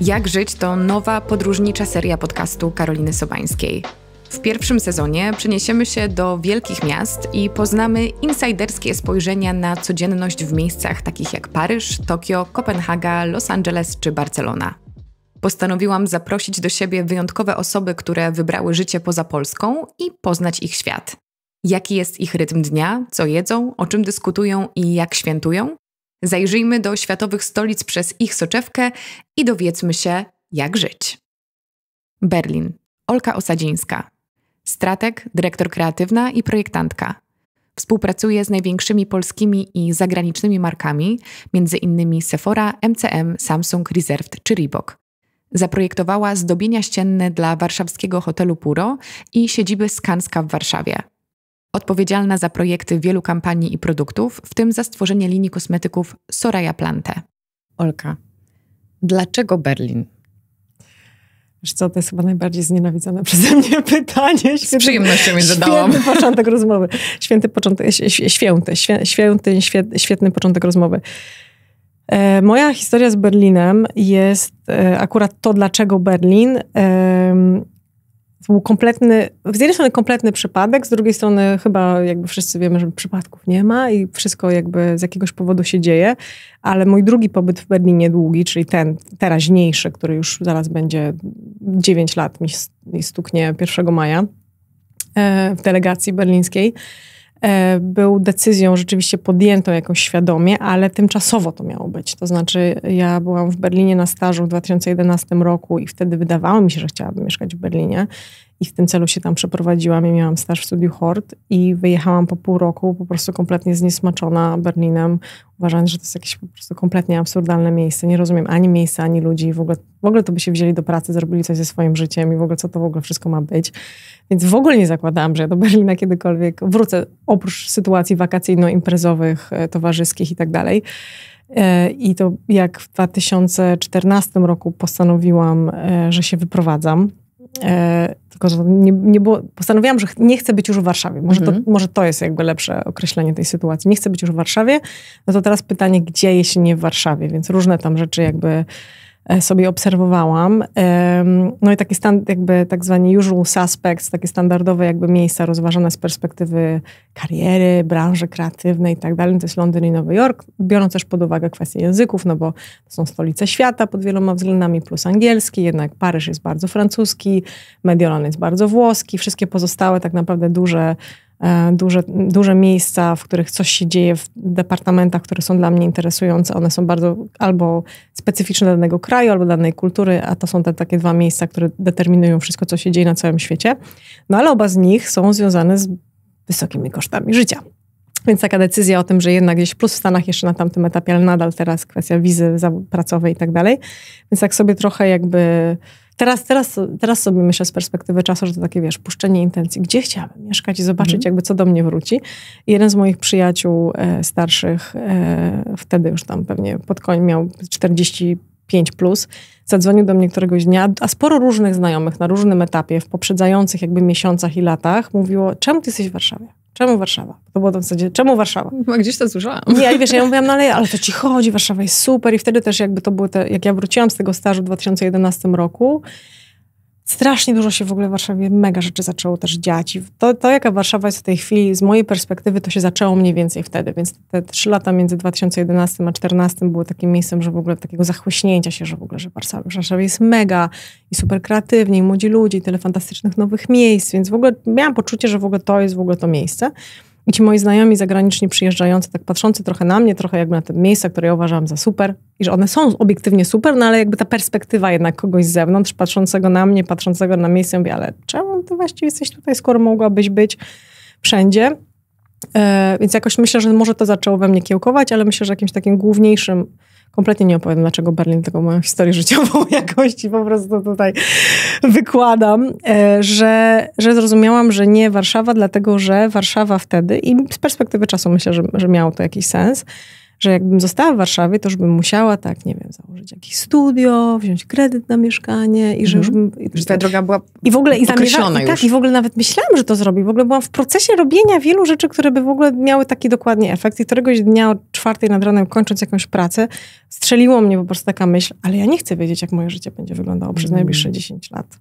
Jak żyć to nowa podróżnicza seria podcastu Karoliny Sobańskiej. W pierwszym sezonie przeniesiemy się do wielkich miast i poznamy insajderskie spojrzenia na codzienność w miejscach takich jak Paryż, Tokio, Kopenhaga, Los Angeles czy Barcelona. Postanowiłam zaprosić do siebie wyjątkowe osoby, które wybrały życie poza Polską i poznać ich świat. Jaki jest ich rytm dnia, co jedzą, o czym dyskutują i jak świętują? Zajrzyjmy do światowych stolic przez ich soczewkę i dowiedzmy się, jak żyć. Berlin. Olka Osadzińska. stratek, dyrektor kreatywna i projektantka. Współpracuje z największymi polskimi i zagranicznymi markami, m.in. Sephora, MCM, Samsung Reserved czy Reebok. Zaprojektowała zdobienia ścienne dla warszawskiego hotelu Puro i siedziby Skanska w Warszawie odpowiedzialna za projekty wielu kampanii i produktów, w tym za stworzenie linii kosmetyków Soraya Plante. Olka, dlaczego Berlin? Wiesz co, to jest chyba najbardziej znienawidzone przeze mnie pytanie. Święty, Z przyjemnością mi zadałam. Święty początek rozmowy. Święty początek, święty, święty, świetny początek rozmowy. E, moja historia z Berlinem jest e, akurat to, dlaczego Berlin. E, to był kompletny, z jednej strony kompletny przypadek, z drugiej strony chyba jakby wszyscy wiemy, że przypadków nie ma i wszystko jakby z jakiegoś powodu się dzieje, ale mój drugi pobyt w Berlinie długi, czyli ten teraźniejszy, który już zaraz będzie 9 lat mi stuknie 1 maja e, w delegacji berlińskiej, E, był decyzją rzeczywiście podjętą jakąś świadomie, ale tymczasowo to miało być. To znaczy, ja byłam w Berlinie na stażu w 2011 roku i wtedy wydawało mi się, że chciałabym mieszkać w Berlinie i w tym celu się tam przeprowadziłam i miałam staż w studiu Hort i wyjechałam po pół roku po prostu kompletnie zniesmaczona Berlinem, uważając, że to jest jakieś po prostu kompletnie absurdalne miejsce. Nie rozumiem ani miejsca, ani ludzi. W ogóle, w ogóle to by się wzięli do pracy, zrobili coś ze swoim życiem i w ogóle co to w ogóle wszystko ma być. Więc w ogóle nie zakładałam, że ja do Berlina kiedykolwiek wrócę, oprócz sytuacji wakacyjno-imprezowych, e, towarzyskich i tak dalej. E, I to jak w 2014 roku postanowiłam, e, że się wyprowadzam tylko że nie, nie było, postanowiłam, że nie chcę być już w Warszawie. Może, mhm. to, może to jest jakby lepsze określenie tej sytuacji. Nie chcę być już w Warszawie, no to teraz pytanie, gdzie jeśli nie w Warszawie? Więc różne tam rzeczy jakby E, sobie obserwowałam. No i taki stan, jakby tak zwany usual suspects, takie standardowe jakby miejsca rozważane z perspektywy kariery, branży kreatywnej i tak dalej, to jest Londyn i Nowy Jork, biorąc też pod uwagę kwestie języków, no bo to są stolice świata pod wieloma względami, plus angielski, jednak Paryż jest bardzo francuski, Mediolan jest bardzo włoski, wszystkie pozostałe tak naprawdę duże E, duże, duże miejsca, w których coś się dzieje w departamentach, które są dla mnie interesujące. One są bardzo albo specyficzne danego kraju, albo danej kultury, a to są te takie dwa miejsca, które determinują wszystko, co się dzieje na całym świecie. No ale oba z nich są związane z wysokimi kosztami życia. Więc taka decyzja o tym, że jednak gdzieś plus w Stanach jeszcze na tamtym etapie, ale nadal teraz kwestia wizy pracowej i tak dalej. Więc tak sobie trochę jakby Teraz, teraz, teraz sobie myślę z perspektywy czasu, że to takie, wiesz, puszczenie intencji. Gdzie chciałabym mieszkać i zobaczyć, mhm. jakby co do mnie wróci. I jeden z moich przyjaciół e, starszych, e, wtedy już tam pewnie pod koń miał 45 plus, zadzwonił do mnie któregoś dnia, a sporo różnych znajomych na różnym etapie, w poprzedzających jakby miesiącach i latach, mówiło, czemu ty jesteś w Warszawie? Czemu Warszawa? To było w zasadzie, czemu Warszawa? No, a gdzieś to słyszałam. Nie, wiesz, ja mówiłam, no ale, ale to ci chodzi, Warszawa jest super. I wtedy też jakby to były te, jak ja wróciłam z tego stażu w 2011 roku, strasznie dużo się w ogóle w Warszawie mega rzeczy zaczęło też dziać. I to, to, jaka Warszawa jest w tej chwili, z mojej perspektywy, to się zaczęło mniej więcej wtedy. Więc te trzy lata między 2011 a 2014 były takim miejscem, że w ogóle takiego zachłyśnięcia się, że w ogóle, że Warszawa, Warszawa jest mega i super kreatywnie, i młodzi ludzie, i tyle fantastycznych nowych miejsc. Więc w ogóle miałam poczucie, że w ogóle to jest w ogóle to miejsce. I ci moi znajomi zagraniczni przyjeżdżający, tak patrzący trochę na mnie, trochę jakby na te miejsca, które ja uważam za super, i że one są obiektywnie super, no ale jakby ta perspektywa jednak kogoś z zewnątrz, patrzącego na mnie, patrzącego na miejsce, mówię, ale czemu ty właściwie jesteś tutaj, skoro mogłabyś być wszędzie? Yy, więc jakoś myślę, że może to zaczęło we mnie kiełkować, ale myślę, że jakimś takim główniejszym kompletnie nie opowiem, dlaczego Berlin, tylko moją historię życiową jakości i po prostu tutaj wykładam, e, że, że zrozumiałam, że nie Warszawa, dlatego że Warszawa wtedy i z perspektywy czasu myślę, że, że miało to jakiś sens że jakbym została w Warszawie, to już bym musiała, tak, nie wiem, założyć jakieś studio, wziąć kredyt na mieszkanie i że już mhm. bym... Że ta droga była I w ogóle i zamierzałam, i tak, i w ogóle nawet myślałam, że to zrobię. W ogóle byłam w procesie robienia wielu rzeczy, które by w ogóle miały taki dokładnie efekt. I któregoś dnia o czwartej nad ranem, kończąc jakąś pracę, strzeliło mnie po prostu taka myśl, ale ja nie chcę wiedzieć, jak moje życie będzie wyglądało przez mhm. najbliższe 10 lat.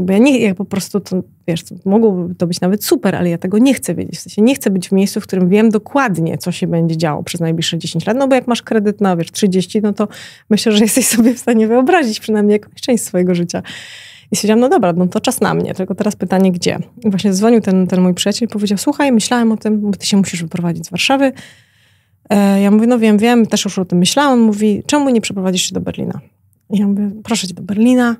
Bo ja, nie, ja po prostu to, wiesz, mogłoby to być nawet super, ale ja tego nie chcę wiedzieć. W sensie nie chcę być w miejscu, w którym wiem dokładnie, co się będzie działo przez najbliższe 10 lat. No bo jak masz kredyt na, wiesz, 30, no to myślę, że jesteś sobie w stanie wyobrazić przynajmniej jakąś część swojego życia. I stwierdziłam, no dobra, no to czas na mnie, tylko teraz pytanie gdzie. I właśnie dzwonił ten, ten mój przyjaciel i powiedział, słuchaj, myślałem o tym, bo ty się musisz wyprowadzić z Warszawy. E, ja mówię, no wiem, wiem, też już o tym myślałam. Mówi, czemu nie przeprowadzisz się do Berlina? I ja mówię, proszę cię do Berlina,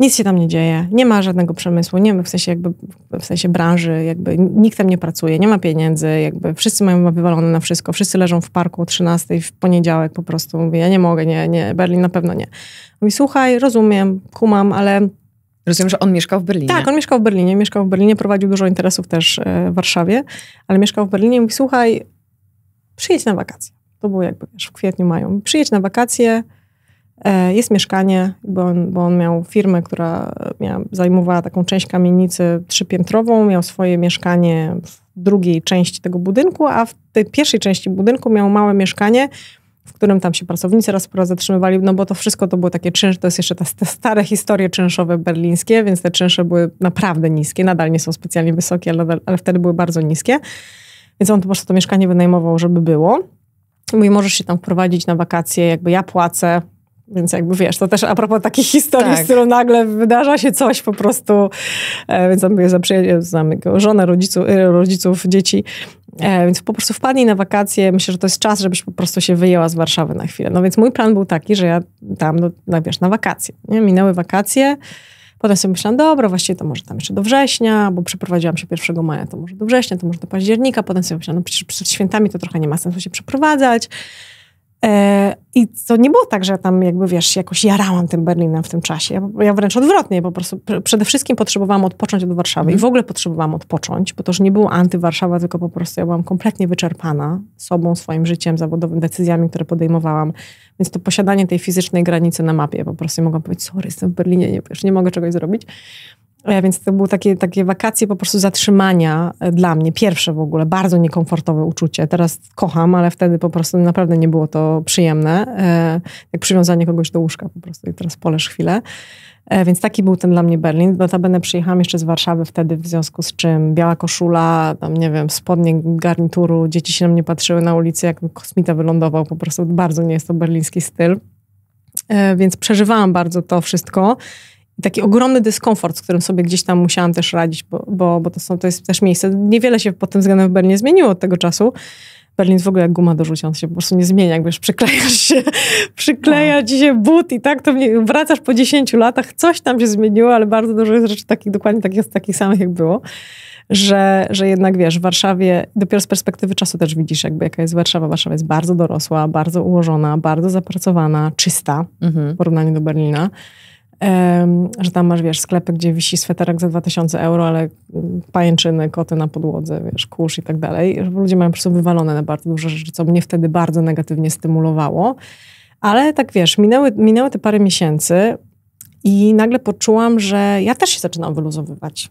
nic się tam nie dzieje, nie ma żadnego przemysłu, nie ma w sensie jakby, w sensie branży, jakby nikt tam nie pracuje, nie ma pieniędzy, jakby wszyscy mają wywalone na wszystko, wszyscy leżą w parku o 13 w poniedziałek po prostu, mówię, ja nie mogę, nie, nie, Berlin na pewno nie. Mówi, słuchaj, rozumiem, kumam, ale Rozumiem, że on mieszkał w Berlinie. Tak, on mieszkał w Berlinie. Mieszkał w Berlinie, prowadził dużo interesów też e, w Warszawie, ale mieszkał w Berlinie i mówi, słuchaj, przyjedź na wakacje. To było jakby wiesz, w kwietniu, mają, Przyjedź na wakacje, E, jest mieszkanie, bo on, bo on miał firmę, która miała, zajmowała taką część kamienicy trzypiętrową, miał swoje mieszkanie w drugiej części tego budynku, a w tej pierwszej części budynku miał małe mieszkanie, w którym tam się pracownicy raz po raz zatrzymywali, no bo to wszystko to było takie czynsze, to jest jeszcze te, te stare historie czynszowe berlińskie, więc te czynsze były naprawdę niskie, nadal nie są specjalnie wysokie, ale, ale wtedy były bardzo niskie. Więc on po prostu to mieszkanie wynajmował, żeby było. Mówi, możesz się tam wprowadzić na wakacje, jakby ja płacę, więc jakby wiesz, to też a propos takich historii, tak. z którą nagle wydarza się coś po prostu, e, więc tam za przyjaciół, znamy jego żonę rodziców, e, rodziców dzieci, e, więc po prostu wpadnij na wakacje, myślę, że to jest czas, żebyś po prostu się wyjęła z Warszawy na chwilę. No więc mój plan był taki, że ja tam, no, no wiesz, na wakacje, nie? minęły wakacje, Potem sobie myślałam, dobra, właściwie to może tam jeszcze do września, bo przeprowadziłam się 1 maja, to może do września, to może do października. Potem sobie myślałam, no przecież przed świętami to trochę nie ma sensu się przeprowadzać. E, I to nie było tak, że tam jakby, wiesz, jakoś jarałam tym Berlinem w tym czasie. Ja wręcz odwrotnie, po prostu przede wszystkim potrzebowałam odpocząć od Warszawy mm. i w ogóle potrzebowałam odpocząć, bo to już nie było antywarszawa, tylko po prostu ja byłam kompletnie wyczerpana sobą, swoim życiem zawodowym, decyzjami, które podejmowałam. Więc to posiadanie tej fizycznej granicy na mapie, po prostu mogłam powiedzieć, sorry, jestem w Berlinie, nie, wiesz, nie mogę czegoś zrobić. E, więc to były takie, takie wakacje po prostu zatrzymania e, dla mnie, pierwsze w ogóle, bardzo niekomfortowe uczucie. Teraz kocham, ale wtedy po prostu naprawdę nie było to przyjemne, e, jak przywiązanie kogoś do łóżka po prostu i teraz polesz chwilę. Więc taki był ten dla mnie Berlin. Notabene przyjechałam jeszcze z Warszawy wtedy, w związku z czym biała koszula, tam nie wiem, spodnie garnituru, dzieci się na mnie patrzyły na ulicy, jak kosmita wylądował, po prostu bardzo nie jest to berliński styl. Więc przeżywałam bardzo to wszystko taki ogromny dyskomfort, z którym sobie gdzieś tam musiałam też radzić, bo, bo, bo to, są, to jest też miejsce. Niewiele się pod tym względem w Berlinie zmieniło od tego czasu. Berlin jest w ogóle jak guma do rzucia, on się po prostu nie zmienia, jak wiesz, przyklejasz się, przykleja no. ci się but i tak to mnie, wracasz po 10 latach, coś tam się zmieniło, ale bardzo dużo jest rzeczy takich, dokładnie takich, takich samych, jak było, że, że jednak wiesz, w Warszawie, dopiero z perspektywy czasu też widzisz jakby jaka jest Warszawa. Warszawa jest bardzo dorosła, bardzo ułożona, bardzo zapracowana, czysta mhm. w porównaniu do Berlina że tam masz, wiesz, sklepy, gdzie wisi sweterek za 2000 euro, ale mm, pajęczyny, koty na podłodze, wiesz, kurz i tak dalej. Ludzie mają po prostu wywalone na bardzo dużo rzeczy, co mnie wtedy bardzo negatywnie stymulowało. Ale tak, wiesz, minęły, minęły te parę miesięcy i nagle poczułam, że ja też się zaczynam wyluzowywać.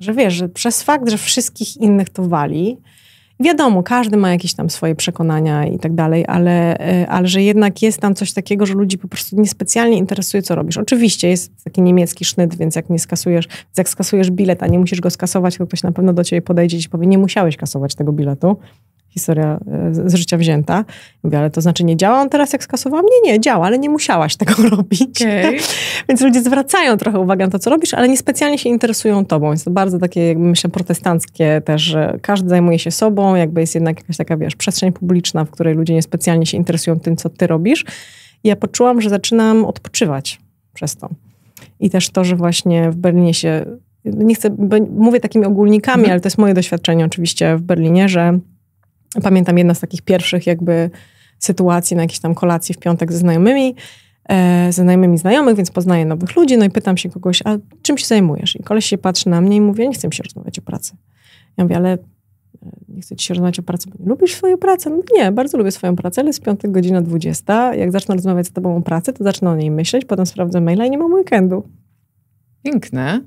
Że wiesz, że przez fakt, że wszystkich innych to wali, Wiadomo, każdy ma jakieś tam swoje przekonania i tak dalej, ale, e, ale że jednak jest tam coś takiego, że ludzi po prostu niespecjalnie interesuje, co robisz. Oczywiście jest taki niemiecki sznyt, więc jak nie skasujesz, jak skasujesz bilet, a nie musisz go skasować, to ktoś na pewno do ciebie podejdzie i powie, nie musiałeś kasować tego biletu, historia e, z życia wzięta. Mówię, ale to znaczy nie działa on teraz, jak skasowałam? Nie, nie, działa, ale nie musiałaś tego robić. Okay. więc ludzie zwracają trochę uwagę na to, co robisz, ale niespecjalnie się interesują tobą. Jest to bardzo takie, jakby myślę, protestanckie też, że każdy zajmuje się sobą, jakby jest jednak jakaś taka, wiesz, przestrzeń publiczna, w której ludzie niespecjalnie się interesują tym, co ty robisz. I ja poczułam, że zaczynam odpoczywać przez to. I też to, że właśnie w Berlinie się, nie chcę, mówię takimi ogólnikami, mhm. ale to jest moje doświadczenie oczywiście w Berlinie, że pamiętam jedna z takich pierwszych jakby sytuacji na jakiejś tam kolacji w piątek ze znajomymi, e, ze znajomymi znajomych, więc poznaję nowych ludzi, no i pytam się kogoś, a czym się zajmujesz? I koleś się patrzy na mnie i mówi, ja nie chcę się rozmawiać o pracy. Ja mówię, ale e, nie chcę ci się rozmawiać o pracy, bo nie lubisz swoją pracę? No, nie, bardzo lubię swoją pracę, ale jest piątek godzina 20. Jak zacznę rozmawiać z tobą o pracy, to zacznę o niej myśleć, potem sprawdzę maila i nie mam weekendu. Piękne.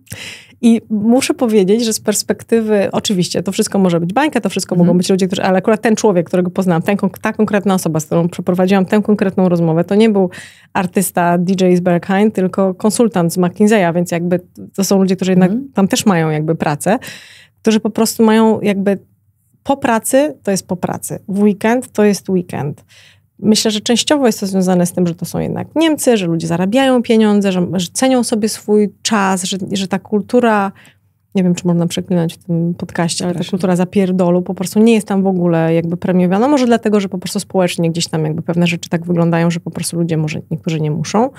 I muszę powiedzieć, że z perspektywy, oczywiście, to wszystko może być bańka, to wszystko mhm. mogą być ludzie, którzy, ale akurat ten człowiek, którego poznałam, ten, ta konkretna osoba, z którą przeprowadziłam tę konkretną rozmowę, to nie był artysta DJ z Berghain, tylko konsultant z McKinsey'a, więc jakby to są ludzie, którzy jednak mhm. tam też mają jakby pracę, którzy po prostu mają jakby po pracy to jest po pracy, w weekend to jest weekend Myślę, że częściowo jest to związane z tym, że to są jednak Niemcy, że ludzie zarabiają pieniądze, że, że cenią sobie swój czas, że, że ta kultura nie wiem, czy można przeklinać w tym podcaście, ale ta kultura zapierdolu po prostu nie jest tam w ogóle jakby premiowana. Może dlatego, że po prostu społecznie gdzieś tam jakby pewne rzeczy tak wyglądają, że po prostu ludzie może niektórzy nie muszą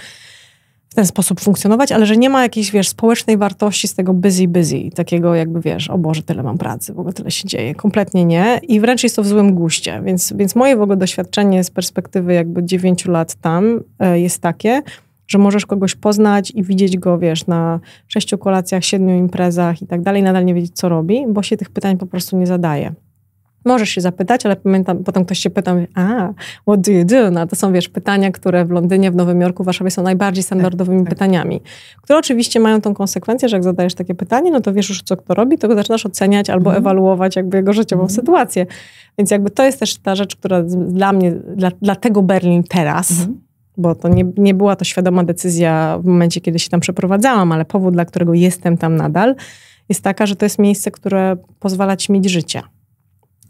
w ten sposób funkcjonować, ale że nie ma jakiejś, wiesz, społecznej wartości z tego busy, busy, takiego jakby, wiesz, o Boże, tyle mam pracy, w ogóle tyle się dzieje. Kompletnie nie i wręcz jest to w złym guście, więc, więc moje w ogóle doświadczenie z perspektywy jakby dziewięciu lat tam e, jest takie, że możesz kogoś poznać i widzieć go, wiesz, na sześciu kolacjach, siedmiu imprezach i tak dalej, nadal nie wiedzieć, co robi, bo się tych pytań po prostu nie zadaje. Możesz się zapytać, ale pamiętam, potem ktoś się pyta, a, what do you do? No, to są, wiesz, pytania, które w Londynie, w Nowym Jorku, w Warszawie są najbardziej tak, standardowymi tak, tak. pytaniami, które oczywiście mają tą konsekwencję, że jak zadajesz takie pytanie, no to wiesz już, co kto robi, to zaczynasz oceniać albo mm. ewaluować jakby jego życiową mm. sytuację. Więc jakby to jest też ta rzecz, która dla mnie, dla, tego Berlin teraz, mm. bo to nie, nie była to świadoma decyzja w momencie, kiedy się tam przeprowadzałam, ale powód, dla którego jestem tam nadal, jest taka, że to jest miejsce, które pozwala ci mieć życie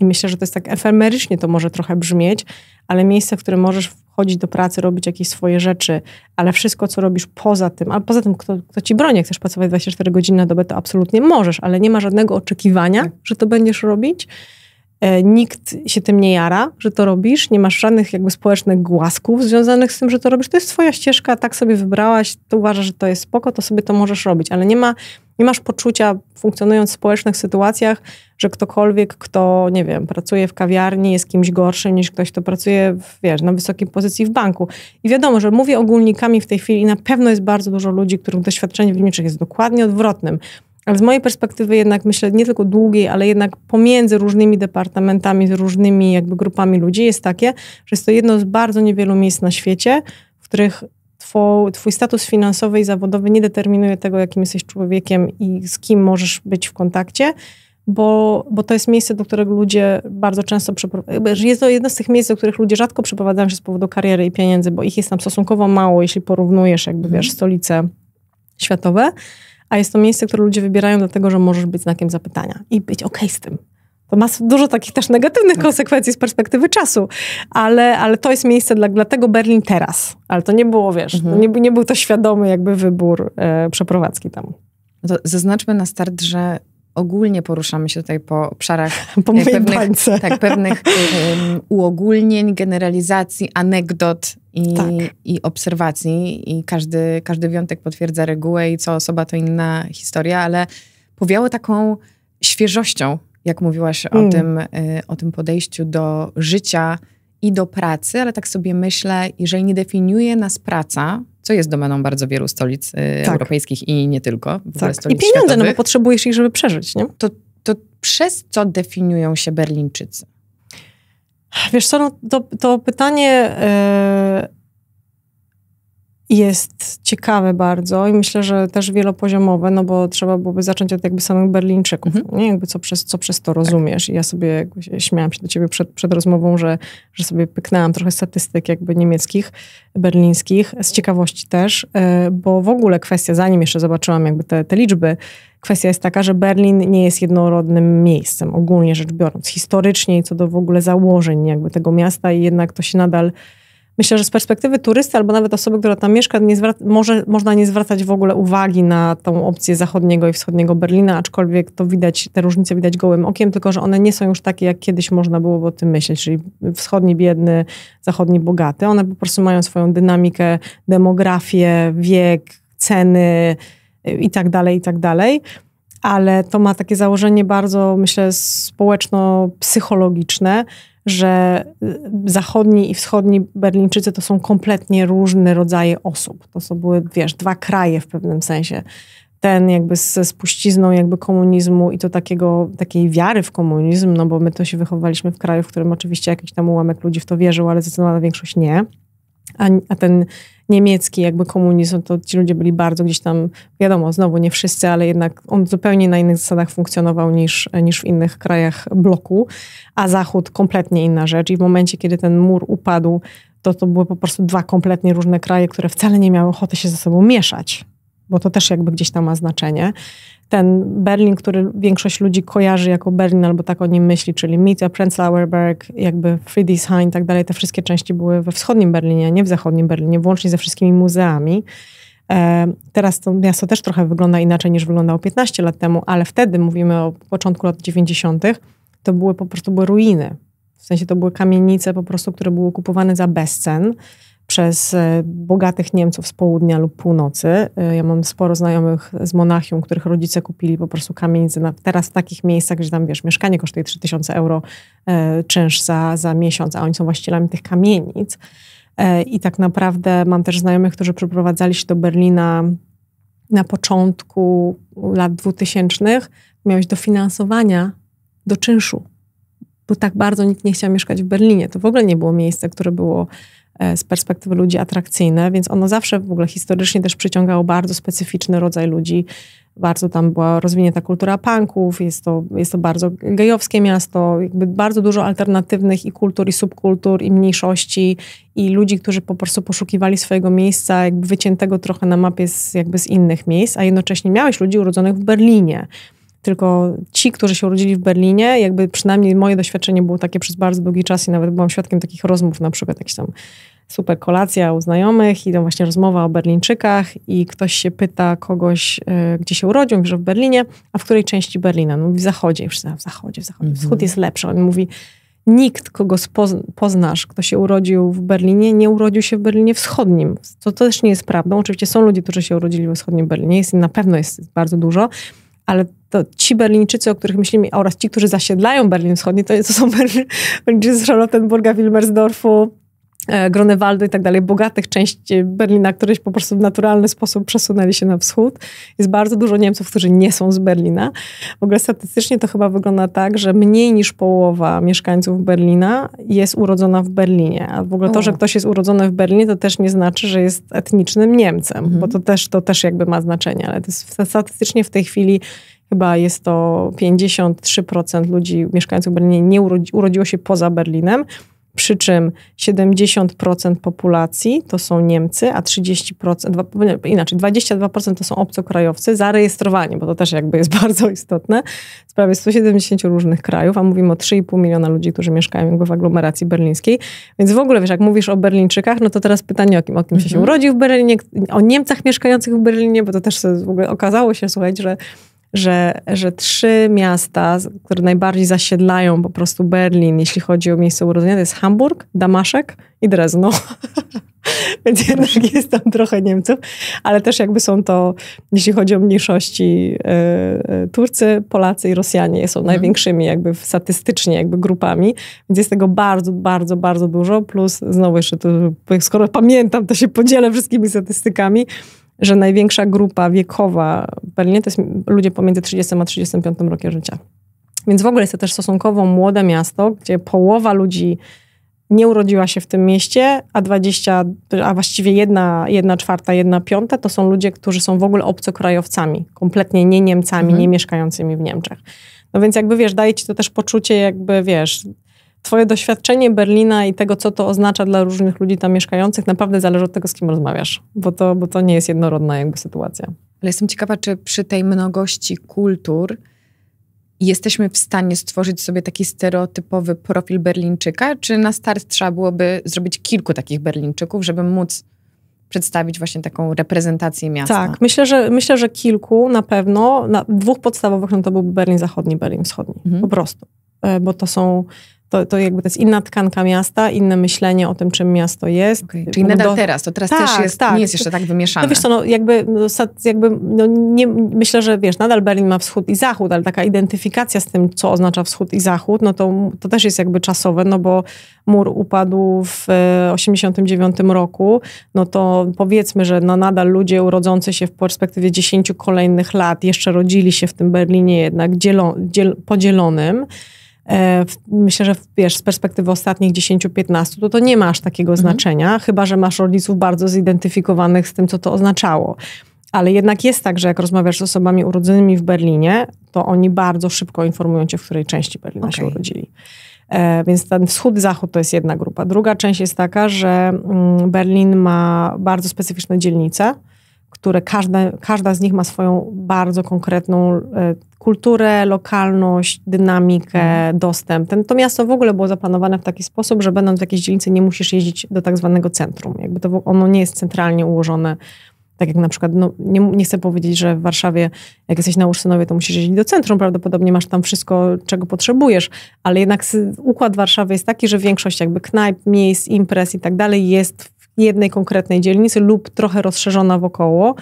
i myślę, że to jest tak efemerycznie to może trochę brzmieć, ale miejsce, w którym możesz wchodzić do pracy, robić jakieś swoje rzeczy, ale wszystko, co robisz poza tym, a poza tym, kto, kto ci broni, jak chcesz pracować 24 godziny na dobę, to absolutnie możesz, ale nie ma żadnego oczekiwania, tak. że to będziesz robić. E, nikt się tym nie jara, że to robisz, nie masz żadnych jakby społecznych głasków związanych z tym, że to robisz. To jest twoja ścieżka, tak sobie wybrałaś, to uważasz, że to jest spoko, to sobie to możesz robić, ale nie ma nie masz poczucia, funkcjonując w społecznych sytuacjach, że ktokolwiek, kto, nie wiem, pracuje w kawiarni, jest kimś gorszym niż ktoś, kto pracuje, w, wiesz, na wysokiej pozycji w banku. I wiadomo, że mówię ogólnikami w tej chwili i na pewno jest bardzo dużo ludzi, których doświadczenie w Niemczech jest dokładnie odwrotnym. Ale z mojej perspektywy jednak myślę nie tylko długiej, ale jednak pomiędzy różnymi departamentami, z różnymi jakby grupami ludzi jest takie, że jest to jedno z bardzo niewielu miejsc na świecie, w których Two, twój status finansowy i zawodowy nie determinuje tego, jakim jesteś człowiekiem i z kim możesz być w kontakcie, bo, bo to jest miejsce, do którego ludzie bardzo często przeprowadzają. Jest to jedno z tych miejsc, do których ludzie rzadko przeprowadzają się z powodu kariery i pieniędzy, bo ich jest tam stosunkowo mało, jeśli porównujesz, jakby wiesz, mhm. stolice światowe. A jest to miejsce, które ludzie wybierają, dlatego że możesz być znakiem zapytania i być okej okay z tym. To ma dużo takich też negatywnych tak. konsekwencji z perspektywy czasu, ale, ale to jest miejsce dla, dlatego Berlin teraz. Ale to nie było, wiesz, mhm. nie, nie był to świadomy jakby wybór e, przeprowadzki tam. No zaznaczmy na start, że ogólnie poruszamy się tutaj po obszarach po pewnych, tak, pewnych um, uogólnień, generalizacji, anegdot i, tak. i obserwacji. I każdy, każdy wyjątek potwierdza regułę i co osoba to inna historia, ale powiało taką świeżością jak mówiłaś mm. o, hmm. tym, y, o tym podejściu do życia i do pracy, ale tak sobie myślę, jeżeli nie definiuje nas praca, co jest domeną bardzo wielu stolic y, tak. europejskich i nie tylko. Tak. I pieniądze, no bo potrzebujesz ich, żeby przeżyć, nie? To, to przez co definiują się Berlińczycy? Wiesz co, no to, to pytanie y, jest ciekawe bardzo i myślę, że też wielopoziomowe, no bo trzeba byłoby zacząć od jakby samych Berlińczyków, mhm. nie? Jakby co przez, co przez to rozumiesz. I ja sobie jakby śmiałam się do ciebie przed, przed rozmową, że, że sobie pyknęłam trochę statystyk jakby niemieckich, berlińskich, z ciekawości też, e, bo w ogóle kwestia, zanim jeszcze zobaczyłam jakby te, te liczby, kwestia jest taka, że Berlin nie jest jednorodnym miejscem, ogólnie rzecz biorąc, historycznie i co do w ogóle założeń jakby tego miasta i jednak to się nadal myślę, że z perspektywy turysty albo nawet osoby, która tam mieszka, nie może, można nie zwracać w ogóle uwagi na tą opcję zachodniego i wschodniego Berlina, aczkolwiek to widać, te różnice widać gołym okiem, tylko że one nie są już takie, jak kiedyś można było o tym myśleć, czyli wschodni biedny, zachodni bogaty. One po prostu mają swoją dynamikę, demografię, wiek, ceny y, i tak dalej, i tak dalej ale to ma takie założenie bardzo, myślę, społeczno-psychologiczne, że y, zachodni i wschodni Berlińczycy to są kompletnie różne rodzaje osób. To są były, wiesz, dwa kraje w pewnym sensie. Ten jakby ze spuścizną jakby komunizmu i to takiego, takiej wiary w komunizm, no bo my to się wychowaliśmy w kraju, w którym oczywiście jakiś tam ułamek ludzi w to wierzył, ale zdecydowana większość nie a, a ten niemiecki jakby komunizm, to ci ludzie byli bardzo gdzieś tam, wiadomo, znowu nie wszyscy, ale jednak on zupełnie na innych zasadach funkcjonował niż, niż w innych krajach bloku, a Zachód kompletnie inna rzecz i w momencie, kiedy ten mur upadł, to to były po prostu dwa kompletnie różne kraje, które wcale nie miały ochoty się ze sobą mieszać bo to też jakby gdzieś tam ma znaczenie. Ten Berlin, który większość ludzi kojarzy jako Berlin albo tak o nim myśli, czyli Mitte, Prenzlauer Berg, jakby Friedrichshain i tak dalej, te wszystkie części były we wschodnim Berlinie, nie w zachodnim Berlinie, włącznie ze wszystkimi muzeami. E, teraz to miasto też trochę wygląda inaczej niż wyglądało 15 lat temu, ale wtedy, mówimy o początku lat 90., to były po prostu były ruiny. W sensie to były kamienice po prostu, które były kupowane za bezcen przez e, bogatych Niemców z południa lub północy. E, ja mam sporo znajomych z Monachium, których rodzice kupili po prostu kamienicę. Teraz w takich miejscach, gdzie tam, wiesz, mieszkanie kosztuje 3000 euro e, czynsz za, za miesiąc, a oni są właścicielami tych kamienic. I tak naprawdę mam też znajomych, którzy przeprowadzali się do Berlina na początku lat 2000. Miałeś dofinansowania do czynszu bo tak bardzo nikt nie chciał mieszkać w Berlinie. To w ogóle nie było miejsce, które było E, z perspektywy ludzi atrakcyjne, więc ono zawsze w ogóle historycznie też przyciągało bardzo specyficzny rodzaj ludzi. Bardzo tam była rozwinięta kultura punków, jest to, jest to bardzo gejowskie miasto, jakby bardzo dużo alternatywnych i kultur, i subkultur, i mniejszości, i ludzi, którzy po prostu poszukiwali swojego miejsca, jakby wyciętego trochę na mapie z, jakby z innych miejsc, a jednocześnie miałeś ludzi urodzonych w Berlinie, tylko ci, którzy się urodzili w Berlinie, jakby przynajmniej moje doświadczenie było takie przez bardzo długi czas i nawet byłam świadkiem takich rozmów, na przykład jakiś tam super kolacja u znajomych i tam właśnie rozmowa o Berlińczykach i ktoś się pyta kogoś, y, gdzie się urodził, mówi, że w Berlinie, a w której części Berlina? No mówi w zachodzie, już w zachodzie, w zachodzie, wschód mhm. jest lepszy. On mówi, nikt, kogo poznasz, kto się urodził w Berlinie, nie urodził się w Berlinie Wschodnim. To, to też nie jest prawdą. Oczywiście są ludzie, którzy się urodzili we wschodnim Berlinie, jest na pewno jest bardzo dużo, ale to ci Berlińczycy, o których myślimy, oraz ci, którzy zasiedlają Berlin Wschodni, to, to są Berlińczycy z Charlottenburga, Wilmersdorfu, E, Gronewaldu i tak dalej, bogatych części Berlina, któreś po prostu w naturalny sposób przesunęli się na wschód. Jest bardzo dużo Niemców, którzy nie są z Berlina. W ogóle statystycznie to chyba wygląda tak, że mniej niż połowa mieszkańców Berlina jest urodzona w Berlinie. A w ogóle to, że ktoś jest urodzony w Berlinie, to też nie znaczy, że jest etnicznym Niemcem, mhm. bo to też, to też jakby ma znaczenie, ale to jest statystycznie w tej chwili chyba jest to 53% ludzi, mieszkańców Berlina nie urodzi, urodziło się poza Berlinem przy czym 70% populacji to są Niemcy, a 30%, inaczej, 22% to są obcokrajowcy zarejestrowani, bo to też jakby jest bardzo istotne, z prawie 170 różnych krajów, a mówimy o 3,5 miliona ludzi, którzy mieszkają jakby w aglomeracji berlińskiej. Więc w ogóle, wiesz, jak mówisz o Berlińczykach, no to teraz pytanie o kim? O kim się, mhm. się urodził w Berlinie, o Niemcach mieszkających w Berlinie, bo to też w ogóle okazało się, słuchajcie, że że, że trzy miasta, które najbardziej zasiedlają po prostu Berlin, jeśli chodzi o miejsce urodzenia, to jest Hamburg, Damaszek i Drezno. Więc jednak jest tam trochę Niemców, ale też jakby są to, jeśli chodzi o mniejszości, y, Turcy, Polacy i Rosjanie są mhm. największymi jakby statystycznie jakby grupami, więc jest tego bardzo, bardzo, bardzo dużo, plus znowu jeszcze, to, skoro pamiętam, to się podzielę wszystkimi statystykami, że największa grupa wiekowa w Berlinie to jest ludzie pomiędzy 30 a 35 rokiem życia. Więc w ogóle jest to też stosunkowo młode miasto, gdzie połowa ludzi nie urodziła się w tym mieście, a 20, a właściwie jedna, jedna czwarta, jedna piąta to są ludzie, którzy są w ogóle obcokrajowcami, kompletnie nie Niemcami, mhm. nie mieszkającymi w Niemczech. No więc jakby wiesz, daje ci to też poczucie jakby wiesz, Twoje doświadczenie Berlina i tego, co to oznacza dla różnych ludzi tam mieszkających, naprawdę zależy od tego, z kim rozmawiasz, bo to, bo to nie jest jednorodna jakby sytuacja. Ale jestem ciekawa, czy przy tej mnogości kultur jesteśmy w stanie stworzyć sobie taki stereotypowy profil Berlińczyka, czy na start trzeba byłoby zrobić kilku takich Berlińczyków, żeby móc przedstawić właśnie taką reprezentację miasta. Tak, myślę, że, myślę, że kilku na pewno. Na dwóch podstawowych no to byłby Berlin Zachodni, Berlin Wschodni. Mhm. Po prostu. E, bo to są to, to jakby to jest inna tkanka miasta, inne myślenie o tym, czym miasto jest. Okay. Czyli nadal do... teraz, to teraz tak, też jest, tak. nie jest jeszcze tak wymieszane. No wiesz co, no jakby, no, jakby no, nie, myślę, że wiesz, nadal Berlin ma wschód i zachód, ale taka identyfikacja z tym, co oznacza wschód i zachód, no to, to też jest jakby czasowe, no bo mur upadł w 89 e, roku, no to powiedzmy, że no nadal ludzie urodzący się w perspektywie 10 kolejnych lat jeszcze rodzili się w tym Berlinie jednak dzielo, dziel, podzielonym, E, myślę, że wiesz, z perspektywy ostatnich 10-15, to to nie ma aż takiego mhm. znaczenia, chyba że masz rodziców bardzo zidentyfikowanych z tym, co to oznaczało. Ale jednak jest tak, że jak rozmawiasz z osobami urodzonymi w Berlinie, to oni bardzo szybko informują cię, w której części Berlina okay. się urodzili. E, więc ten wschód-zachód to jest jedna grupa. Druga część jest taka, że mm, Berlin ma bardzo specyficzne dzielnice które każda, każda z nich ma swoją bardzo konkretną e, kulturę, lokalność, dynamikę, mhm. dostęp. Ten, to miasto w ogóle było zaplanowane w taki sposób, że będąc w jakiejś dzielnicy nie musisz jeździć do tak zwanego centrum. Jakby to ono nie jest centralnie ułożone. Tak jak na przykład, no, nie, nie chcę powiedzieć, że w Warszawie, jak jesteś na Ursynowie, to musisz jeździć do centrum, prawdopodobnie masz tam wszystko, czego potrzebujesz, ale jednak układ Warszawy jest taki, że większość jakby knajp, miejsc, imprez i tak dalej jest jednej konkretnej dzielnicy lub trochę rozszerzona wokoło.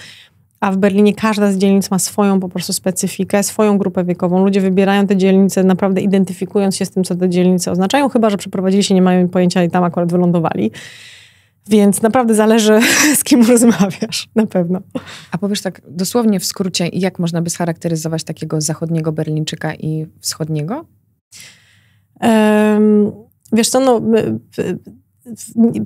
A w Berlinie każda z dzielnic ma swoją po prostu specyfikę, swoją grupę wiekową. Ludzie wybierają te dzielnice naprawdę identyfikując się z tym, co te dzielnice oznaczają, chyba że przeprowadzili się, nie mają pojęcia i tam akurat wylądowali. Więc naprawdę zależy, z kim rozmawiasz, na pewno. A powiesz tak dosłownie w skrócie, jak można by scharakteryzować takiego zachodniego Berlińczyka i wschodniego? Um, wiesz co, no,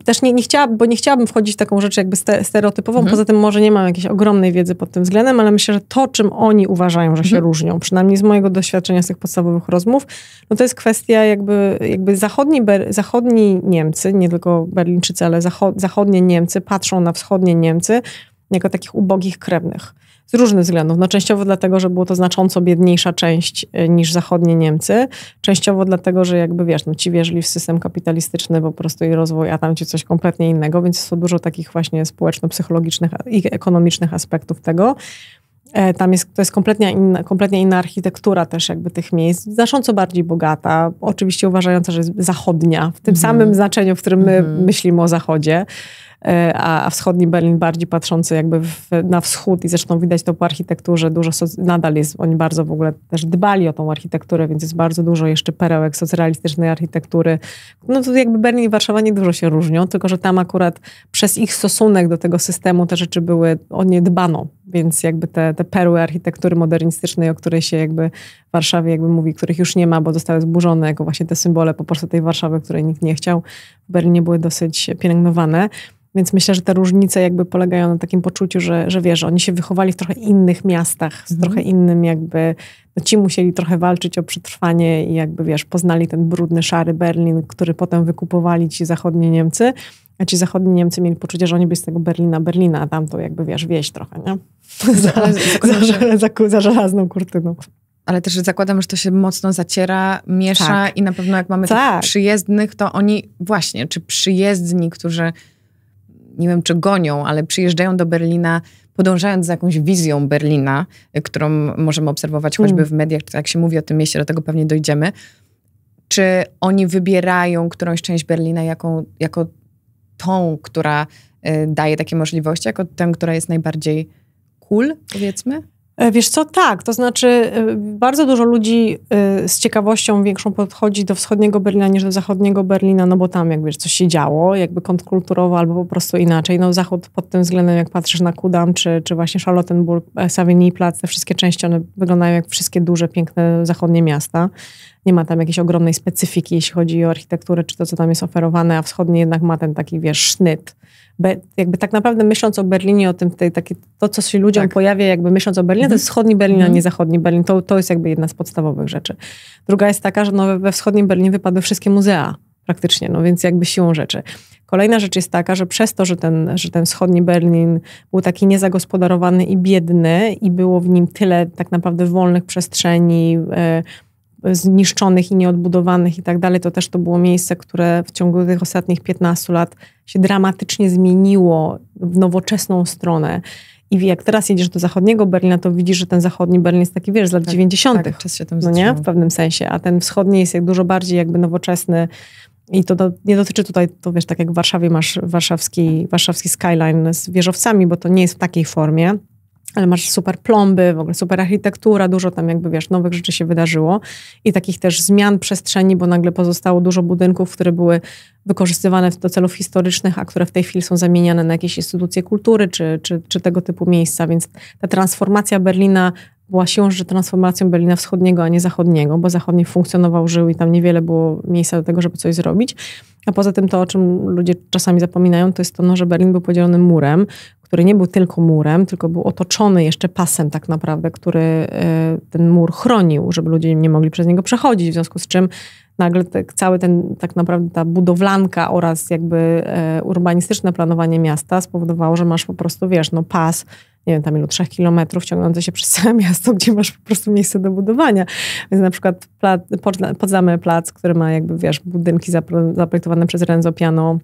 też nie, nie chciałabym, bo nie chciałabym wchodzić w taką rzecz jakby stereotypową, mhm. poza tym może nie mam jakiejś ogromnej wiedzy pod tym względem, ale myślę, że to, czym oni uważają, że się mhm. różnią, przynajmniej z mojego doświadczenia z tych podstawowych rozmów, no to jest kwestia jakby, jakby zachodni, Ber, zachodni Niemcy, nie tylko Berlińczycy, ale zachod, zachodnie Niemcy patrzą na wschodnie Niemcy jako takich ubogich krewnych. Z różnych względów. No, częściowo dlatego, że było to znacząco biedniejsza część y, niż zachodnie Niemcy, częściowo dlatego, że jakby wiesz, no, ci wierzyli w system kapitalistyczny po prostu i rozwój, a tam ci coś kompletnie innego, więc jest to dużo takich właśnie społeczno-psychologicznych i ekonomicznych aspektów tego. E, tam jest, to jest kompletnie inna, kompletnie inna architektura też jakby tych miejsc, znacząco bardziej bogata, oczywiście uważająca, że jest zachodnia, w tym mm. samym znaczeniu, w którym my mm. myślimy o zachodzie. E, a, wschodni Berlin bardziej patrzący jakby w, na wschód i zresztą widać to po architekturze, dużo nadal jest, oni bardzo w ogóle też dbali o tą architekturę, więc jest bardzo dużo jeszcze perełek socjalistycznej architektury. No to jakby Berlin i Warszawa nie dużo się różnią, tylko że tam akurat przez ich stosunek do tego systemu te rzeczy były, o nie dbano, więc jakby te, te perły architektury modernistycznej, o której się jakby w Warszawie jakby mówi, których już nie ma, bo zostały zburzone jako właśnie te symbole po prostu tej Warszawy, której nikt nie chciał, w Berlinie były dosyć pielęgnowane. Więc myślę, że te różnice jakby polegają na takim poczuciu, że, że wiesz, oni się wychowali w trochę innych miastach, z mhm. trochę innym jakby, no ci musieli trochę walczyć o przetrwanie i jakby wiesz, poznali ten brudny, szary Berlin, który potem wykupowali ci zachodnie Niemcy, a ci zachodni Niemcy mieli poczucie, że oni byli z tego Berlina Berlina, a tamto jakby wiesz, wieś trochę, nie? za, za, za, za żelazną kurtyną. Ale też zakładam, że to się mocno zaciera, miesza tak. i na pewno jak mamy tak. tych przyjezdnych, to oni właśnie, czy przyjezdni, którzy nie wiem czy gonią, ale przyjeżdżają do Berlina, podążając za jakąś wizją Berlina, y, którą możemy obserwować mm. choćby w mediach, czy tak jak się mówi o tym mieście, do tego pewnie dojdziemy. Czy oni wybierają którąś część Berlina jako tą, która y, daje takie możliwości, jako tę, która jest najbardziej cool, powiedzmy? E, wiesz co, tak, to znaczy e, bardzo dużo ludzi e, z ciekawością większą podchodzi do wschodniego Berlina niż do zachodniego Berlina, no bo tam jak wiesz, coś się działo, jakby kontrkulturowo albo po prostu inaczej. No zachód pod tym względem, jak patrzysz na Kudam czy, czy właśnie Charlottenburg, Savigny-Platz, te wszystkie części, one wyglądają jak wszystkie duże, piękne zachodnie miasta. Nie ma tam jakiejś ogromnej specyfiki, jeśli chodzi o architekturę, czy to, co tam jest oferowane, a wschodnie jednak ma ten taki, wiesz, sznyt jakby tak naprawdę myśląc o Berlinie, o tym tej, takie, to, co się ludziom tak. pojawia, jakby myśląc o Berlinie, mhm. to jest wschodni Berlin, mhm. a nie zachodni Berlin. To, to jest jakby jedna z podstawowych rzeczy. Druga jest taka, że no we wschodnim Berlinie wypadły wszystkie muzea praktycznie, no więc jakby siłą rzeczy. Kolejna rzecz jest taka, że przez to, że ten, że ten wschodni Berlin był taki niezagospodarowany i biedny i było w nim tyle tak naprawdę wolnych przestrzeni, y, zniszczonych i nieodbudowanych i tak dalej, to też to było miejsce, które w ciągu tych ostatnich 15 lat się dramatycznie zmieniło w nowoczesną stronę. I jak teraz jedziesz do zachodniego Berlina, to widzisz, że ten zachodni Berlin jest taki, wiesz, z lat tak, 90. Tak, czas się tam no nie? W pewnym sensie. A ten wschodni jest jak dużo bardziej jakby nowoczesny. I to do, nie dotyczy tutaj, to wiesz, tak jak w Warszawie masz warszawski, warszawski skyline z wieżowcami, bo to nie jest w takiej formie ale masz super plomby, w ogóle super architektura, dużo tam jakby, wiesz, nowych rzeczy się wydarzyło i takich też zmian przestrzeni, bo nagle pozostało dużo budynków, które były wykorzystywane do celów historycznych, a które w tej chwili są zamieniane na jakieś instytucje kultury czy, czy, czy tego typu miejsca, więc ta transformacja Berlina była siłą rzeczy transformacją Berlina Wschodniego, a nie Zachodniego, bo Zachodni funkcjonował, żył i tam niewiele było miejsca do tego, żeby coś zrobić. A poza tym to, o czym ludzie czasami zapominają, to jest to, no, że Berlin był podzielony murem, który nie był tylko murem, tylko był otoczony jeszcze pasem tak naprawdę, który e, ten mur chronił, żeby ludzie nie mogli przez niego przechodzić, w związku z czym nagle cały ten, tak naprawdę ta budowlanka oraz jakby e, urbanistyczne planowanie miasta spowodowało, że masz po prostu, wiesz, no pas, nie wiem, tam ilu, trzech kilometrów ciągnący się przez całe miasto, gdzie masz po prostu miejsce do budowania. Więc na przykład plac, Podzamy Plac, który ma jakby, wiesz, budynki zaprojektowane przez Renzo Piano,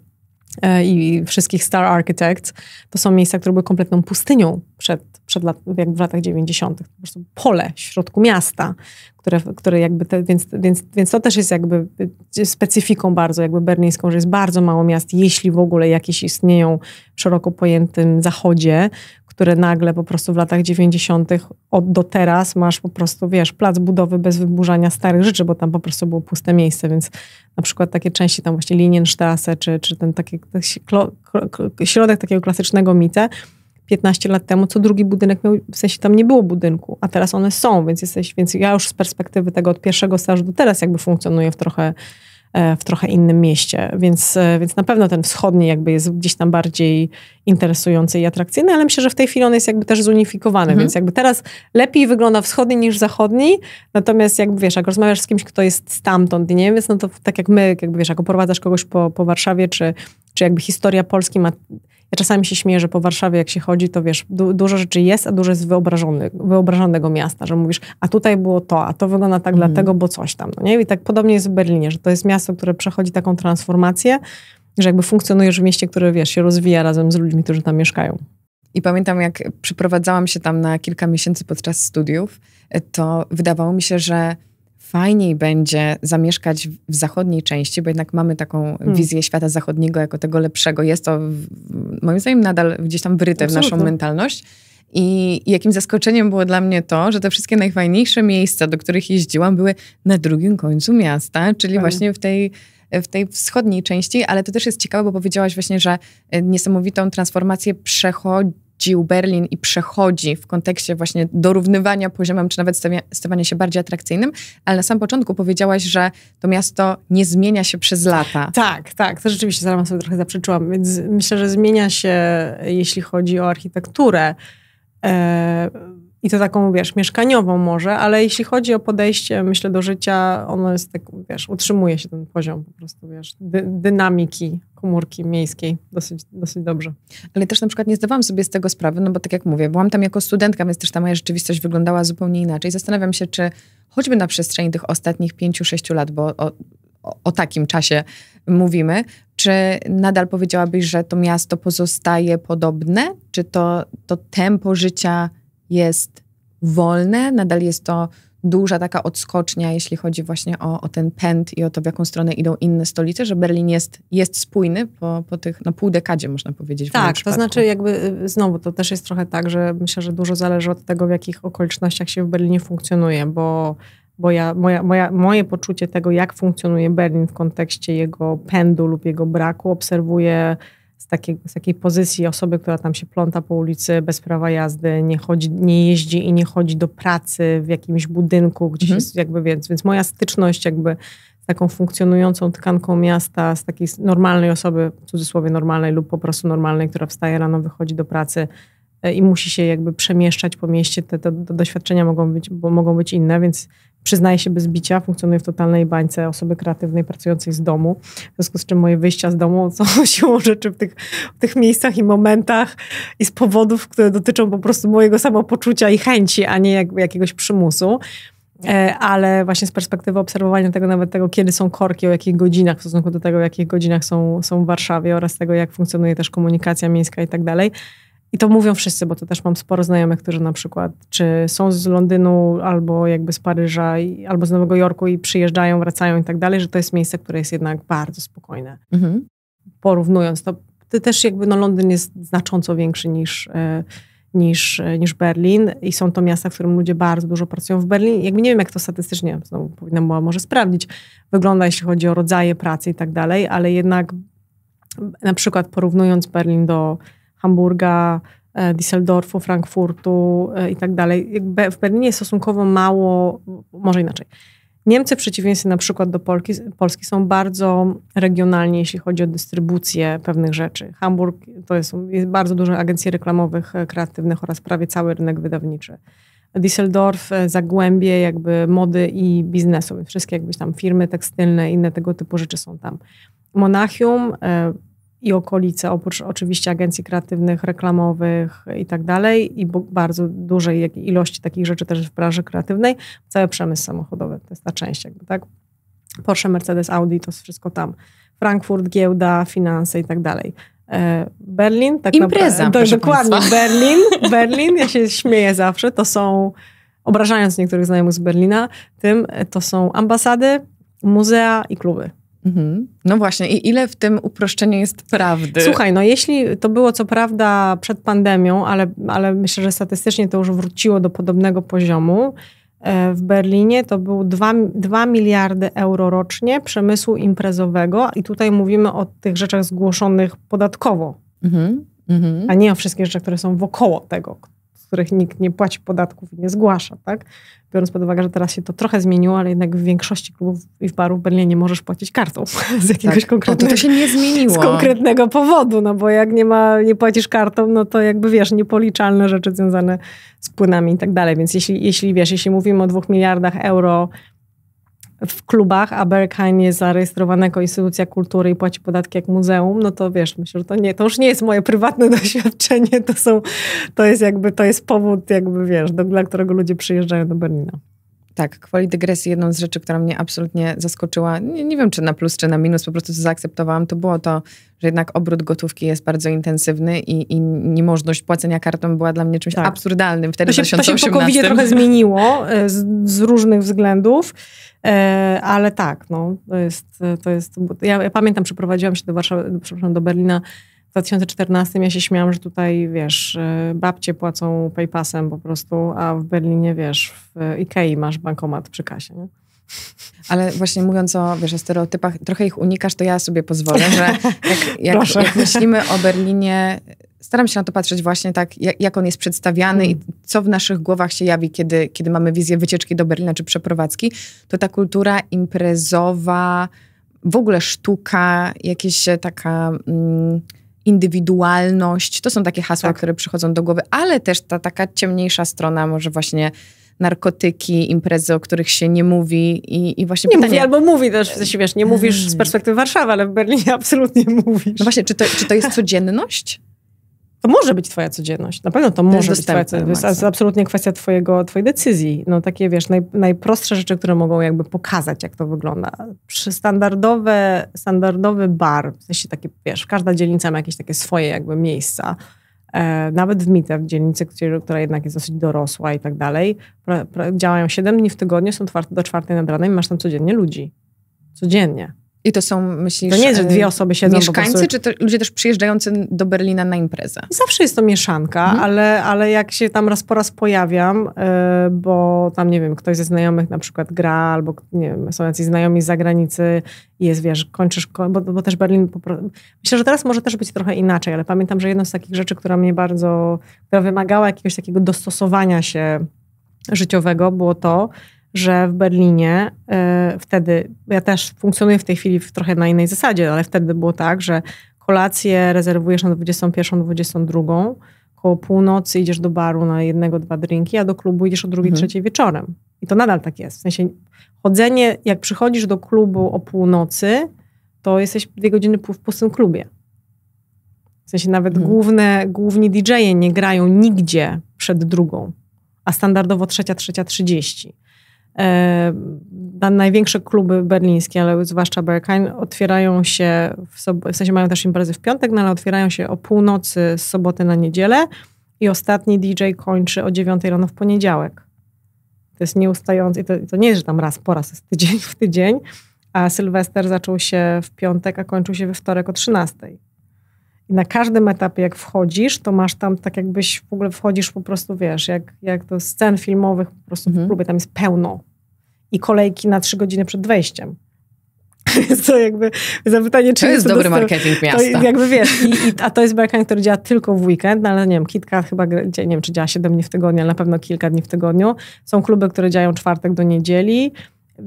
E, i wszystkich Star Architects, to są miejsca, które były kompletną pustynią przed, przed lat, jak w latach 90. Po prostu pole w środku miasta, które, które jakby, te, więc, więc, więc to też jest jakby specyfiką bardzo jakby berlińską, że jest bardzo mało miast, jeśli w ogóle jakieś istnieją w szeroko pojętym zachodzie, które nagle po prostu w latach 90. od do teraz masz po prostu, wiesz, plac budowy bez wyburzania starych rzeczy, bo tam po prostu było puste miejsce, więc na przykład takie części tam właśnie Linienstrasse, czy, czy ten taki środek takiego klasycznego mice, 15 lat temu co drugi budynek miał, w sensie tam nie było budynku, a teraz one są, więc jesteś, więc ja już z perspektywy tego od pierwszego stażu do teraz jakby funkcjonuję w trochę E, w trochę innym mieście. Więc, e, więc na pewno ten wschodni jakby jest gdzieś tam bardziej interesujący i atrakcyjny, ale myślę, że w tej chwili on jest jakby też zunifikowany, mhm. więc jakby teraz lepiej wygląda wschodni niż zachodni, natomiast jakby wiesz, jak rozmawiasz z kimś, kto jest stamtąd i nie więc no to tak jak my, jakby wiesz, jak oprowadzasz kogoś po, po Warszawie, czy, czy jakby historia Polski ma ja czasami się śmieję, że po Warszawie jak się chodzi, to wiesz, du dużo rzeczy jest, a dużo jest wyobrażonego miasta, że mówisz, a tutaj było to, a to wygląda tak mm. dlatego, bo coś tam. No nie? I tak podobnie jest w Berlinie, że to jest miasto, które przechodzi taką transformację, że jakby funkcjonujesz w mieście, które wiesz, się rozwija razem z ludźmi, którzy tam mieszkają. I pamiętam, jak przyprowadzałam się tam na kilka miesięcy podczas studiów, to wydawało mi się, że fajniej będzie zamieszkać w zachodniej części, bo jednak mamy taką hmm. wizję świata zachodniego jako tego lepszego. Jest to moim zdaniem nadal gdzieś tam wryte Absolutnie. w naszą mentalność. I jakim zaskoczeniem było dla mnie to, że te wszystkie najfajniejsze miejsca, do których jeździłam, były na drugim końcu miasta, czyli Fajne. właśnie w tej, w tej wschodniej części. Ale to też jest ciekawe, bo powiedziałaś właśnie, że e, niesamowitą transformację przechodzi opuścił Berlin i przechodzi w kontekście właśnie dorównywania poziomem, czy nawet stawiania stawania się bardziej atrakcyjnym, ale na samym początku powiedziałaś, że to miasto nie zmienia się przez lata. Tak, tak, to rzeczywiście sama sobie trochę zaprzeczyłam, więc myślę, że zmienia się, jeśli chodzi o architekturę. E, i to taką, wiesz, mieszkaniową może, ale jeśli chodzi o podejście, myślę, do życia, ono jest tak, wiesz, utrzymuje się ten poziom po prostu, wiesz, dy, dynamiki komórki miejskiej dosyć, dosyć dobrze. Ale też na przykład nie zdawałam sobie z tego sprawy, no bo tak jak mówię, byłam tam jako studentka, więc też ta moja rzeczywistość wyglądała zupełnie inaczej. Zastanawiam się, czy choćby na przestrzeni tych ostatnich pięciu, sześciu lat, bo o, o, o takim czasie mówimy, czy nadal powiedziałabyś, że to miasto pozostaje podobne? Czy to, to tempo życia jest wolne, nadal jest to duża taka odskocznia, jeśli chodzi właśnie o, o ten pęd i o to, w jaką stronę idą inne stolice, że Berlin jest, jest spójny po, po tych, no pół dekadzie można powiedzieć. tak, to znaczy jakby y, y, znowu to też jest trochę tak, że myślę, że dużo zależy od tego, w jakich okolicznościach się w Berlinie funkcjonuje, bo bo ja, moja, moja, moje poczucie tego, jak funkcjonuje Berlin w kontekście jego pędu lub jego braku, obserwuję z, z takiej pozycji osoby, która tam się pląta po ulicy bez prawa jazdy, nie, chodzi, nie jeździ i nie chodzi do pracy w jakimś budynku, gdzieś mhm. jest jakby więc. Więc moja styczność jakby z taką funkcjonującą tkanką miasta, z takiej normalnej osoby, w cudzysłowie normalnej lub po prostu normalnej, która wstaje rano, wychodzi do pracy e, i musi się jakby przemieszczać po mieście, te, te doświadczenia mogą być, mogą być inne, więc przyznaję się bez bicia, funkcjonuję w totalnej bańce osoby kreatywnej pracującej z domu. W związku z czym moje wyjścia z domu są siłą rzeczy w tych, w tych miejscach i momentach i z powodów, które dotyczą po prostu mojego samopoczucia i chęci, a nie jak jakiegoś przymusu e, ale właśnie z perspektywy obserwowania tego, nawet tego, kiedy są korki, o jakich godzinach, w stosunku do tego, jakich godzinach są, są w Warszawie oraz tego, jak funkcjonuje też komunikacja miejska i tak dalej, i to mówią wszyscy, bo to też mam sporo znajomych, którzy na przykład czy są z Londynu albo jakby z Paryża, albo z Nowego Jorku i przyjeżdżają, wracają i tak dalej, że to jest miejsce, które jest jednak bardzo spokojne. Mhm. Porównując to, to też jakby no, Londyn jest znacząco większy niż, e, niż, e, niż Berlin i są to miasta, w którym ludzie bardzo dużo pracują. W Berlinie, jakby nie wiem, jak to statystycznie, znowu powinnam była może sprawdzić, wygląda, jeśli chodzi o rodzaje pracy i tak dalej, ale jednak na przykład porównując Berlin do Hamburga, e, Düsseldorfu, Frankfurtu e, i tak dalej. W Berlinie jest stosunkowo mało, może inaczej. Niemcy w przeciwieństwie na przykład do Polki, Polski są bardzo regionalni, jeśli chodzi o dystrybucję pewnych rzeczy. Hamburg to jest, jest bardzo dużo agencji reklamowych, e, kreatywnych oraz prawie cały rynek wydawniczy. Düsseldorf, Zagłębie jakby mody i biznesu. Wszystkie jakbyś tam firmy tekstylne, inne tego typu rzeczy są tam. Monachium, i okolice, oprócz oczywiście agencji kreatywnych, reklamowych i tak dalej, i bardzo dużej ilości takich rzeczy też w branży kreatywnej, cały przemysł samochodowy, to jest ta część jakby, tak? Porsche, Mercedes, Audi, to jest wszystko tam. Frankfurt, giełda, finanse i tak dalej. E, Berlin, tak Impreza, naprawdę. Dokładnie, Państwa. Berlin, Berlin, ja się śmieję zawsze, to są, obrażając niektórych znajomych z Berlina, tym e, to są ambasady, muzea i kluby. Mhm. No właśnie, i ile w tym uproszczeniu jest prawdy? Słuchaj, no jeśli to było co prawda przed pandemią, ale, ale myślę, że statystycznie to już wróciło do podobnego poziomu. E, w Berlinie to był 2, 2 miliardy euro rocznie przemysłu imprezowego, i tutaj mówimy o tych rzeczach zgłoszonych podatkowo, mhm. Mhm. a nie o wszystkich rzeczach, które są wokoło tego, z których nikt nie płaci podatków i nie zgłasza, tak? biorąc pod uwagę, że teraz się to trochę zmieniło, ale jednak w większości klubów i w barów w Berlinie możesz płacić kartą z tak. jakiegoś tak. konkretnego... To, to się nie zmieniło. Z konkretnego powodu, no bo jak nie, ma, nie płacisz kartą, no to jakby, wiesz, niepoliczalne rzeczy związane z płynami i tak dalej. Więc jeśli, jeśli, wiesz, jeśli mówimy o dwóch miliardach euro w klubach, a Berkane jest zarejestrowana jako instytucja kultury i płaci podatki jak muzeum, no to wiesz, myślę, że to, nie, to już nie jest moje prywatne doświadczenie, to, są, to jest jakby, to jest powód jakby, wiesz, do, dla którego ludzie przyjeżdżają do Berlina. Tak, kwoli dygresji, jedną z rzeczy, która mnie absolutnie zaskoczyła, nie, nie, wiem czy na plus, czy na minus, po prostu to zaakceptowałam, to było to, że jednak obrót gotówki jest bardzo intensywny i, i niemożność płacenia kartą była dla mnie czymś tak. absurdalnym wtedy to się, w 2018. To się trochę zmieniło e, z, z różnych względów, e, ale tak, no, to jest, to jest ja, ja pamiętam, przeprowadziłam się do Warszawy, przepraszam, do Berlina w 2014 ja się śmiałam, że tutaj, wiesz, e, babcie płacą PayPasem po prostu, a w Berlinie, wiesz, w Ikei masz bankomat przy kasie, nie? Ale właśnie mówiąc o, wiesz, o stereotypach, trochę ich unikasz, to ja sobie pozwolę, że jak, jak, jak myślimy o Berlinie, staram się na to patrzeć właśnie tak, jak, jak on jest przedstawiany mm. i co w naszych głowach się jawi, kiedy, kiedy mamy wizję wycieczki do Berlina czy przeprowadzki, to ta kultura imprezowa, w ogóle sztuka, jakieś taka... Mm, indywidualność. To są takie hasła, tak. które przychodzą do głowy, ale też ta taka ciemniejsza strona, może właśnie narkotyki, imprezy, o których się nie mówi i, i właśnie Nie pytanie... mówi albo mówi też, w sensie wiesz, nie mówisz z mm. perspektywy Warszawy, ale w Berlinie absolutnie mówisz. No właśnie, czy to, czy to jest codzienność? to może być twoja codzienność. Na pewno to, może być twoja codzienność. To tak, jest absolutnie kwestia twojego, twojej decyzji. No takie, wiesz, naj, najprostsze rzeczy, które mogą jakby pokazać, jak to wygląda. Przy standardowe, standardowy bar, w sensie takie, wiesz, każda dzielnica ma jakieś takie swoje jakby miejsca. E, nawet w Mite, w dzielnicy, która jednak jest dosyć dorosła i tak dalej, pra, pra, działają 7 dni w tygodniu, są do czwartej nad ranem i masz tam codziennie ludzi. Codziennie. I to są, myślisz... To nie jest, że dwie e, osoby siedzą Mieszkańcy, prostu... czy to ludzie też przyjeżdżający do Berlina na imprezę? zawsze jest to mieszanka, mhm. ale, ale jak się tam raz po raz pojawiam, e, bo tam, nie wiem, ktoś ze znajomych na przykład gra, albo nie wiem, są jacyś znajomi z zagranicy i jest, wiesz, kończysz, bo, bo też Berlin... Po prostu... Myślę, że teraz może też być trochę inaczej, ale pamiętam, że jedną z takich rzeczy, która mnie bardzo... która wymagała jakiegoś takiego dostosowania się życiowego, było to, że w Berlinie y, wtedy, ja też funkcjonuję w tej chwili w trochę na innej zasadzie, ale wtedy było tak, że kolację rezerwujesz na 21-22, koło północy idziesz do baru na jednego, dwa drinki, a do klubu idziesz o drugiej, mhm. trzeciej wieczorem. I to nadal tak jest. W sensie chodzenie, jak przychodzisz do klubu o północy, to jesteś dwie godziny w pustym klubie. W sensie nawet mhm. główne, główni DJ-e nie grają nigdzie przed drugą, a standardowo trzecia, trzecia, trzydzieści. E, na największe kluby berlińskie, ale zwłaszcza Berghain, otwierają się, w, sobotę. w sensie mają też imprezy w piątek, no ale otwierają się o północy z soboty na niedzielę i ostatni DJ kończy o 9 rano w poniedziałek. To jest nieustający, i to, to nie jest, że tam raz po raz jest tydzień w tydzień, a Sylwester zaczął się w piątek, a kończył się we wtorek o 13. I na każdym etapie, jak wchodzisz, to masz tam tak jakbyś w ogóle wchodzisz po prostu, wiesz, jak, jak do scen filmowych, po prostu mhm. w próbie tam jest pełno. I kolejki na trzy godziny przed wejściem. to jakby zapytanie, czy to jest to dobry dostęp, marketing miasta. To jakby wiesz, i, i, a to jest marketing, który działa tylko w weekend, no ale nie wiem, kilka chyba, nie wiem, czy działa 7 dni w tygodniu, ale na pewno kilka dni w tygodniu. Są kluby, które działają czwartek do niedzieli,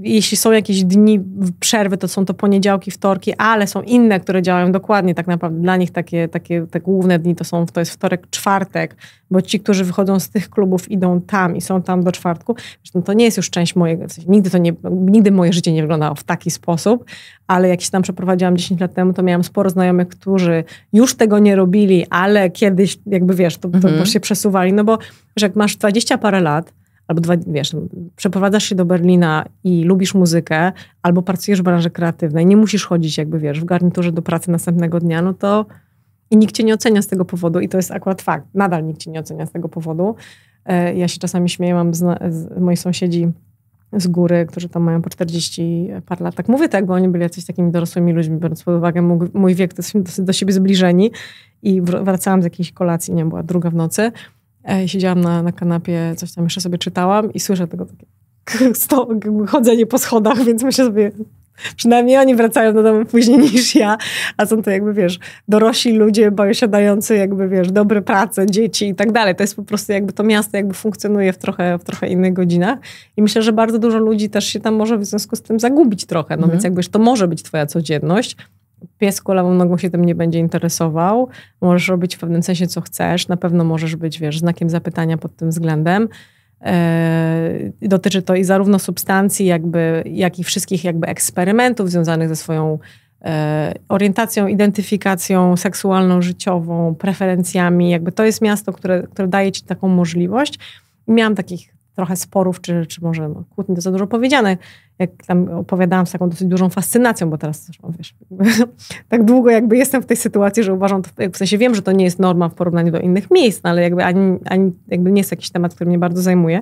jeśli są jakieś dni przerwy, to są to poniedziałki, wtorki, ale są inne, które działają dokładnie tak naprawdę. Dla nich takie, takie te główne dni to są to jest wtorek, czwartek, bo ci, którzy wychodzą z tych klubów, idą tam i są tam do czwartku. Zresztą to nie jest już część mojego, w sensie nigdy, to nie, nigdy moje życie nie wyglądało w taki sposób, ale jak się tam przeprowadziłam 10 lat temu, to miałam sporo znajomych, którzy już tego nie robili, ale kiedyś jakby wiesz, to, to mhm. się przesuwali, no bo że jak masz 20 parę lat, albo dwa, wiesz, przeprowadzasz się do Berlina i lubisz muzykę, albo pracujesz w branży kreatywnej, nie musisz chodzić jakby, wiesz, w garniturze do pracy następnego dnia, no to i nikt cię nie ocenia z tego powodu i to jest akurat fakt, nadal nikt cię nie ocenia z tego powodu. E, ja się czasami śmieję, mam zna, z, moich sąsiedzi z góry, którzy tam mają po 40 par lat. Tak mówię tak, bo oni byli jacyś takimi dorosłymi ludźmi, biorąc pod uwagę mój, wiek, to jesteśmy do siebie zbliżeni. I wracałam z jakiejś kolacji, nie była druga w nocy E, siedziałam na, na kanapie, coś tam jeszcze sobie czytałam i słyszę tego takie sto, chodzenie po schodach, więc myślę sobie, przynajmniej oni wracają do domu później niż ja, a są to jakby, wiesz, dorośli ludzie posiadający jakby, wiesz, dobre prace, dzieci i tak dalej. To jest po prostu jakby to miasto jakby funkcjonuje w trochę, w trochę innych godzinach i myślę, że bardzo dużo ludzi też się tam może w związku z tym zagubić trochę, no mhm. więc jakby to może być twoja codzienność, pies kulawą nogą się tym nie będzie interesował. Możesz robić w pewnym sensie, co chcesz. Na pewno możesz być, wiesz, znakiem zapytania pod tym względem. Yy, dotyczy to i zarówno substancji, jakby, jak i wszystkich jakby eksperymentów związanych ze swoją yy, orientacją, identyfikacją seksualną, życiową, preferencjami. Jakby to jest miasto, które, które daje ci taką możliwość. Miałam takich trochę sporów, czy, czy może no, kłótni, to za dużo powiedziane. Jak tam opowiadałam z taką dosyć dużą fascynacją, bo teraz zresztą, wiesz, tak długo jakby jestem w tej sytuacji, że uważam, to, w sensie wiem, że to nie jest norma w porównaniu do innych miejsc, no, ale jakby, ani, ani, jakby nie jest jakiś temat, który mnie bardzo zajmuje.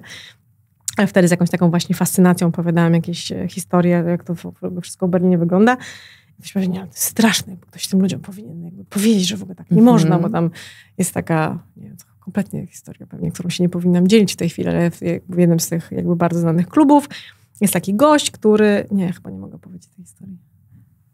Ale wtedy z jakąś taką właśnie fascynacją opowiadałam jakieś e, historie, jak to wszystko w Berlinie wygląda. Ktoś powie, nie, to jest straszne, bo ktoś tym ludziom powinien jakby powiedzieć, że w ogóle tak nie mm -hmm. można, mhm. bo tam jest taka, nie wiem, kompletnie historia pewnie, którą się nie powinnam dzielić w tej chwili, ale w, w jednym z tych jakby bardzo znanych klubów jest taki gość, który... Nie, chyba nie mogę powiedzieć tej historii.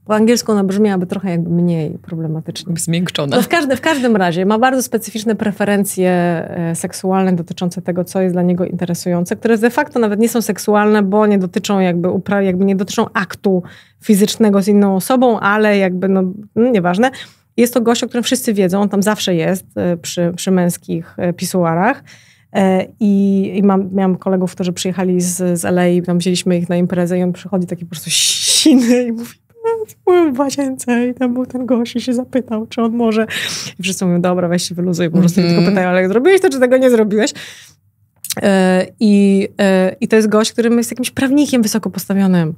Po angielsku ona brzmiałaby trochę jakby mniej problematycznie. Zmiękczona. No w, każdy, w każdym razie ma bardzo specyficzne preferencje e, seksualne dotyczące tego, co jest dla niego interesujące, które de facto nawet nie są seksualne, bo nie dotyczą jakby, upra- jakby nie dotyczą aktu fizycznego z inną osobą, ale jakby no, no nieważne. Jest to gość, o którym wszyscy wiedzą, on tam zawsze jest e, przy, przy męskich e, pisuarach. E, I, i mam, miałam kolegów, którzy przyjechali z, z LA, tam wzięliśmy ich na imprezę i on przychodzi taki po prostu siny i mówi byłem w łazience i tam był ten gość i się zapytał, czy on może. I wszyscy mówią, dobra, weź się wyluzuj, po prostu mm -hmm. tylko pytają, ale zrobiłeś to, czy tego nie zrobiłeś? I, I to jest gość, który jest jakimś prawnikiem wysoko postawionym.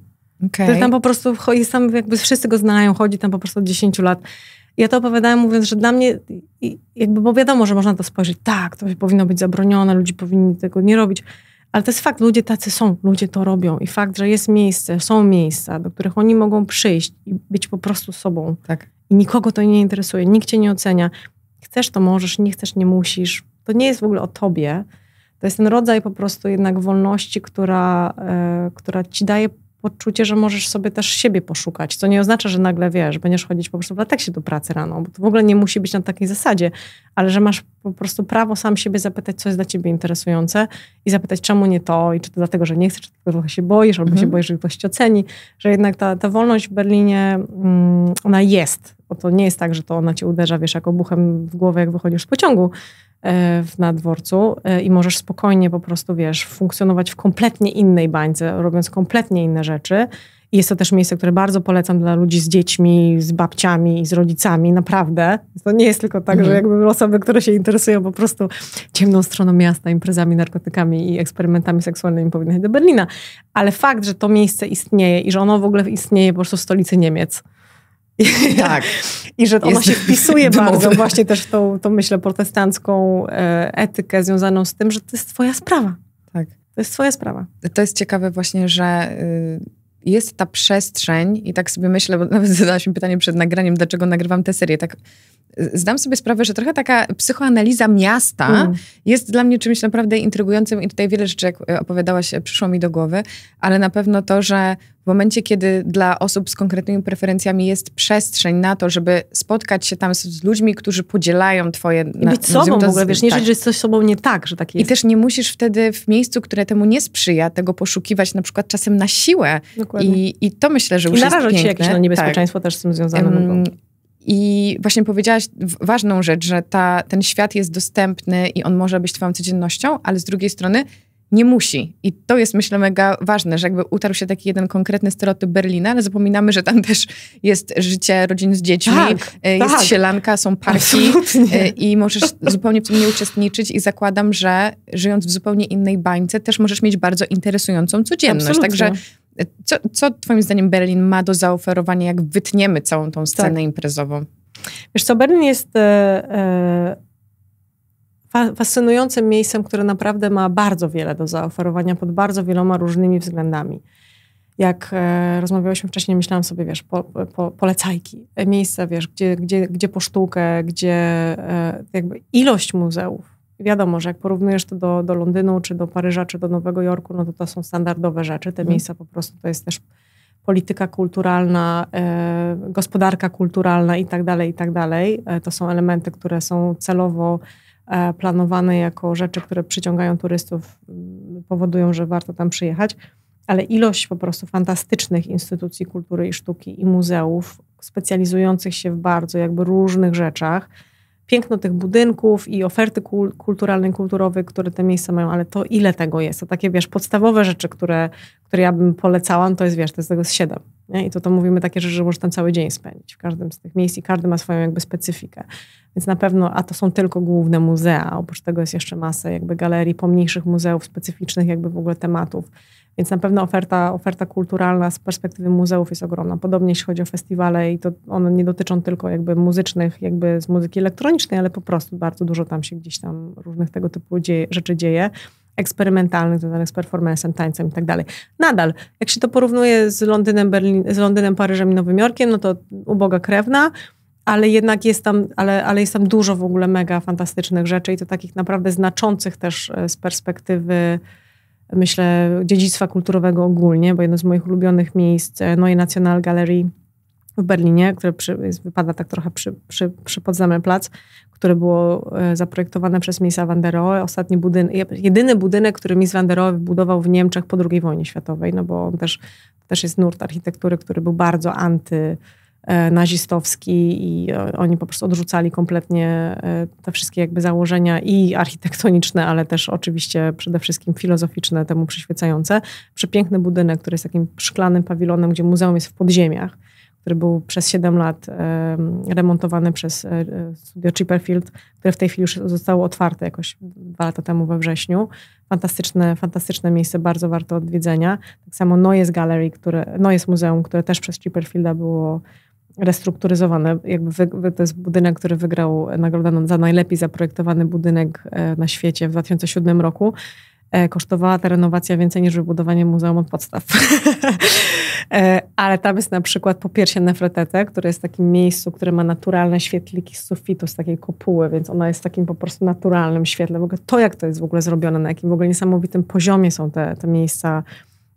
Okay. Który tam po prostu jest tam, jakby wszyscy go znają, chodzi tam po prostu od 10 lat. Ja to opowiadałam mówiąc, że dla mnie, jakby, bo wiadomo, że można to spojrzeć, tak, to powinno być zabronione, ludzie powinni tego nie robić, ale to jest fakt, ludzie tacy są, ludzie to robią i fakt, że jest miejsce, są miejsca, do których oni mogą przyjść i być po prostu sobą. Tak. I nikogo to nie interesuje, nikt cię nie ocenia. Chcesz to możesz, nie chcesz nie musisz. To nie jest w ogóle o tobie. To jest ten rodzaj po prostu jednak wolności, która, y, która ci daje poczucie, że możesz sobie też siebie poszukać. To nie oznacza, że nagle wiesz, będziesz chodzić po prostu w lateksie do pracy rano, bo to w ogóle nie musi być na takiej zasadzie, ale że masz po prostu prawo sam siebie zapytać, co jest dla ciebie interesujące i zapytać, czemu nie to i czy to dlatego, że nie chcesz, czy tylko trochę się boisz, albo mhm. się boisz, że ktoś ci oceni, że jednak ta, ta wolność w Berlinie, mm, ona jest. Bo to nie jest tak, że to ona cię uderza, wiesz, jak obuchem w głowę, jak wychodzisz z pociągu, E, na dworcu e, i możesz spokojnie po prostu, wiesz, funkcjonować w kompletnie innej bańce, robiąc kompletnie inne rzeczy. I jest to też miejsce, które bardzo polecam dla ludzi z dziećmi, z babciami, z rodzicami, naprawdę. To nie jest tylko tak, że mhm. jakby osoby, które się interesują po prostu ciemną stroną miasta, imprezami, narkotykami i eksperymentami seksualnymi powinny do Berlina. Ale fakt, że to miejsce istnieje i że ono w ogóle istnieje po prostu w stolicy Niemiec, tak. I że ona się wpisuje bardzo właśnie też w tą, tą, myślę, protestancką e, etykę związaną z tym, że to jest twoja sprawa. Tak. To jest twoja sprawa. To jest ciekawe właśnie, że y, jest ta przestrzeń i tak sobie myślę, bo nawet zadałaś mi pytanie przed nagraniem, dlaczego nagrywam tę serię. Tak zdam sobie sprawę, że trochę taka psychoanaliza miasta mm. jest dla mnie czymś naprawdę intrygującym i tutaj wiele rzeczy, jak e, opowiadałaś, e, przyszło mi do głowy, ale na pewno to, że w momencie, kiedy dla osób z konkretnymi preferencjami jest przestrzeń na to, żeby spotkać się tam z, z ludźmi, którzy podzielają twoje... I być na, sobą to, w ogóle, wiesz, nie tak. żyć, że jest coś sobą nie tak, że tak jest. I też nie musisz wtedy w miejscu, które temu nie sprzyja, tego poszukiwać na przykład czasem na siłę. Dokładnie. I, i to myślę, że już I narażać jest piękne. się jakieś na niebezpieczeństwo tak. też z tym związane. Um, i właśnie powiedziałaś ważną rzecz, że ta, ten świat jest dostępny i on może być twoją codziennością, ale z drugiej strony nie musi. I to jest, myślę, mega ważne, że jakby utarł się taki jeden konkretny stereotyp Berlina, ale zapominamy, że tam też jest życie rodzin z dziećmi, tak, y, jest tak. sielanka, są parki Absolutnie. Y, i możesz zupełnie w tym nie uczestniczyć i zakładam, że żyjąc w zupełnie innej bańce też możesz mieć bardzo interesującą codzienność. Absolutnie. Także co, co Twoim zdaniem Berlin ma do zaoferowania, jak wytniemy całą tą tak. scenę tak. imprezową? Wiesz co, Berlin jest e, e fascynującym miejscem, które naprawdę ma bardzo wiele do zaoferowania pod bardzo wieloma różnymi względami. Jak e, rozmawiałyśmy wcześniej, myślałam sobie, wiesz, po, po, polecajki, e, miejsca, wiesz, gdzie, gdzie, gdzie po sztukę, gdzie e, jakby ilość muzeów, wiadomo, że jak porównujesz to do, do Londynu, czy do Paryża, czy do Nowego Jorku, no to to są standardowe rzeczy. Te mm. miejsca po prostu to jest też polityka kulturalna, e, gospodarka kulturalna i tak dalej, i tak dalej. E, to są elementy, które są celowo e, planowane jako rzeczy, które przyciągają turystów, mm, powodują, że warto tam przyjechać. Ale ilość po prostu fantastycznych instytucji kultury i sztuki i muzeów specjalizujących się w bardzo jakby różnych rzeczach, piękno tych budynków i oferty kul kulturalnej, kulturowej, które te miejsca mają, ale to ile tego jest? To takie, wiesz, podstawowe rzeczy, które, które ja bym polecałam, to jest, wiesz, to jest tego z siedem. I to, to mówimy takie rzeczy, że możesz tam cały dzień spędzić w każdym z tych miejsc i każdy ma swoją jakby specyfikę. Więc na pewno, a to są tylko główne muzea, oprócz tego jest jeszcze masa jakby galerii, pomniejszych muzeów, specyficznych jakby w ogóle tematów. Więc na pewno oferta, oferta kulturalna z perspektywy muzeów jest ogromna. Podobnie jeśli chodzi o festiwale i to one nie dotyczą tylko jakby muzycznych, jakby z muzyki elektronicznej, ale po prostu bardzo dużo tam się gdzieś tam różnych tego typu dzieje, rzeczy dzieje eksperymentalnych związanych z performancem, tańcem i tak dalej. Nadal, jak się to porównuje z Londynem, Berlin, z Londynem, Paryżem i Nowym Jorkiem, no to uboga krewna, ale jednak jest tam, ale, ale jest tam dużo w ogóle mega fantastycznych rzeczy i to takich naprawdę znaczących też e, z perspektywy myślę, dziedzictwa kulturowego ogólnie, bo jedno z moich ulubionych miejsc, e, Neue National Gallery w Berlinie, które przy, wypada tak trochę przy, przy, przy Plac, które było e, zaprojektowane przez Misa van der Rohe, ostatni budynek, jedyny budynek, który Mis van der Rohe budował w Niemczech po II wojnie światowej, no bo on też, też jest nurt architektury, który był bardzo anty E, nazistowski i e, oni po prostu odrzucali kompletnie e, te wszystkie jakby założenia i architektoniczne, ale też oczywiście przede wszystkim filozoficzne temu przyświecające. Przepiękny budynek, który jest takim szklanym pawilonem, gdzie muzeum jest w podziemiach, który był przez 7 lat remontowany przez studio Chipperfield, które w tej chwili już zostało otwarte jakoś dwa lata temu we wrześniu. Fantastyczne, fantastyczne miejsce, bardzo warto odwiedzenia. Tak samo Noyes Gallery, które, Noyes Muzeum, które też przez Chipperfielda było restrukturyzowane. Jakby wy, to jest budynek, który wygrał nagrodę za najlepiej zaprojektowany budynek e, na świecie w 2007 roku. E, kosztowała ta renowacja więcej niż wybudowanie muzeum od podstaw. E, ale tam jest na przykład pierwsze Nefretete, które jest w takim miejscu, które ma naturalne świetliki z sufitu, z takiej kopuły, więc ona jest w takim po prostu naturalnym świetle. W ogóle to, jak to jest w ogóle zrobione, na jakim w ogóle niesamowitym poziomie są te, te miejsca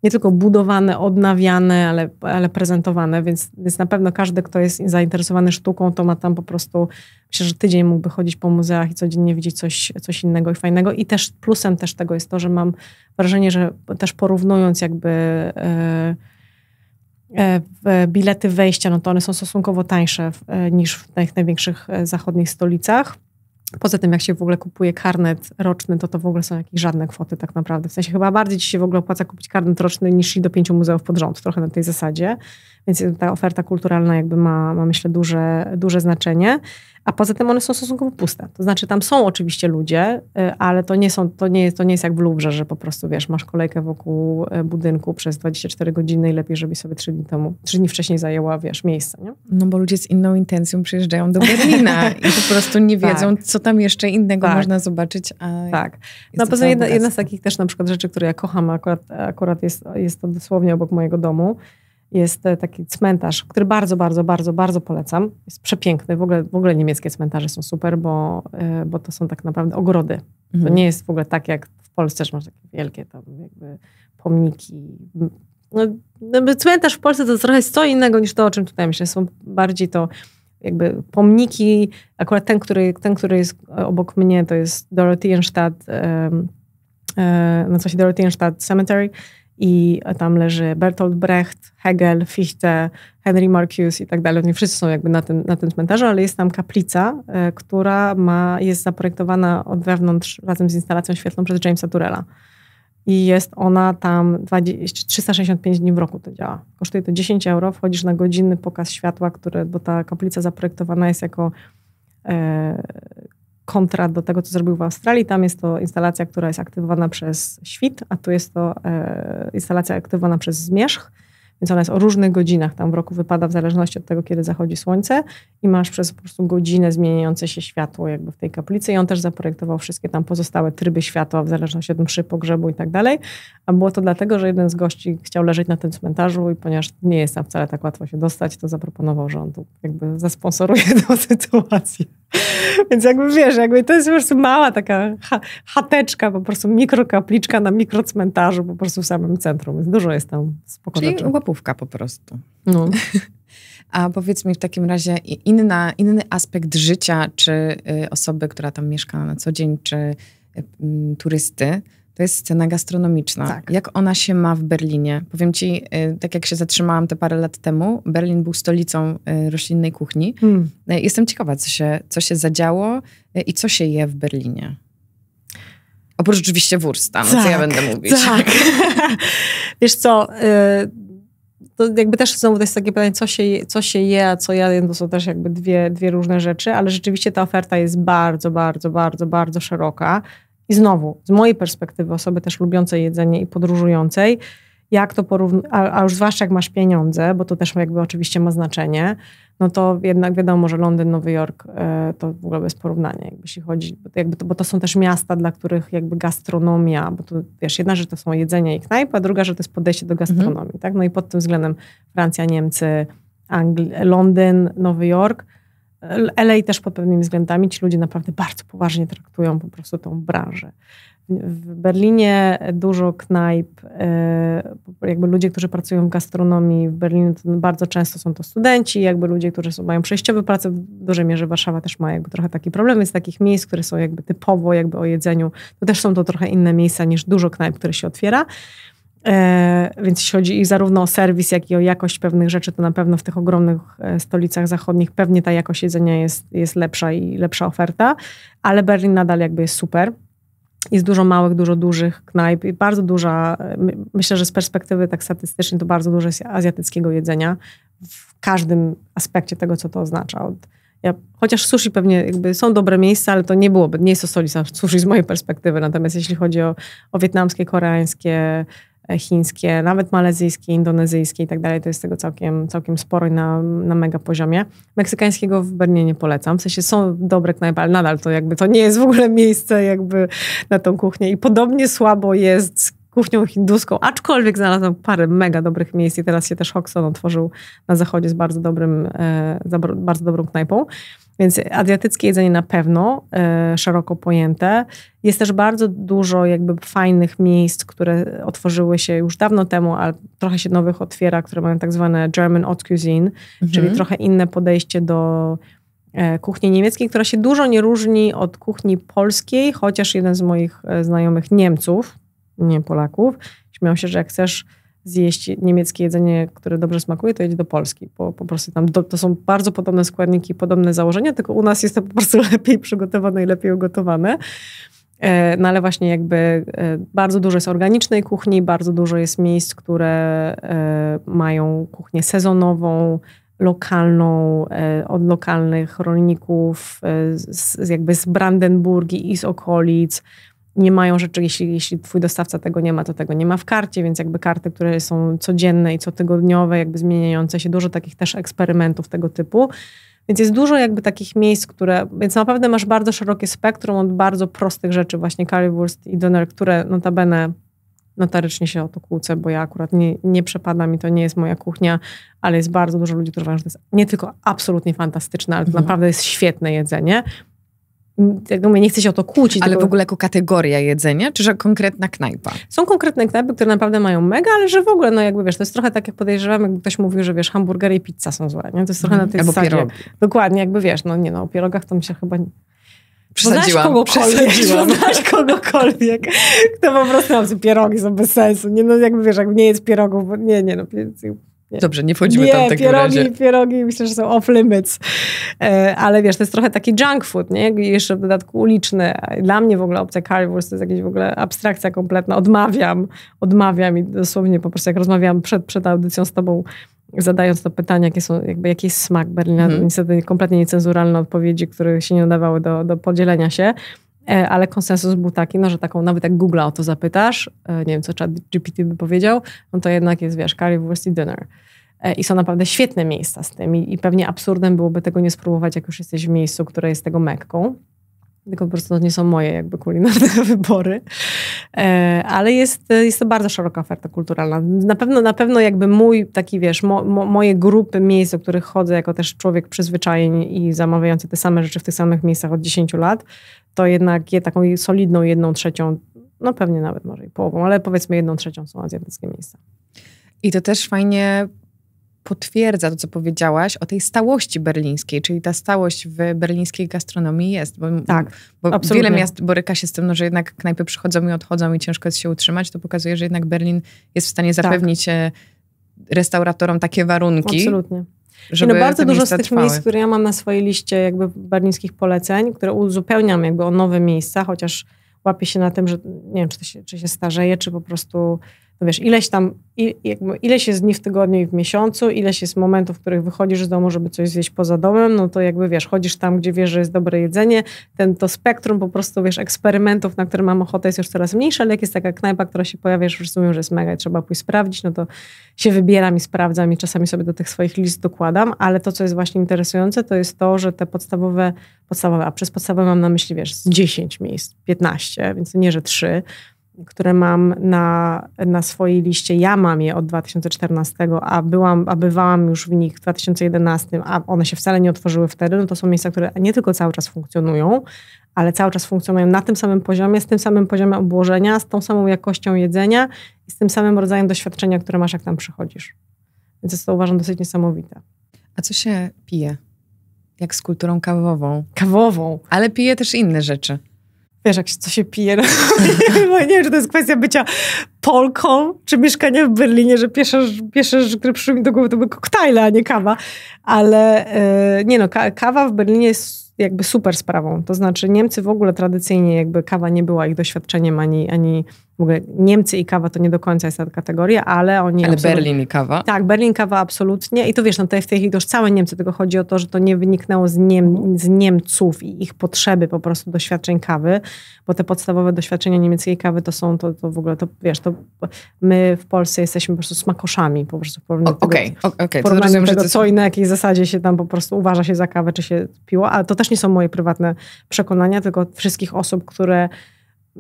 nie tylko budowane, odnawiane, ale, ale prezentowane, więc, więc na pewno każdy, kto jest zainteresowany sztuką, to ma tam po prostu, myślę, że tydzień mógłby chodzić po muzeach i codziennie widzieć coś, coś innego i fajnego. I też plusem też tego jest to, że mam wrażenie, że też porównując jakby... E, e, bilety wejścia, no to one są stosunkowo tańsze e, niż w tych największych zachodnich stolicach. Poza tym, jak się w ogóle kupuje karnet roczny, to to w ogóle są jakieś żadne kwoty tak naprawdę. W sensie chyba bardziej ci się w ogóle opłaca kupić karnet roczny niż i do pięciu muzeów pod rząd, trochę na tej zasadzie. Więc ta oferta kulturalna jakby ma, ma myślę, duże, duże znaczenie. A poza tym one są stosunkowo puste. To znaczy tam są oczywiście ludzie, y, ale to nie, są, to nie, jest, to nie jest jak w Lubrze, że po prostu wiesz, masz kolejkę wokół y, budynku przez 24 godziny i lepiej, żeby sobie 3 dni temu, 3 dni wcześniej zajęła, wiesz, miejsce, nie? No bo ludzie z inną intencją przyjeżdżają do Berlina i po prostu nie tak. wiedzą, tak. co tam jeszcze innego tak. można zobaczyć. tak. No poza jedna, jedna z takich też na przykład rzeczy, które ja kocham, akurat, akurat jest, jest to dosłownie obok mojego domu, jest e, taki cmentarz, który bardzo, bardzo, bardzo, bardzo polecam. Jest przepiękny. W ogóle, w ogóle niemieckie cmentarze są super, bo, e, bo to są tak naprawdę ogrody. Mhm. To nie jest w ogóle tak, jak w Polsce, że masz takie wielkie tam jakby pomniki. No, no cmentarz w Polsce to trochę jest co innego niż to, o czym tutaj myślę. Są bardziej to jakby pomniki. Akurat ten, który, ten, który jest obok mnie, to jest Dorotheenstadt, um, um, e, na co się Dorotheenstadt Cemetery i tam leży Bertolt Brecht, Hegel, Fichte, Henry Marcuse i tak dalej. Oni wszyscy są jakby na tym, na tym cmentarzu, ale jest tam kaplica, e, która ma, jest zaprojektowana od wewnątrz razem z instalacją świetlną przez Jamesa Turella. I jest ona tam 20, 365 dni w roku to działa. Kosztuje to 10 euro, wchodzisz na godzinny pokaz światła, który, bo ta kaplica zaprojektowana jest jako e, kontra do tego, co zrobił w Australii. Tam jest to instalacja, która jest aktywowana przez świt, a tu jest to e, instalacja aktywowana przez zmierzch. Więc ona jest o różnych godzinach. Tam w roku wypada w zależności od tego, kiedy zachodzi słońce i masz przez po prostu godzinę zmieniające się światło jakby w tej kaplicy. I on też zaprojektował wszystkie tam pozostałe tryby światła w zależności od mszy, pogrzebu i tak dalej. A było to dlatego, że jeden z gości chciał leżeć na tym cmentarzu i ponieważ nie jest tam wcale tak łatwo się dostać, to zaproponował, że on tu jakby zasponsoruje tę sytuację. Więc jakby wiesz, jakby to jest po prostu mała taka ha chateczka, po prostu mikrokapliczka na mikrocmentarzu, po prostu w samym centrum. Więc dużo jest tam spokojnie. Czyli łapówka po prostu. No. A powiedz mi w takim razie inna, inny aspekt życia, czy y, osoby, która tam mieszka na co dzień, czy y, turysty, to jest scena gastronomiczna. Tak. Jak ona się ma w Berlinie? Powiem ci, y, tak jak się zatrzymałam te parę lat temu, Berlin był stolicą y, roślinnej kuchni. Hmm. Y, jestem ciekawa, co się, co się zadziało i co się je w Berlinie. Oprócz oczywiście wursta, no tak, co ja tak, będę mówić. Tak. Wiesz co, to jakby też znowu to jest takie pytanie, co się, co się je, a co ja, to są też jakby dwie, dwie różne rzeczy, ale rzeczywiście ta oferta jest bardzo, bardzo, bardzo, bardzo szeroka. I znowu, z mojej perspektywy, osoby też lubiącej jedzenie i podróżującej, jak to porównać, a, już zwłaszcza jak masz pieniądze, bo to też jakby oczywiście ma znaczenie, no to jednak wiadomo, że Londyn, Nowy Jork e, to w ogóle bez porównania, jakby jeśli chodzi, jakby to, bo to są też miasta, dla których jakby gastronomia, bo to wiesz, jedna, że to są jedzenie i knajpy, a druga, że to jest podejście do mhm. gastronomii, mhm. tak? No i pod tym względem Francja, Niemcy, Angli- Londyn, Nowy Jork, LA też pod pewnymi względami ci ludzie naprawdę bardzo poważnie traktują po prostu tą branżę. W Berlinie dużo knajp, e, jakby ludzie, którzy pracują w gastronomii w Berlinie, bardzo często są to studenci, jakby ludzie, którzy są, mają przejściowe prace, w dużej mierze Warszawa też ma jakby trochę taki problem, jest takich miejsc, które są jakby typowo jakby o jedzeniu, to też są to trochę inne miejsca niż dużo knajp, które się otwiera. E, więc jeśli chodzi i zarówno o serwis, jak i o jakość pewnych rzeczy, to na pewno w tych ogromnych e, stolicach zachodnich pewnie ta jakość jedzenia jest, jest lepsza i lepsza oferta, ale Berlin nadal jakby jest super. Jest dużo małych, dużo dużych knajp i bardzo duża, e, myślę, że z perspektywy tak statystycznie to bardzo dużo jest azjatyckiego jedzenia w każdym aspekcie tego, co to oznacza. Od, ja, chociaż sushi pewnie jakby są dobre miejsca, ale to nie byłoby, nie jest to stolica sushi z mojej perspektywy. Natomiast jeśli chodzi o, o wietnamskie, koreańskie, E, chińskie, nawet malezyjskie, indonezyjskie i tak dalej. To jest tego całkiem, całkiem sporo i na, na mega poziomie. Meksykańskiego w Bernie nie polecam. W sensie są dobre knajpy, ale nadal to jakby to nie jest w ogóle miejsce jakby na tą kuchnię. I podobnie słabo jest z kuchnią hinduską, aczkolwiek znalazłam parę mega dobrych miejsc i teraz się też Hoxton otworzył na zachodzie z bardzo dobrym, e, bardzo dobrą knajpą. Więc azjatyckie jedzenie na pewno, e, szeroko pojęte. Jest też bardzo dużo jakby fajnych miejsc, które otworzyły się już dawno temu, ale trochę się nowych otwiera, które mają tak zwane German Hot Cuisine, mhm. czyli trochę inne podejście do e, kuchni niemieckiej, która się dużo nie różni od kuchni polskiej, chociaż jeden z moich e, znajomych Niemców, nie Polaków, śmiał się, że jak chcesz zjeść niemieckie jedzenie, które dobrze smakuje, to jedź do Polski. Bo po prostu tam do, to są bardzo podobne składniki, podobne założenia, tylko u nas jest to po prostu lepiej przygotowane i lepiej ugotowane. E, no ale właśnie jakby e, bardzo dużo jest organicznej kuchni, bardzo dużo jest miejsc, które e, mają kuchnię sezonową, lokalną, od lokalnych rolników, z, jakby z Brandenburgii i z okolic nie mają rzeczy, jeśli, jeśli twój dostawca tego nie ma, to tego nie ma w karcie, więc jakby karty, które są codzienne i cotygodniowe, jakby zmieniające się, dużo takich też eksperymentów tego typu. Więc jest dużo jakby takich miejsc, które, więc naprawdę masz bardzo szerokie spektrum od bardzo prostych rzeczy, właśnie currywurst i doner, które notabene notarycznie się o to kłócę, bo ja akurat nie, nie przepada mi, to nie jest moja kuchnia, ale jest bardzo dużo ludzi, którzy uważają, że to jest nie tylko absolutnie fantastyczne, ale to mhm. naprawdę jest świetne jedzenie, jak mówię, nie chcę się o to kłócić. Ale w ogóle jako kategoria jedzenia, czy że konkretna knajpa? Są konkretne knajpy, które naprawdę mają mega, ale że w ogóle, no jakby wiesz, to jest trochę tak, jak podejrzewam, jakby ktoś mówił, że wiesz, hamburgery i pizza są złe, nie? To jest trochę mm, na tej Albo zasadzie. Pierogi. Dokładnie, jakby wiesz, no nie no, o pierogach to mi się chyba nie... Przesadziłam, kogokolwiek, przesadziłam. Poznasz kogokolwiek, kto po prostu, no, pierogi są bez sensu, nie no, jakby wiesz, jakby nie jest pierogów, nie, nie no, Dobrze, nie wchodzimy nie, tam w pierogi, razie. pierogi myślę, że są off limits. E, ale wiesz, to jest trochę taki junk food, nie? Jeszcze w dodatku uliczny. Dla mnie w ogóle opcja currywurst to jest jakaś w ogóle abstrakcja kompletna. Odmawiam, odmawiam i dosłownie po prostu jak rozmawiałam przed, przed audycją z tobą, zadając to pytanie, jakie są, jakby jaki jest smak Berlina, hmm. niestety kompletnie niecenzuralne odpowiedzi, które się nie nadawały do, do podzielenia się. E, ale konsensus był taki, no, że taką nawet jak Google o to zapytasz, e, nie wiem, co chat GPT by powiedział, no to jednak jest, wiesz, currywurst i dinner. E, I są naprawdę świetne miejsca z tym i, i pewnie absurdem byłoby tego nie spróbować, jak już jesteś w miejscu, które jest tego mekką. Tylko po prostu to nie są moje jakby kulinarne wybory. Ale jest, jest to bardzo szeroka oferta kulturalna. Na pewno, na pewno jakby mój taki, wiesz, mo, mo, moje grupy miejsc, do których chodzę jako też człowiek przyzwyczajeń i zamawiający te same rzeczy w tych samych miejscach od 10 lat, to jednak je taką solidną jedną trzecią, no pewnie nawet może i połową, ale powiedzmy jedną trzecią są azjatyckie miejsca. I to też fajnie potwierdza to, co powiedziałaś o tej stałości berlińskiej, czyli ta stałość w berlińskiej gastronomii jest. Bo, tak, bo absolutnie. wiele miast boryka się z tym, no, że jednak knajpy przychodzą i odchodzą i ciężko jest się utrzymać. To pokazuje, że jednak Berlin jest w stanie tak. zapewnić tak. restauratorom takie warunki, absolutnie. Żeby no bardzo dużo z tych trwały. miejsc, które ja mam na swojej liście jakby berlińskich poleceń, które uzupełniam jakby o nowe miejsca, chociaż łapię się na tym, że nie wiem, czy, się, czy się starzeje, czy po prostu no wiesz, ileś tam, ileś jest dni w tygodniu i w miesiącu, ileś jest momentów, w których wychodzisz z domu, żeby coś zjeść poza domem, no to jakby wiesz, chodzisz tam, gdzie wiesz, że jest dobre jedzenie, ten, to spektrum po prostu, wiesz, eksperymentów, na które mam ochotę jest już coraz mniejsze, ale jak jest taka knajpa, która się pojawia, już rozumiem, że jest mega i trzeba pójść sprawdzić, no to się wybieram i sprawdzam i czasami sobie do tych swoich list dokładam, ale to, co jest właśnie interesujące, to jest to, że te podstawowe, podstawowe, a przez podstawowe mam na myśli, wiesz, 10 miejsc, 15, więc nie, że 3, które mam na, na swojej liście, ja mam je od 2014, a, byłam, a bywałam już w nich w 2011, a one się wcale nie otworzyły wtedy, no to są miejsca, które nie tylko cały czas funkcjonują, ale cały czas funkcjonują na tym samym poziomie, z tym samym poziomem obłożenia, z tą samą jakością jedzenia i z tym samym rodzajem doświadczenia, które masz, jak tam przychodzisz. Więc jest to uważam dosyć niesamowite. A co się pije? Jak z kulturą kawową? Kawową. Ale pije też inne rzeczy wiesz, jak się, co się pije. No, nie wiem, czy to jest kwestia bycia Polką, czy mieszkania w Berlinie, że pierwsze, które przyszły mi do głowy to były koktajle, a nie kawa. Ale yy, nie no, kawa w Berlinie jest jakby super sprawą. To znaczy Niemcy w ogóle tradycyjnie jakby kawa nie była ich doświadczeniem ani, ani w ogóle Niemcy i kawa to nie do końca jest ta kategoria, ale oni... Ale Berlin i kawa. Tak, Berlin kawa absolutnie. I to wiesz, no tutaj w tej chwili to już całe Niemcy, tylko chodzi o to, że to nie wyniknęło z, Niem mhm. z Niemców i ich potrzeby po prostu doświadczeń kawy, bo te podstawowe doświadczenia niemieckiej kawy to są, to, to w ogóle, to wiesz, to my w Polsce jesteśmy po prostu smakoszami po prostu w porównaniu okay, tego, okay, okay. w co i na jakiej zasadzie się tam po prostu uważa się za kawę, czy się piło, ale to też nie są moje prywatne przekonania, tylko wszystkich osób, które...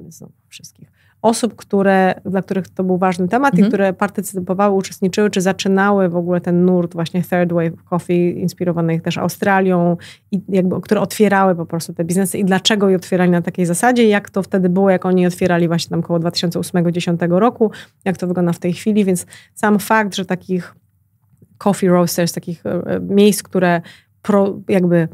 Znowu wszystkich osób, które, dla których to był ważny temat mhm. i które partycypowały, uczestniczyły, czy zaczynały w ogóle ten nurt właśnie Third Wave Coffee, inspirowanych też Australią, i jakby, które otwierały po prostu te biznesy i dlaczego je otwierali na takiej zasadzie, jak to wtedy było, jak oni otwierali właśnie tam koło 2008-2010 roku, jak to wygląda w tej chwili, więc sam fakt, że takich coffee roasters, takich e, e, miejsc, które pro, jakby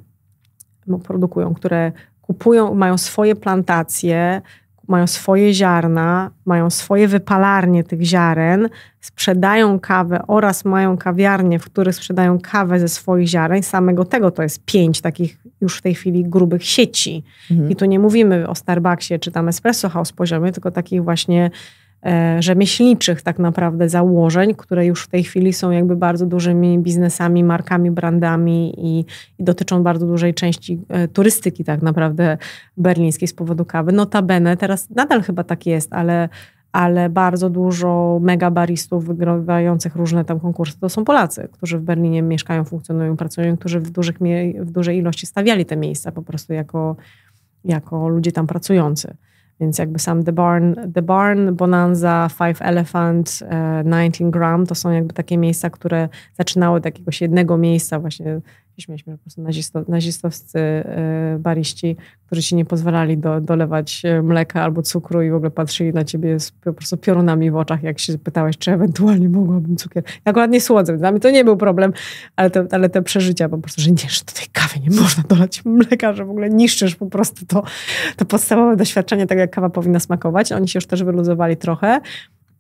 no, produkują, które kupują, mają swoje plantacje, mają swoje ziarna, mają swoje wypalarnie tych ziaren, sprzedają kawę oraz mają kawiarnie, w których sprzedają kawę ze swoich ziaren. Samego tego to jest pięć takich już w tej chwili grubych sieci. Mhm. I tu nie mówimy o Starbucksie czy tam Espresso House poziomie, tylko takich właśnie E, rzemieślniczych tak naprawdę założeń, które już w tej chwili są jakby bardzo dużymi biznesami, markami, brandami i, i dotyczą bardzo dużej części e, turystyki tak naprawdę berlińskiej z powodu kawy. Notabene teraz nadal chyba tak jest, ale ale bardzo dużo mega baristów wygrywających różne tam konkursy to są Polacy, którzy w Berlinie mieszkają, funkcjonują, pracują, którzy w, dużych, w dużej ilości stawiali te miejsca po prostu jako, jako ludzie tam pracujący. Więc jakby sam The Barn, The Barn, Bonanza, Five Elephant, 19 e, Gram to są jakby takie miejsca, które zaczynały od jakiegoś jednego miejsca właśnie mieliśmy po prostu nazisto, nazistowscy e, bariści, którzy ci nie pozwalali do, dolewać e, mleka albo cukru i w ogóle patrzyli na ciebie z po prostu piorunami w oczach, jak się pytałeś, czy ewentualnie mogłabym cukier. Ja akurat nie słodzę, dla mnie to nie był problem, ale te, ale te przeżycia po prostu, że nie, że do tej kawy nie można dolać mleka, że w ogóle niszczysz po prostu to, to podstawowe doświadczenie tak jak kawa powinna smakować. Oni się już też wyluzowali trochę,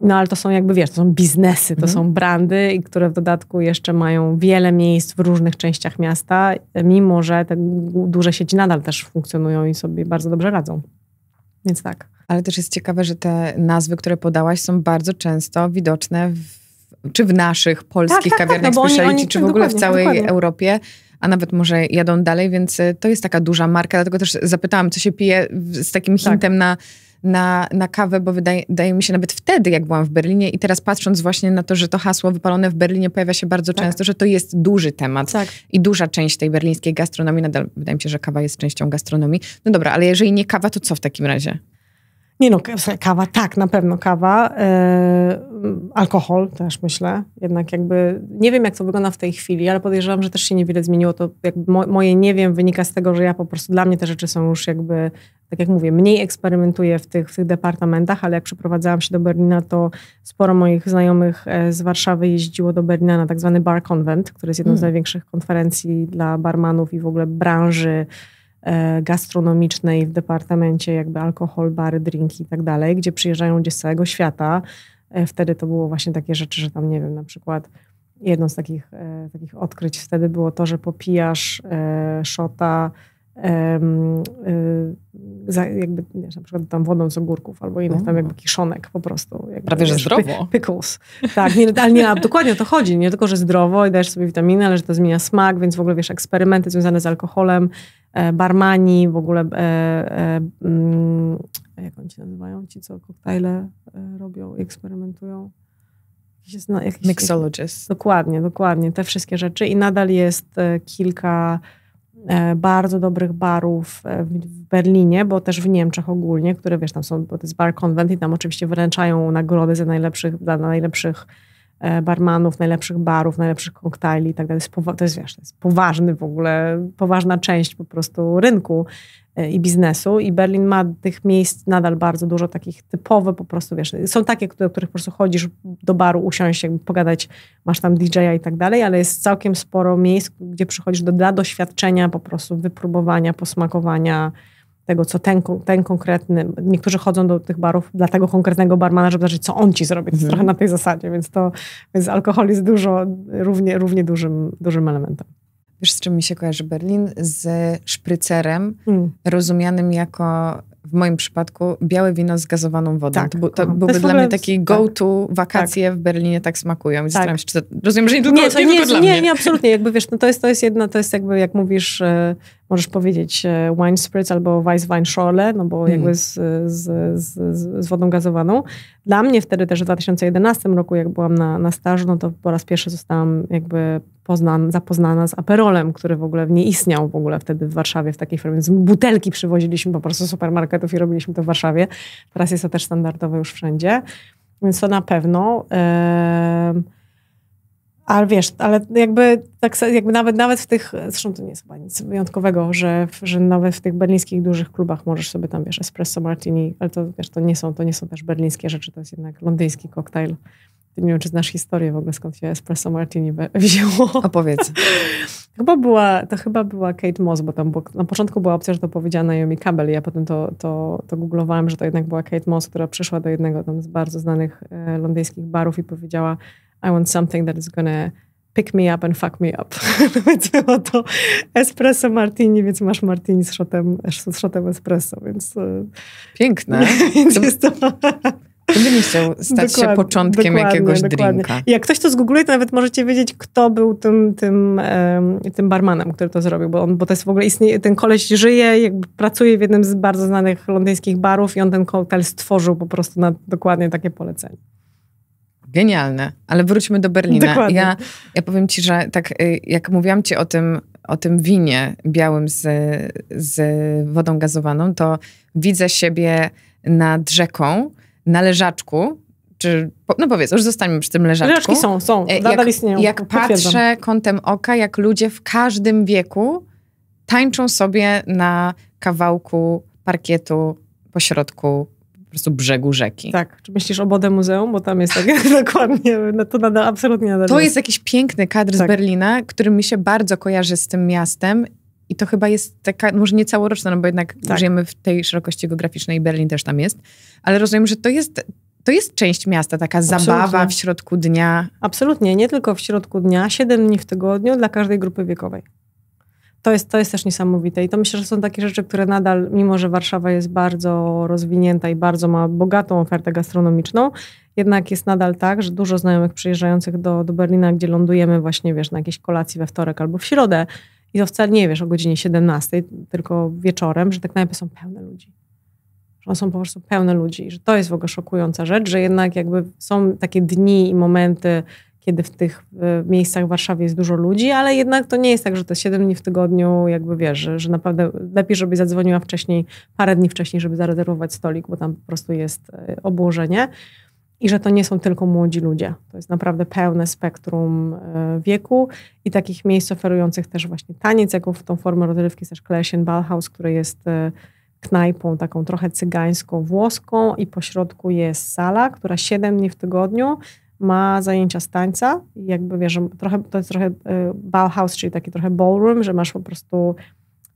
no ale to są jakby, wiesz, to są biznesy, to mhm. są brandy, które w dodatku jeszcze mają wiele miejsc w różnych częściach miasta, mimo że te duże sieci nadal też funkcjonują i sobie bardzo dobrze radzą. Więc tak. Ale też jest ciekawe, że te nazwy, które podałaś, są bardzo często widoczne w, czy w naszych polskich tak, tak, tak no kawiarniach tak, czy w ogóle w całej dokładnie. Europie a nawet może jadą dalej, więc y, to jest taka duża marka, dlatego też zapytałam, co się pije z takim tak. hintem tak. na na, na kawę, bo wydaje, wydaje mi się nawet wtedy, jak byłam w Berlinie i teraz patrząc właśnie na to, że to hasło wypalone w Berlinie pojawia się bardzo tak. często, że to jest duży temat tak. i duża część tej berlińskiej gastronomii, nadal wydaje mi się, że kawa jest częścią gastronomii. No dobra, ale jeżeli nie kawa, to co w takim razie? Nie no, kawa, tak, na pewno kawa. E, alkohol też myślę. Jednak jakby, nie wiem jak to wygląda w tej chwili, ale podejrzewam, że też się niewiele zmieniło. To jakby mo moje nie wiem wynika z tego, że ja po prostu, dla mnie te rzeczy są już jakby, tak jak mówię, mniej eksperymentuję w tych, w tych departamentach, ale jak przeprowadzałam się do Berlina, to sporo moich znajomych e, z Warszawy jeździło do Berlina na tak zwany Bar Convent, który jest jedną z hmm. największych konferencji dla barmanów i w ogóle branży E, gastronomicznej w departamencie jakby alkohol, bary, drinki i tak dalej, gdzie przyjeżdżają ludzie z całego świata. E, wtedy to było właśnie takie rzeczy, że tam nie wiem, na przykład jedną z takich, e, takich odkryć wtedy było to, że popijasz szota jakby, wiesz, na przykład tam wodą z ogórków albo innych tam jakby kiszonek po prostu. Jakby, Prawie, wiesz, że zdrowo. Pickles. Tak, nie, ale nie, dokładnie o to chodzi. Nie tylko, że zdrowo i dajesz sobie witaminy, ale że to zmienia smak, więc w ogóle, wiesz, eksperymenty związane z alkoholem, E, barmani, w ogóle e, e, mm, jak oni się nazywają, ci co koktajle robią, eksperymentują. Jakiś, no, jakiś, Mixologist. Dokładnie, dokładnie, te wszystkie rzeczy i nadal jest kilka bardzo dobrych barów w Berlinie, bo też w Niemczech ogólnie, które wiesz, tam są, bo to jest bar convent i tam oczywiście wręczają nagrody za najlepszych, dla najlepszych E, barmanów, najlepszych barów, najlepszych koktajli i tak dalej. To jest, wiesz, to jest poważny w ogóle, poważna część po prostu rynku e, i biznesu i Berlin ma tych miejsc nadal bardzo dużo, takich typowe po prostu, wiesz, są takie, do których po prostu chodzisz do baru, usiąść, jakby pogadać, masz tam DJ-a i tak dalej, ale jest całkiem sporo miejsc, gdzie przychodzisz do, dla doświadczenia po prostu, wypróbowania, posmakowania, tego, co ten, ten konkretny, niektórzy chodzą do tych barów dla tego konkretnego barmana, żeby zobaczyć, co on ci zrobi, to mhm. trochę na tej zasadzie, więc to, więc alkohol jest dużo, równie, równie dużym, dużym elementem. Wiesz, z czym mi się kojarzy Berlin? Z szprycerem, mm. rozumianym jako w moim przypadku białe wino z gazowaną wodą. Tak, to, bu, to byłby dla mnie taki go-to tak, wakacje tak. w Berlinie tak smakują. I tak. się, czy to, rozumiem, że nie tylko, nie, to nie, nie, tylko jest, dla nie, mnie. Nie, absolutnie. Jakby wiesz, no to, jest, to jest jedna, to jest jakby, jak mówisz, e, możesz powiedzieć e, wine spritz albo Weiss Wine Schorle, no bo hmm. jakby z, z, z, z, wodą gazowaną. Dla mnie wtedy też w 2011 roku, jak byłam na, na stażu, no to po raz pierwszy zostałam jakby poznan, zapoznana z aperolem, który w ogóle nie istniał w ogóle wtedy w Warszawie w takiej formie. Z butelki przywoziliśmy po prostu z supermarketów i robiliśmy to w Warszawie. Teraz jest to też standardowe już wszędzie. Więc to na pewno. Yy... Ale wiesz, ale jakby, tak, jakby nawet, nawet w tych, zresztą to nie jest chyba nic wyjątkowego, że, że nawet w tych berlińskich dużych klubach możesz sobie tam, wiesz, espresso martini, ale to, wiesz, to nie są, to nie są też berlińskie rzeczy, to jest jednak londyński koktajl. Nie wiem, czy znasz historię w ogóle, skąd się espresso martini wzięło. Opowiedz. chyba była, to chyba była Kate Moss, bo tam było, na początku była opcja, że to powiedziała Naomi Campbell i ja potem to, to, to googlowałam, że to jednak była Kate Moss, która przyszła do jednego tam z bardzo znanych e, londyńskich barów i powiedziała i want something that is gonna pick me up and fuck me up. No więc było to espresso martini, więc masz martini z shotem, z shotem espresso, więc... E, Piękne. więc to... jest to... nie chciał stać dokładnie, się początkiem dokładnie, jakiegoś dokładnie. drinka. I jak ktoś to zgoogluje, to nawet możecie wiedzieć, kto był tym, tym, um, tym barmanem, który to zrobił, bo, on, bo to jest w ogóle istnieje, ten koleś żyje, jakby pracuje w jednym z bardzo znanych londyńskich barów i on ten koktajl stworzył po prostu na dokładnie takie polecenie. Genialne. Ale wróćmy do Berlina. Ja, ja powiem ci, że tak y, jak mówiłam ci o tym, o tym winie białym z, z wodą gazowaną, to widzę siebie nad rzeką, na leżaczku, czy, no powiedz, już zostańmy przy tym leżaczku. Leżaczki są, są, y, nadal jak, istnieją. Jak patrzę kątem oka, jak ludzie w każdym wieku tańczą sobie na kawałku parkietu pośrodku po prostu brzegu rzeki. Tak. Czy myślisz o Bode Muzeum? Bo tam jest tak dokładnie, no to nadal, absolutnie nadal. To jest jakiś piękny kadr tak. z Berlina, który mi się bardzo kojarzy z tym miastem i to chyba jest taka, no może nie całoroczna, no bo jednak tak. żyjemy w tej szerokości geograficznej i Berlin też tam jest, ale rozumiem, że to jest, to jest część miasta, taka Absolutnie. zabawa w środku dnia. Absolutnie, nie tylko w środku dnia, 7 dni w tygodniu dla każdej grupy wiekowej to jest, to jest też niesamowite. I to myślę, że są takie rzeczy, które nadal, mimo że Warszawa jest bardzo rozwinięta i bardzo ma bogatą ofertę gastronomiczną, jednak jest nadal tak, że dużo znajomych przyjeżdżających do, do Berlina, gdzie lądujemy właśnie, wiesz, na jakiejś kolacji we wtorek albo w środę i to wcale nie wiesz o godzinie 17, tylko wieczorem, że te tak knajpy są pełne ludzi. Że one są po prostu pełne ludzi. Że to jest w ogóle szokująca rzecz, że jednak jakby są takie dni i momenty, kiedy w tych miejscach w Warszawie jest dużo ludzi, ale jednak to nie jest tak, że te 7 dni w tygodniu jakby wiesz, że, że naprawdę lepiej, żeby zadzwoniła wcześniej, parę dni wcześniej, żeby zarezerwować stolik, bo tam po prostu jest y, obłożenie. I że to nie są tylko młodzi ludzie. To jest naprawdę pełne spektrum y, wieku i takich miejsc oferujących też właśnie taniec, jaką w tą formę rozrywki jest też Klesien Ballhaus, który jest y, knajpą taką trochę cygańską, włoską i po środku jest sala, która 7 dni w tygodniu ma zajęcia z tańca i jakby wiesz, trochę, to jest trochę e, Bauhaus, czyli taki trochę ballroom, że masz po prostu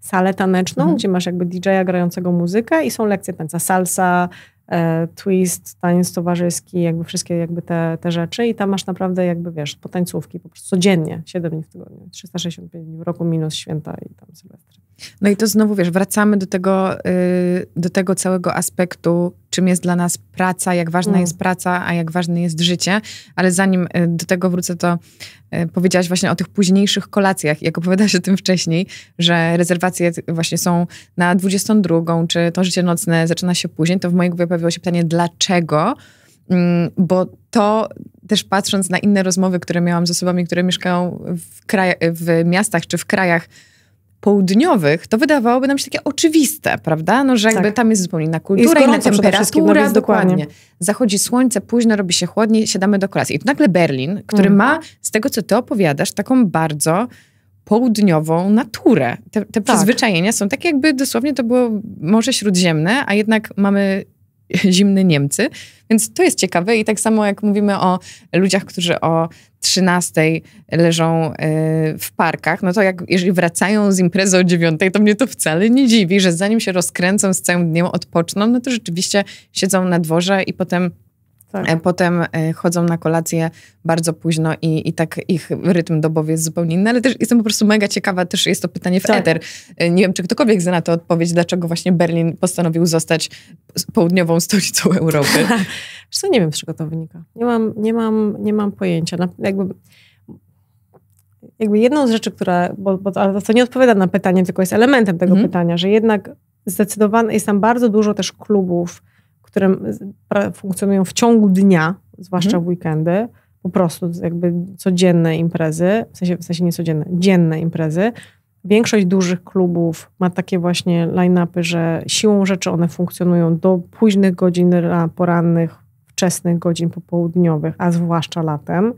salę taneczną, mhm. gdzie masz jakby DJ-a grającego muzykę i są lekcje tańca, salsa, e, twist, taniec towarzyski, jakby wszystkie jakby te, te rzeczy i tam masz naprawdę jakby wiesz, po tańcówki po prostu codziennie, 7 dni w tygodniu, 365 dni w roku minus święta i tam sylwestry. No i to znowu wiesz, wracamy do tego, y, do tego całego aspektu czym jest dla nas praca, jak ważna mm. jest praca, a jak ważne jest życie. Ale zanim y, do tego wrócę, to y, powiedziałaś właśnie o tych późniejszych kolacjach, jak opowiadałaś o tym wcześniej, że rezerwacje właśnie są na 22, czy to życie nocne zaczyna się później, to w mojej głowie pojawiło się pytanie, dlaczego? Mm, bo to też patrząc na inne rozmowy, które miałam z osobami, które mieszkają w, kraj, w miastach czy w krajach, południowych, to wydawałoby nam się takie oczywiste, prawda? No, że jakby tak. tam jest zupełnie inna kultura, inna temperatura, no, dokładnie. Zachodzi słońce, późno robi się chłodniej, siadamy do kolacji. I tu nagle Berlin, który mm. ma, z tego co ty opowiadasz, taką bardzo południową naturę. Te, te tak. przyzwyczajenia są takie jakby dosłownie to było Morze Śródziemne, a jednak mamy zimny Niemcy. Więc to jest ciekawe i tak samo jak mówimy o ludziach, którzy o 13 leżą e, w parkach, no to jak, jeżeli wracają z imprezy o 9, to mnie to wcale nie dziwi, że zanim się rozkręcą z całym dniem, odpoczną, no to rzeczywiście siedzą na dworze i potem tak. E, potem e, chodzą na kolację bardzo późno i, i tak ich rytm dobowy jest zupełnie inny, ale też jestem po prostu mega ciekawa, też jest to pytanie w tak. eter. E, nie wiem, czy ktokolwiek zna na to odpowiedź, dlaczego właśnie Berlin postanowił zostać południową stolicą Europy. Co nie wiem, z czego to wynika. Nie mam, nie mam, nie mam pojęcia. Na, jakby jakby jedną z rzeczy, która, bo, bo to, to nie odpowiada na pytanie, tylko jest elementem tego mhm. pytania, że jednak zdecydowane jest tam bardzo dużo też klubów, które funkcjonują w ciągu dnia, zwłaszcza mhm. w weekendy, po prostu jakby codzienne imprezy, w sensie, w sensie dzienne imprezy. Większość dużych klubów ma takie właśnie line-upy, że siłą rzeczy one funkcjonują do późnych godzin porannych, wczesnych godzin popołudniowych, a zwłaszcza latem.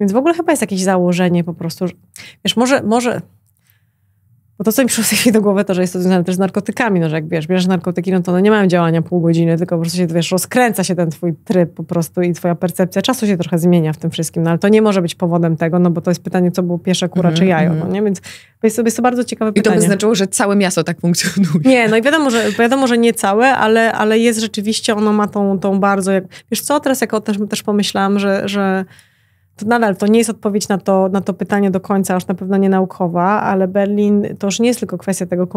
Więc w ogóle chyba jest jakieś założenie po prostu, że, wiesz, może, może bo to, co mi przychodzi do głowy, to, że jest to związane też z narkotykami, no, że jak wiesz, bierzesz narkotyki, no to one nie mają działania pół godziny, tylko po prostu się, wiesz, rozkręca się ten twój tryb po prostu i twoja percepcja czasu się trochę zmienia w tym wszystkim, no ale to nie może być powodem tego, no bo to jest pytanie, co było pierwsze, kura mm, czy jajo, mm. no nie? Więc to, jest to bardzo ciekawe pytanie. I to by znaczyło, że całe miasto tak funkcjonuje. Nie, no i wiadomo, że, wiadomo, że nie całe, ale, ale jest rzeczywiście, ono ma tą, tą bardzo, jak, wiesz co, teraz jak o tym też pomyślałam, że, że to nadal to nie jest odpowiedź na to, na to pytanie do końca, aż na pewno nie naukowa, ale Berlin to już nie jest tylko kwestia tego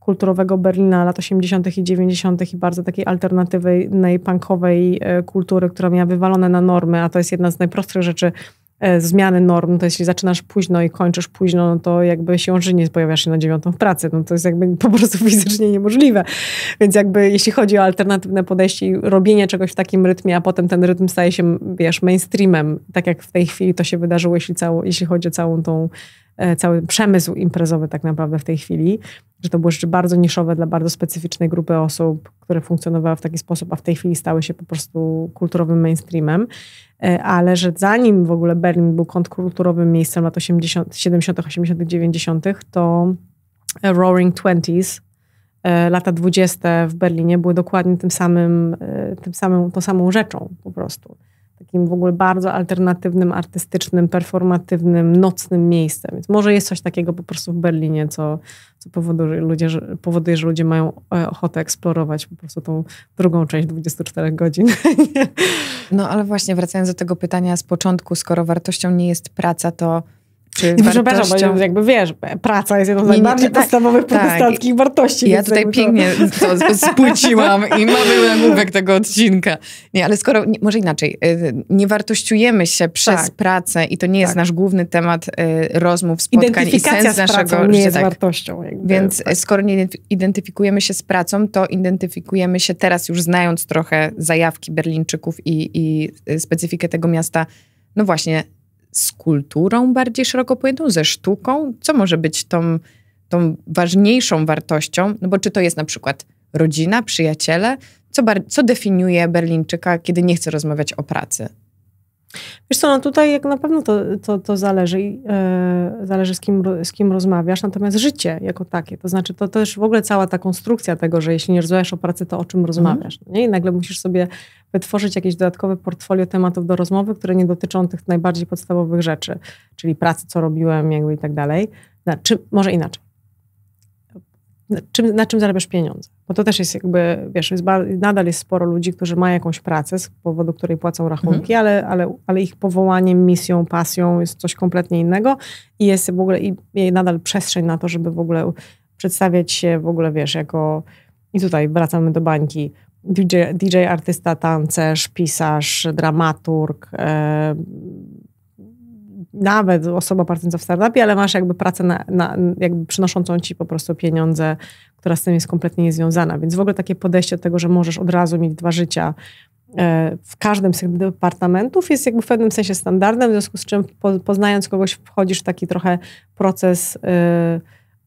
kulturowego Berlina lat 80. i 90. i bardzo takiej alternatywnej, punkowej e, kultury, która miała wywalone na normy, a to jest jedna z najprostszych rzeczy, E, zmiany norm, to jeśli zaczynasz późno i kończysz późno, no to jakby się nie pojawiasz się na dziewiątą w pracy. No to jest jakby po prostu fizycznie niemożliwe. Więc jakby jeśli chodzi o alternatywne podejście i robienie czegoś w takim rytmie, a potem ten rytm staje się, wiesz, mainstreamem, tak jak w tej chwili to się wydarzyło, jeśli, cało, jeśli chodzi o całą tą E, cały przemysł imprezowy tak naprawdę w tej chwili, że to były rzeczy bardzo niszowe dla bardzo specyficznej grupy osób, które funkcjonowały w taki sposób, a w tej chwili stały się po prostu kulturowym mainstreamem, e, ale że zanim w ogóle Berlin był kontrkulturowym miejscem lat 80, 70., 80., 90., to Roaring Twenties, e, lata 20. w Berlinie były dokładnie tym samym, tym samym, tą samą rzeczą po prostu takim w ogóle bardzo alternatywnym, artystycznym, performatywnym, nocnym miejscem. Więc może jest coś takiego po prostu w Berlinie, co, co powoduje, że ludzie, że, powoduje, że ludzie mają e, ochotę eksplorować po prostu tą drugą część 24 godzin. no ale właśnie wracając do tego pytania z początku, skoro wartością nie jest praca, to nie przepraszam, bo jakby wiesz, praca jest jedną z najbardziej tak, podstawowych tak, wartości. Ja tutaj pięknie to, to spłyciłam i mamy nagłówek tego odcinka. Nie, ale skoro, nie, może inaczej, y, nie wartościujemy się przez tak, pracę i to nie jest tak. nasz główny temat y, rozmów, spotkań i sens naszego nie życia. jest tak. wartością. Jakby, Więc tak. skoro nie identyfikujemy się z pracą, to identyfikujemy się teraz już znając trochę zajawki Berlińczyków i, i y, specyfikę tego miasta, no właśnie z kulturą bardziej szeroko pojętą, ze sztuką? Co może być tą, tą ważniejszą wartością? No bo czy to jest na przykład rodzina, przyjaciele? Co, co definiuje Berlińczyka, kiedy nie chce rozmawiać o pracy? Wiesz co, no tutaj jak na pewno to, to, to zależy, yy, zależy z kim, z kim rozmawiasz, natomiast życie jako takie, to znaczy to też w ogóle cała ta konstrukcja tego, że jeśli nie rozmawiasz o pracy, to o czym rozmawiasz, mm. nie? I nagle musisz sobie wytworzyć jakieś dodatkowe portfolio tematów do rozmowy, które nie dotyczą tych najbardziej podstawowych rzeczy, czyli pracy, co robiłem jakby i tak dalej. Na może inaczej. Na czym, na czym zarabiasz pieniądze? Bo to też jest jakby, wiesz, jest, nadal jest sporo ludzi, którzy mają jakąś pracę, z powodu której płacą rachunki, mhm. ale, ale, ale ich powołaniem, misją, pasją jest coś kompletnie innego i jest w ogóle i, i nadal przestrzeń na to, żeby w ogóle przedstawiać się w ogóle, wiesz, jako... I tutaj wracamy do bańki. DJ, DJ artysta, tancerz, pisarz, dramaturg, e, nawet osoba pracująca w startupie, ale masz jakby pracę na, na, jakby przynoszącą ci po prostu pieniądze która z tym jest kompletnie niezwiązana. Więc w ogóle takie podejście do tego, że możesz od razu mieć dwa życia e, w każdym z tych departamentów jest jakby w pewnym sensie standardem, w związku z czym poznając kogoś wchodzisz w taki trochę proces e,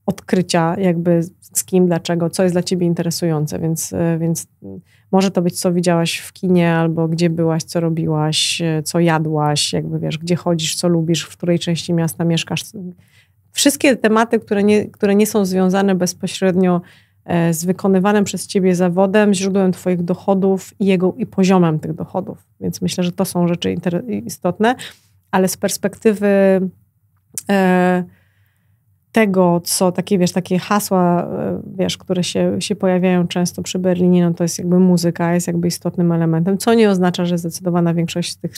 odkrycia jakby z kim, dlaczego, co jest dla ciebie interesujące, więc, e, więc może to być co widziałaś w kinie, albo gdzie byłaś, co robiłaś, co jadłaś, jakby wiesz, gdzie chodzisz, co lubisz, w której części miasta mieszkasz, wszystkie tematy, które nie, które nie są związane bezpośrednio e, z wykonywanym przez ciebie zawodem, źródłem twoich dochodów i jego i poziomem tych dochodów. Więc myślę, że to są rzeczy istotne, ale z perspektywy e, tego, co takie, wiesz, takie hasła, e, wiesz, które się, się pojawiają często przy Berlinie, no to jest jakby muzyka, jest jakby istotnym elementem, co nie oznacza, że zdecydowana większość z tych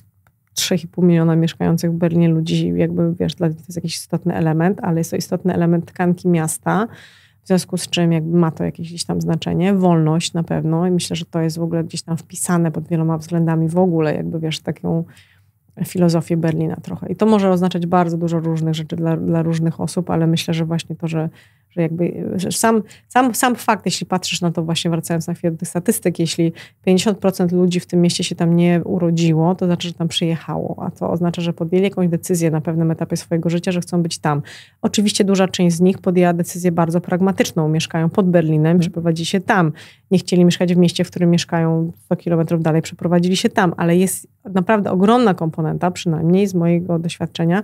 3,5 miliona mieszkających w Berlinie ludzi, jakby wiesz, dla nich to jest jakiś istotny element, ale jest to istotny element tkanki miasta, w związku z czym jakby ma to jakieś gdzieś tam znaczenie, wolność na pewno i myślę, że to jest w ogóle gdzieś tam wpisane pod wieloma względami w ogóle, jakby wiesz, taką filozofię Berlina trochę. I to może oznaczać bardzo dużo różnych rzeczy dla, dla różnych osób, ale myślę, że właśnie to, że że jakby że sam, sam, sam fakt, jeśli patrzysz na to właśnie wracając na chwilę do tych statystyk, jeśli 50% ludzi w tym mieście się tam nie urodziło, to znaczy, że tam przyjechało, a to oznacza, że podjęli jakąś decyzję na pewnym etapie swojego życia, że chcą być tam. Oczywiście duża część z nich podjęła decyzję bardzo pragmatyczną, mieszkają pod Berlinem, mhm. przeprowadzili się tam. Nie chcieli mieszkać w mieście, w którym mieszkają 100 kilometrów dalej, przeprowadzili się tam, ale jest naprawdę ogromna komponenta, przynajmniej z mojego doświadczenia,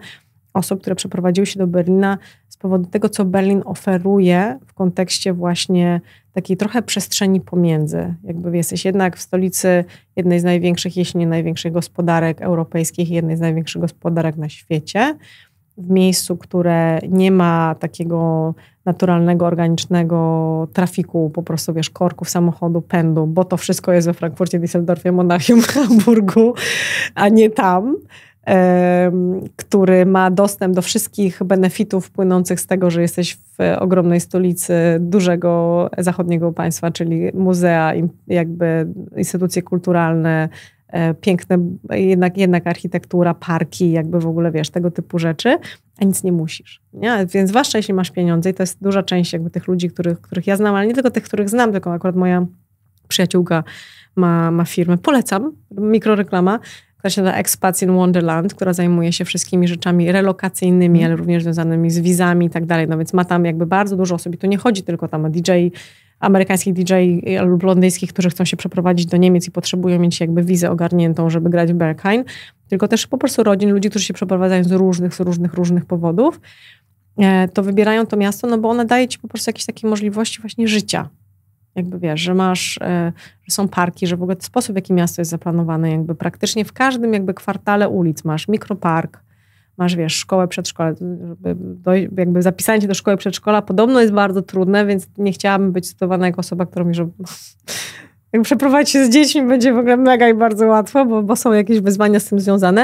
osób, które przeprowadziły się do Berlina z powodu tego, co Berlin oferuje w kontekście właśnie takiej trochę przestrzeni pomiędzy. Jakby jesteś jednak w stolicy jednej z największych, jeśli nie największych gospodarek europejskich, jednej z największych gospodarek na świecie, w miejscu, które nie ma takiego naturalnego, organicznego trafiku, po prostu wiesz, korków, samochodu, pędu, bo to wszystko jest we Frankfurcie, Düsseldorfie, Monachium, Hamburgu, a nie tam który ma dostęp do wszystkich benefitów płynących z tego, że jesteś w ogromnej stolicy dużego zachodniego państwa, czyli muzea, jakby instytucje kulturalne, e, piękne, jednak, jednak architektura, parki, jakby w ogóle wiesz, tego typu rzeczy, a nic nie musisz. Nie? Więc zwłaszcza jeśli masz pieniądze, i to jest duża część jakby tych ludzi, których, których ja znam, ale nie tylko tych, których znam, tylko akurat moja przyjaciółka ma, ma firmę. Polecam, mikroreklama która się nazywa Expats in Wonderland, która zajmuje się wszystkimi rzeczami relokacyjnymi, mm. ale również związanymi z wizami i tak dalej. No więc ma tam jakby bardzo dużo osób i tu nie chodzi tylko tam o DJ, amerykańskich DJ lub londyńskich, którzy chcą się przeprowadzić do Niemiec i potrzebują mieć jakby wizę ogarniętą, żeby grać w Berghain, tylko też po prostu rodzin, ludzi, którzy się przeprowadzają z różnych, z różnych, różnych powodów, e, to wybierają to miasto, no bo ono daje ci po prostu jakieś takie możliwości właśnie życia. Jakby wiesz, że masz, e, że są parki, że w ogóle sposób, w jaki miasto jest zaplanowane, jakby praktycznie w każdym jakby kwartale ulic masz mikropark, masz, wiesz, szkołę, przedszkole, żeby jakby zapisanie się do szkoły przedszkola podobno jest bardzo trudne, więc nie chciałabym być cytowana jako osoba, która mi że jak przeprowadzić się z dziećmi będzie w ogóle mega i bardzo łatwo, bo, bo są jakieś wyzwania z tym związane,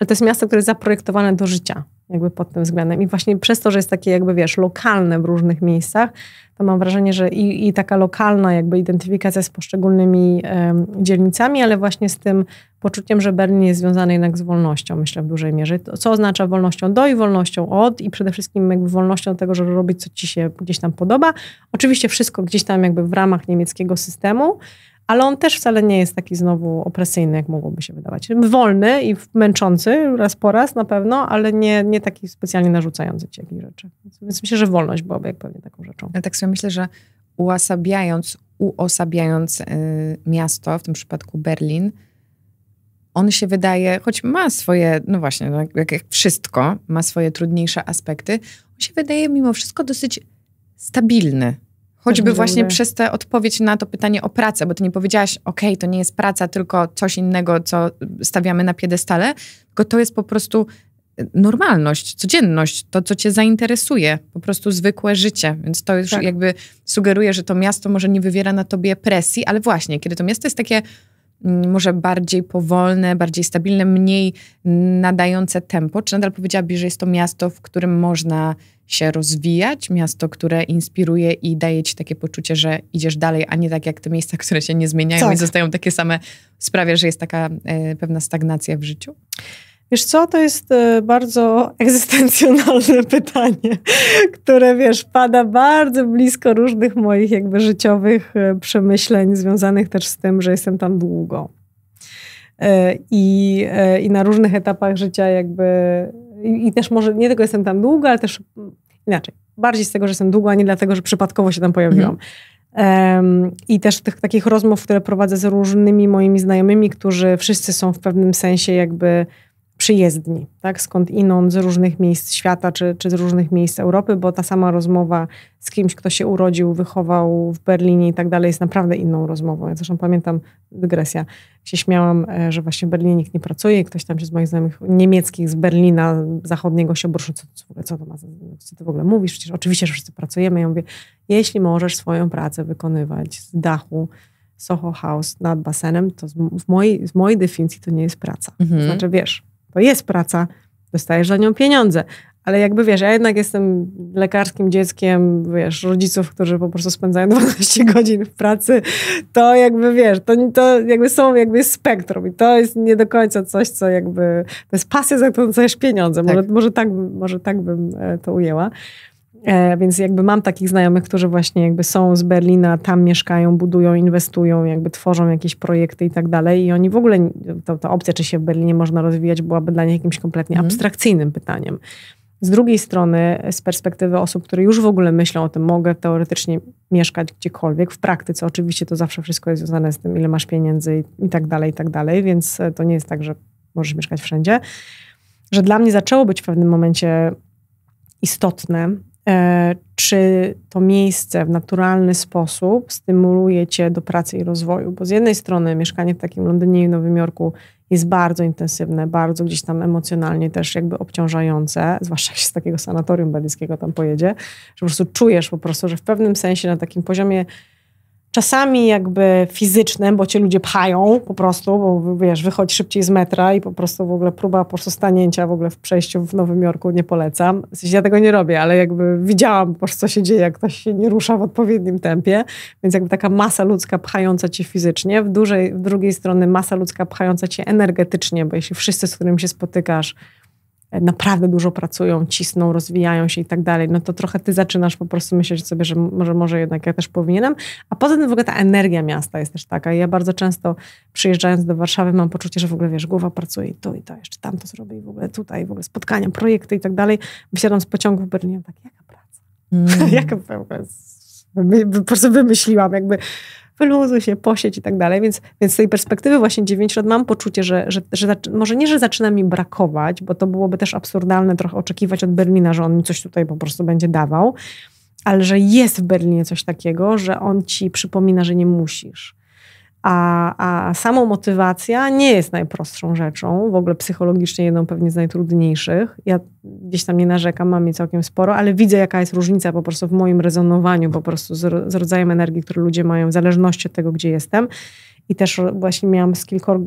ale to jest miasto, które jest zaprojektowane do życia jakby pod tym względem. I właśnie przez to, że jest takie jakby, wiesz, lokalne w różnych miejscach, to mam wrażenie, że i, i taka lokalna jakby identyfikacja z poszczególnymi um, dzielnicami, ale właśnie z tym poczuciem, że Berlin jest związany jednak z wolnością, myślę w dużej mierze. To, co oznacza wolnością do i wolnością od i przede wszystkim jakby wolnością do tego, żeby robić, co ci się gdzieś tam podoba. Oczywiście wszystko gdzieś tam jakby w ramach niemieckiego systemu, ale on też wcale nie jest taki znowu opresyjny, jak mogłoby się wydawać. Wolny i męczący raz po raz na pewno, ale nie, nie taki specjalnie narzucający ci jakichś rzeczy. Więc myślę, że wolność byłaby jak pewnie taką rzeczą. Ja tak sobie myślę, że uosabiając, uosabiając y, miasto, w tym przypadku Berlin, on się wydaje, choć ma swoje, no właśnie, no jak wszystko, ma swoje trudniejsze aspekty, on się wydaje mimo wszystko dosyć stabilny Choćby właśnie przez tę odpowiedź na to pytanie o pracę, bo ty nie powiedziałaś, ok, to nie jest praca, tylko coś innego, co stawiamy na piedestale, tylko to jest po prostu e, normalność, codzienność, to, co cię zainteresuje, po prostu zwykłe życie. Więc to już tak. jakby sugeruje, że to miasto może nie wywiera na tobie presji, ale właśnie, kiedy to miasto jest takie mm, może bardziej powolne, bardziej stabilne, mniej nadające tempo, czy nadal powiedziałabyś, że jest to miasto, w którym można się rozwijać, miasto, które inspiruje i daje ci takie poczucie, że idziesz dalej, a nie tak jak te miejsca, które się nie zmieniają tak. i zostają takie same, sprawia, że jest taka e, pewna stagnacja w życiu? Wiesz co, to jest e, bardzo egzystencjonalne pytanie, które wiesz, pada bardzo blisko różnych moich jakby życiowych e, przemyśleń związanych też z tym, że jestem tam długo. I, I na różnych etapach życia jakby i, I też może nie tylko jestem tam długo, ale też inaczej. Bardziej z tego, że jestem długo, a nie dlatego, że przypadkowo się tam pojawiłam. Um, I też tych takich rozmów, które prowadzę z różnymi moimi znajomymi, którzy wszyscy są w pewnym sensie jakby przyjezdni, tak, skąd inąd, z różnych miejsc świata czy, czy z różnych miejsc Europy, bo ta sama rozmowa z kimś, kto się urodził, wychował w Berlinie i tak dalej, jest naprawdę inną rozmową. Ja zresztą pamiętam, dygresja, się śmiałam, e, że właśnie w Berlinie nikt nie pracuje, ktoś tam się z moich znajomych niemieckich z Berlina zachodniego się obruszył, co, co, co, to ma, co ty w ogóle mówisz, przecież oczywiście, że wszyscy pracujemy. Ja mówię, jeśli możesz swoją pracę wykonywać z dachu, Soho House nad basenem, to z, mojej, z mojej definicji to nie jest praca. Mhm. Znaczy, wiesz, to jest praca, dostajesz za nią pieniądze. Ale jakby wiesz, ja jednak jestem lekarskim dzieckiem, wiesz, rodziców, którzy po prostu spędzają 12 godzin w pracy, to jakby wiesz, to, to jakby są, jakby jest spektrum i to jest nie do końca coś, co jakby, to jest pasja, za którą dostajesz pieniądze. Może tak, może tak, może tak bym e, to ujęła. E, więc jakby mam takich znajomych, którzy właśnie jakby są z Berlina, tam mieszkają, budują, inwestują, jakby tworzą jakieś projekty i tak dalej. I oni w ogóle, to, ta opcja, czy się w Berlinie można rozwijać, byłaby dla nich jakimś kompletnie mhm. abstrakcyjnym pytaniem. Z drugiej strony, z perspektywy osób, które już w ogóle myślą o tym, mogę teoretycznie mieszkać gdziekolwiek, w praktyce oczywiście to zawsze wszystko jest związane z tym, ile masz pieniędzy i tak dalej, i tak dalej, więc e, to nie jest tak, że możesz mieszkać wszędzie. Że dla mnie zaczęło być w pewnym momencie istotne, E, czy to miejsce w naturalny sposób stymuluje cię do pracy i rozwoju. Bo z jednej strony mieszkanie w takim Londynie i Nowym Jorku jest bardzo intensywne, bardzo gdzieś tam emocjonalnie też jakby obciążające, zwłaszcza jak się z takiego sanatorium berlińskiego tam pojedzie, że po prostu czujesz po prostu, że w pewnym sensie na takim poziomie czasami jakby fizycznym, bo cię ludzie pchają po prostu, bo wiesz, wychodź szybciej z metra i po prostu w ogóle próba po prostu stanięcia w ogóle w przejściu w Nowym Jorku nie polecam. W sensie ja tego nie robię, ale jakby widziałam po prostu, co się dzieje, jak ktoś się nie rusza w odpowiednim tempie, więc jakby taka masa ludzka pchająca cię fizycznie, w, dużej, w drugiej strony masa ludzka pchająca cię energetycznie, bo jeśli wszyscy, z którym się spotykasz, naprawdę dużo pracują, cisną, rozwijają się i tak dalej, no to trochę ty zaczynasz po prostu myśleć sobie, że może, może jednak ja też powinienem. A poza tym w ogóle ta energia miasta jest też taka. Ja bardzo często przyjeżdżając do Warszawy mam poczucie, że w ogóle wiesz, głowa pracuje tu to i to, jeszcze tam to zrobię i w ogóle tutaj, w ogóle spotkania, projekty i tak dalej. Wysiadam z pociągu w Berlinie, tak jaka praca? Mm. jaka w ogóle po prostu wymyśliłam, jakby wyluzuj się, posiedź i tak dalej. Więc, więc z tej perspektywy właśnie 9 lat mam poczucie, że, że, że może nie, że zaczyna mi brakować, bo to byłoby też absurdalne trochę oczekiwać od Berlina, że on mi coś tutaj po prostu będzie dawał, ale że jest w Berlinie coś takiego, że on ci przypomina, że nie musisz a, a samą motywacja nie jest najprostszą rzeczą, w ogóle psychologicznie jedną pewnie z najtrudniejszych. Ja gdzieś tam nie narzekam, mam jej całkiem sporo, ale widzę jaka jest różnica po prostu w moim rezonowaniu po prostu z, z rodzajem energii, które ludzie mają w zależności od tego, gdzie jestem. I też właśnie miałam z kilkoma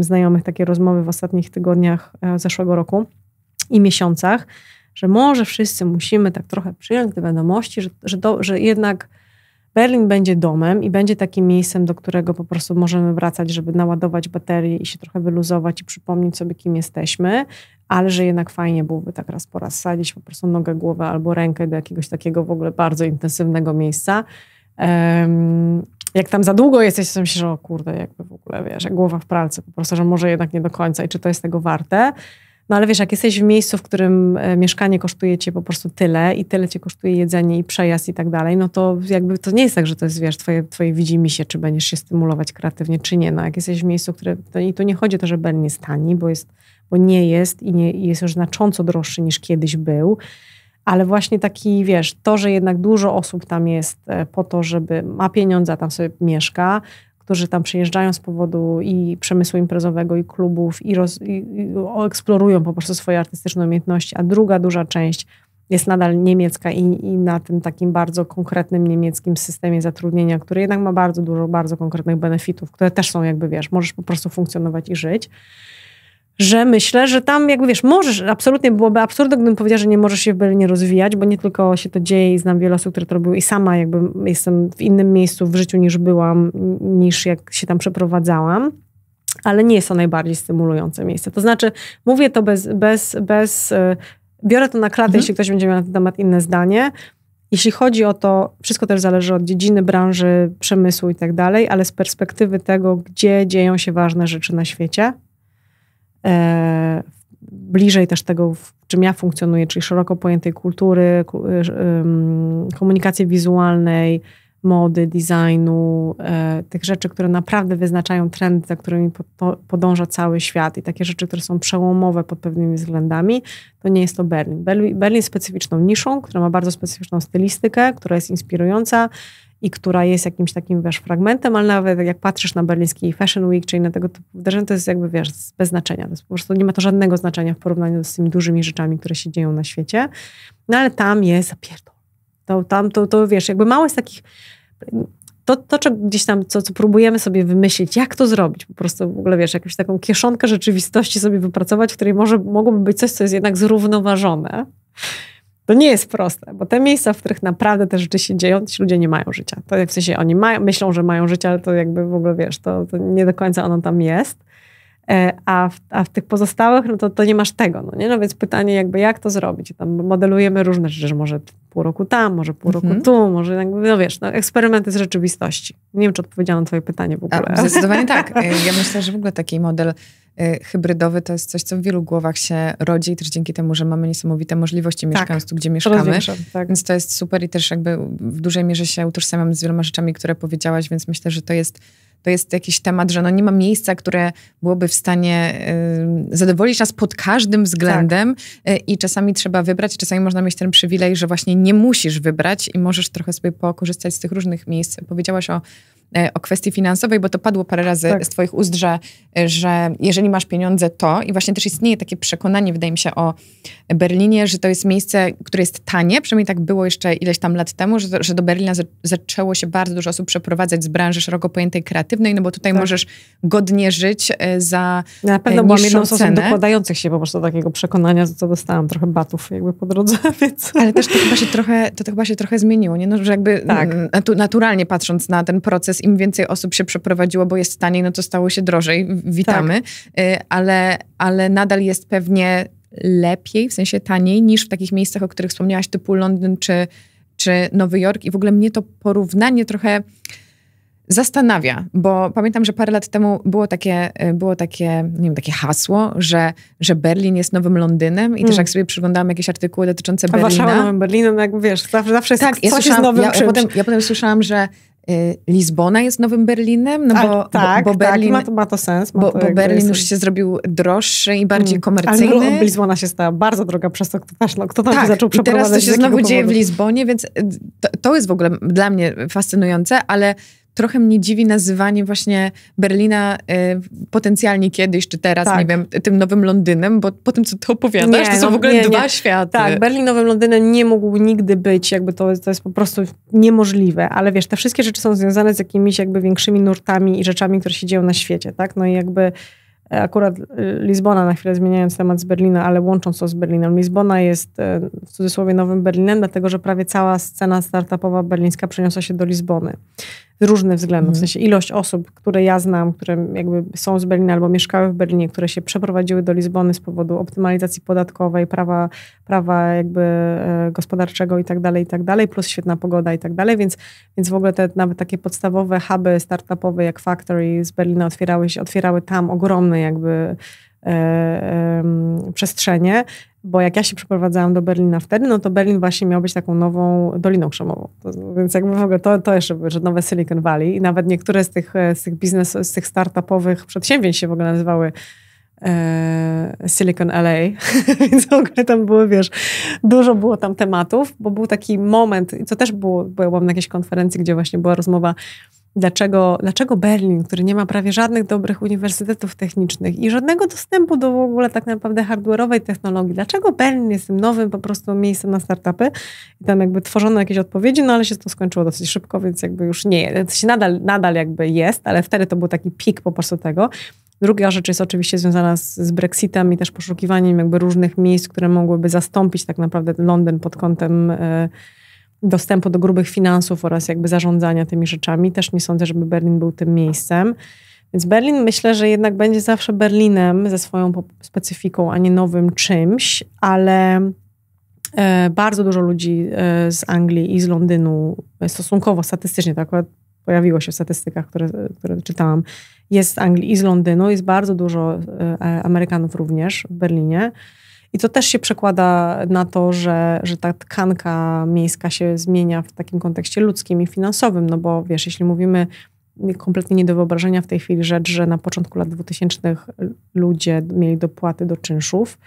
znajomych takie rozmowy w ostatnich tygodniach e, zeszłego roku i miesiącach, że może wszyscy musimy tak trochę przyjąć do wiadomości, że, że, do, że jednak Berlin będzie domem i będzie takim miejscem, do którego po prostu możemy wracać, żeby naładować baterie i się trochę wyluzować i przypomnieć sobie, kim jesteśmy, ale że jednak fajnie byłoby tak raz po raz sadzić po prostu nogę, głowę albo rękę do jakiegoś takiego w ogóle bardzo intensywnego miejsca. Um, jak tam za długo jesteś, to myślę, że o kurde, jakby w ogóle, wiesz, głowa w pralce po prostu, że może jednak nie do końca i czy to jest tego warte. No ale wiesz, jak jesteś w miejscu, w którym e, mieszkanie kosztuje cię po prostu tyle i tyle cię kosztuje jedzenie i przejazd i tak dalej, no to jakby to nie jest tak, że to jest, wiesz, twoje, twoje widzimy się, czy będziesz się stymulować kreatywnie, czy nie. No jak jesteś w miejscu, które, to, i tu nie chodzi o to, że Berlin jest tani, bo, jest, bo nie jest i, nie, i jest już znacząco droższy niż kiedyś był, ale właśnie taki, wiesz, to, że jednak dużo osób tam jest e, po to, żeby ma pieniądze, a tam sobie mieszka, którzy tam przyjeżdżają z powodu i przemysłu imprezowego, i klubów, i, roz, i, i eksplorują po prostu swoje artystyczne umiejętności, a druga duża część jest nadal niemiecka i, i, na tym takim bardzo konkretnym niemieckim systemie zatrudnienia, który jednak ma bardzo dużo bardzo konkretnych benefitów, które też są jakby, wiesz, możesz po prostu funkcjonować i żyć że myślę, że tam jakby wiesz, możesz, absolutnie byłoby absurdem, gdybym powiedziała, że nie możesz się w Berlinie rozwijać, bo nie tylko się to dzieje i znam wiele osób, które to robiły i sama jakby jestem w innym miejscu w życiu niż byłam, niż jak się tam przeprowadzałam ale nie jest to najbardziej stymulujące miejsce. To znaczy, mówię to bez, bez, bez e, biorę to na klatę, mhm. jeśli ktoś będzie miał na ten temat inne zdanie. Jeśli chodzi o to, wszystko też zależy od dziedziny, branży, przemysłu i tak dalej, ale z perspektywy tego, gdzie dzieją się ważne rzeczy na świecie, E, bliżej też tego, w czym ja funkcjonuję, czyli szeroko pojętej kultury, e, komunikacji wizualnej, mody, designu, e, tych rzeczy, które naprawdę wyznaczają trendy, za którymi podąża cały świat i takie rzeczy, które są przełomowe pod pewnymi względami, to nie jest to Berlin. Berlin jest specyficzną niszą, która ma bardzo specyficzną stylistykę, która jest inspirująca, i która jest jakimś takim, wiesz, fragmentem, ale nawet jak patrzysz na berliński Fashion Week, czy na tego typu wydarzenia, to jest jakby, wiesz, bez znaczenia. To jest po prostu nie ma to żadnego znaczenia w porównaniu z tymi dużymi rzeczami, które się dzieją na świecie. No ale tam jest zapierdol. To, tam, to, to wiesz, jakby mało jest takich... To, to czego gdzieś tam, co, co próbujemy sobie wymyślić, jak to zrobić, po prostu w ogóle, wiesz, jakąś taką kieszonkę rzeczywistości sobie wypracować, w której może mogłoby być coś, co jest jednak zrównoważone, to nie jest proste, bo te miejsca, w których naprawdę te rzeczy się dzieją, ci ludzie nie mają życia. To w sensie oni mają, myślą, że mają życie, ale to jakby w ogóle wiesz, to, to nie do końca ono tam jest. E, a w, a w tych pozostałych, no to, to nie masz tego, no nie? No więc pytanie jakby, jak to zrobić? Tam modelujemy różne rzeczy, że może pół roku tam, może pół mhm. roku tu, może jakby, no wiesz, no, eksperymenty z rzeczywistości. Nie wiem, czy odpowiedziałam na twoje pytanie w ogóle. A, zdecydowanie tak. Ja myślę, że w ogóle taki model Y, hybrydowy to jest coś, co w wielu głowach się rodzi i też dzięki temu, że mamy niesamowite możliwości mieszkając tak. tu, gdzie mieszkamy. Tak. Więc to jest super i też jakby w dużej mierze się utożsamiam z wieloma rzeczami, które powiedziałaś, więc myślę, że to jest to jest jakiś temat, że no nie ma miejsca, które byłoby w stanie y, zadowolić nas pod każdym względem tak. y, i czasami trzeba wybrać, czasami można mieć ten przywilej, że właśnie nie musisz wybrać i możesz trochę sobie pokorzystać z tych różnych miejsc. Powiedziałaś o E, o kwestii finansowej, bo to padło parę razy tak. z Twoich ust, że, e, że jeżeli masz pieniądze, to i właśnie też istnieje takie przekonanie, wydaje mi się, o Berlinie, że to jest miejsce, które jest tanie, przynajmniej tak było jeszcze ileś tam lat temu, że, że do Berlina zaczęło się bardzo dużo osób przeprowadzać z branży szeroko pojętej kreatywnej, no bo tutaj tak. możesz godnie żyć e, za no, Na pewno byłam jedną z osób dokładających się po prostu takiego przekonania, za co dostałam trochę batów jakby po drodze, więc... Ale też to chyba się trochę, to, to chyba się trochę zmieniło, nie? No, że jakby tak. naturalnie patrząc na ten proces im więcej osób się przeprowadziło, bo jest taniej, no to stało się drożej, witamy, tak. Y, ale, ale nadal jest pewnie lepiej, w sensie taniej, niż w takich miejscach, o których wspomniałaś, typu Londyn czy, czy Nowy Jork. I w ogóle mnie to porównanie trochę zastanawia, bo pamiętam, że parę lat temu było takie, y, było takie, nie wiem, takie hasło, że, że Berlin jest nowym Londynem i mm. też jak sobie przyglądałam jakieś artykuły dotyczące A Berlina. A Warszawa nowym Berlinem, no jak wiesz, zawsze, zawsze tak, jest, ja coś nowym ja, Ja potem, ja potem słyszałam, że Y, Lizbona jest nowym Berlinem, no bo, tak, bo, bo tak, Berlin, tak, ma, to, ma to sens. Ma bo, to bo Berlin już się zrobił droższy i bardziej mm. komercyjny. Ale no, no, Lizbona się stała bardzo droga, przez to kto, no, kto tam tak, się zaczął przeprowadzać. I teraz to się znowu powodu. dzieje w Lizbonie, więc y, to, to jest w ogóle dla mnie fascynujące, ale trochę mnie dziwi nazywanie właśnie Berlina y, potencjalnie kiedyś czy teraz, tak. nie wiem, tym nowym Londynem, bo po tym, co ty opowiadasz, nie, to są no, w ogóle nie, dwa nie. światy. Tak, Berlin nowym Londynem nie mógł nigdy być, jakby to, to jest po prostu niemożliwe, ale wiesz, te wszystkie rzeczy są związane z jakimiś jakby większymi nurtami i rzeczami, które się dzieją na świecie, tak? No i jakby e, akurat y, Lizbona, na chwilę zmieniając temat z Berlina, ale łącząc to z Berlinem. Lizbona jest e, w cudzysłowie nowym Berlinem, dlatego że prawie cała scena startupowa berlińska przeniosła się do Lizbony z różnych względów. W mhm. sensie ilość osób, które ja znam, które jakby są z Berlina albo mieszkały w Berlinie, które się przeprowadziły do Lizbony z powodu optymalizacji podatkowej, prawa, prawa jakby e, gospodarczego i tak dalej, i tak dalej, plus świetna pogoda i tak dalej, więc, więc w ogóle te nawet takie podstawowe huby startupowe jak Factory z Berlina otwierały się, otwierały tam ogromne jakby e, przestrzenie bo jak ja się przeprowadzałam do Berlina wtedy, no to Berlin właśnie miał być taką nową Doliną Krzemową. To, więc jakby w ogóle to, to jeszcze były, że nowe Silicon Valley i nawet niektóre z tych, e, z tych biznes, z tych startupowych przedsięwzięć się w ogóle nazywały e, Silicon LA, więc w ogóle tam było, wiesz, dużo było tam tematów, bo był taki moment, co też było, byłam na jakiejś konferencji, gdzie właśnie była rozmowa dlaczego, dlaczego Berlin, który nie ma prawie żadnych dobrych uniwersytetów technicznych i żadnego dostępu do w ogóle tak naprawdę hardware'owej technologii, dlaczego Berlin jest tym nowym po prostu miejscem na startupy? I tam jakby tworzono jakieś odpowiedzi, no ale się to skończyło dosyć szybko, więc jakby już nie, to się nadal, nadal jakby jest, ale wtedy to był taki pik po prostu tego. Druga rzecz jest oczywiście związana z, z, Brexitem i też poszukiwaniem jakby różnych miejsc, które mogłyby zastąpić tak naprawdę Londyn pod kątem e, dostępu do grubych finansów oraz jakby zarządzania tymi rzeczami. Też nie sądzę, żeby Berlin był tym miejscem. Więc Berlin myślę, że jednak będzie zawsze Berlinem ze swoją specyfiką, a nie nowym czymś, ale e, bardzo dużo ludzi e, z Anglii i z Londynu, e, stosunkowo statystycznie, to tak, akurat pojawiło się w statystykach, które, które czytałam, jest z Anglii i z Londynu, jest bardzo dużo Amerykanów również w Berlinie. I to też się przekłada na to, że, że ta tkanka miejska się zmienia w takim kontekście ludzkim i finansowym, no bo wiesz, jeśli mówimy kompletnie nie do wyobrażenia w tej chwili rzecz, że na początku lat 2000 ludzie mieli dopłaty do czynszów,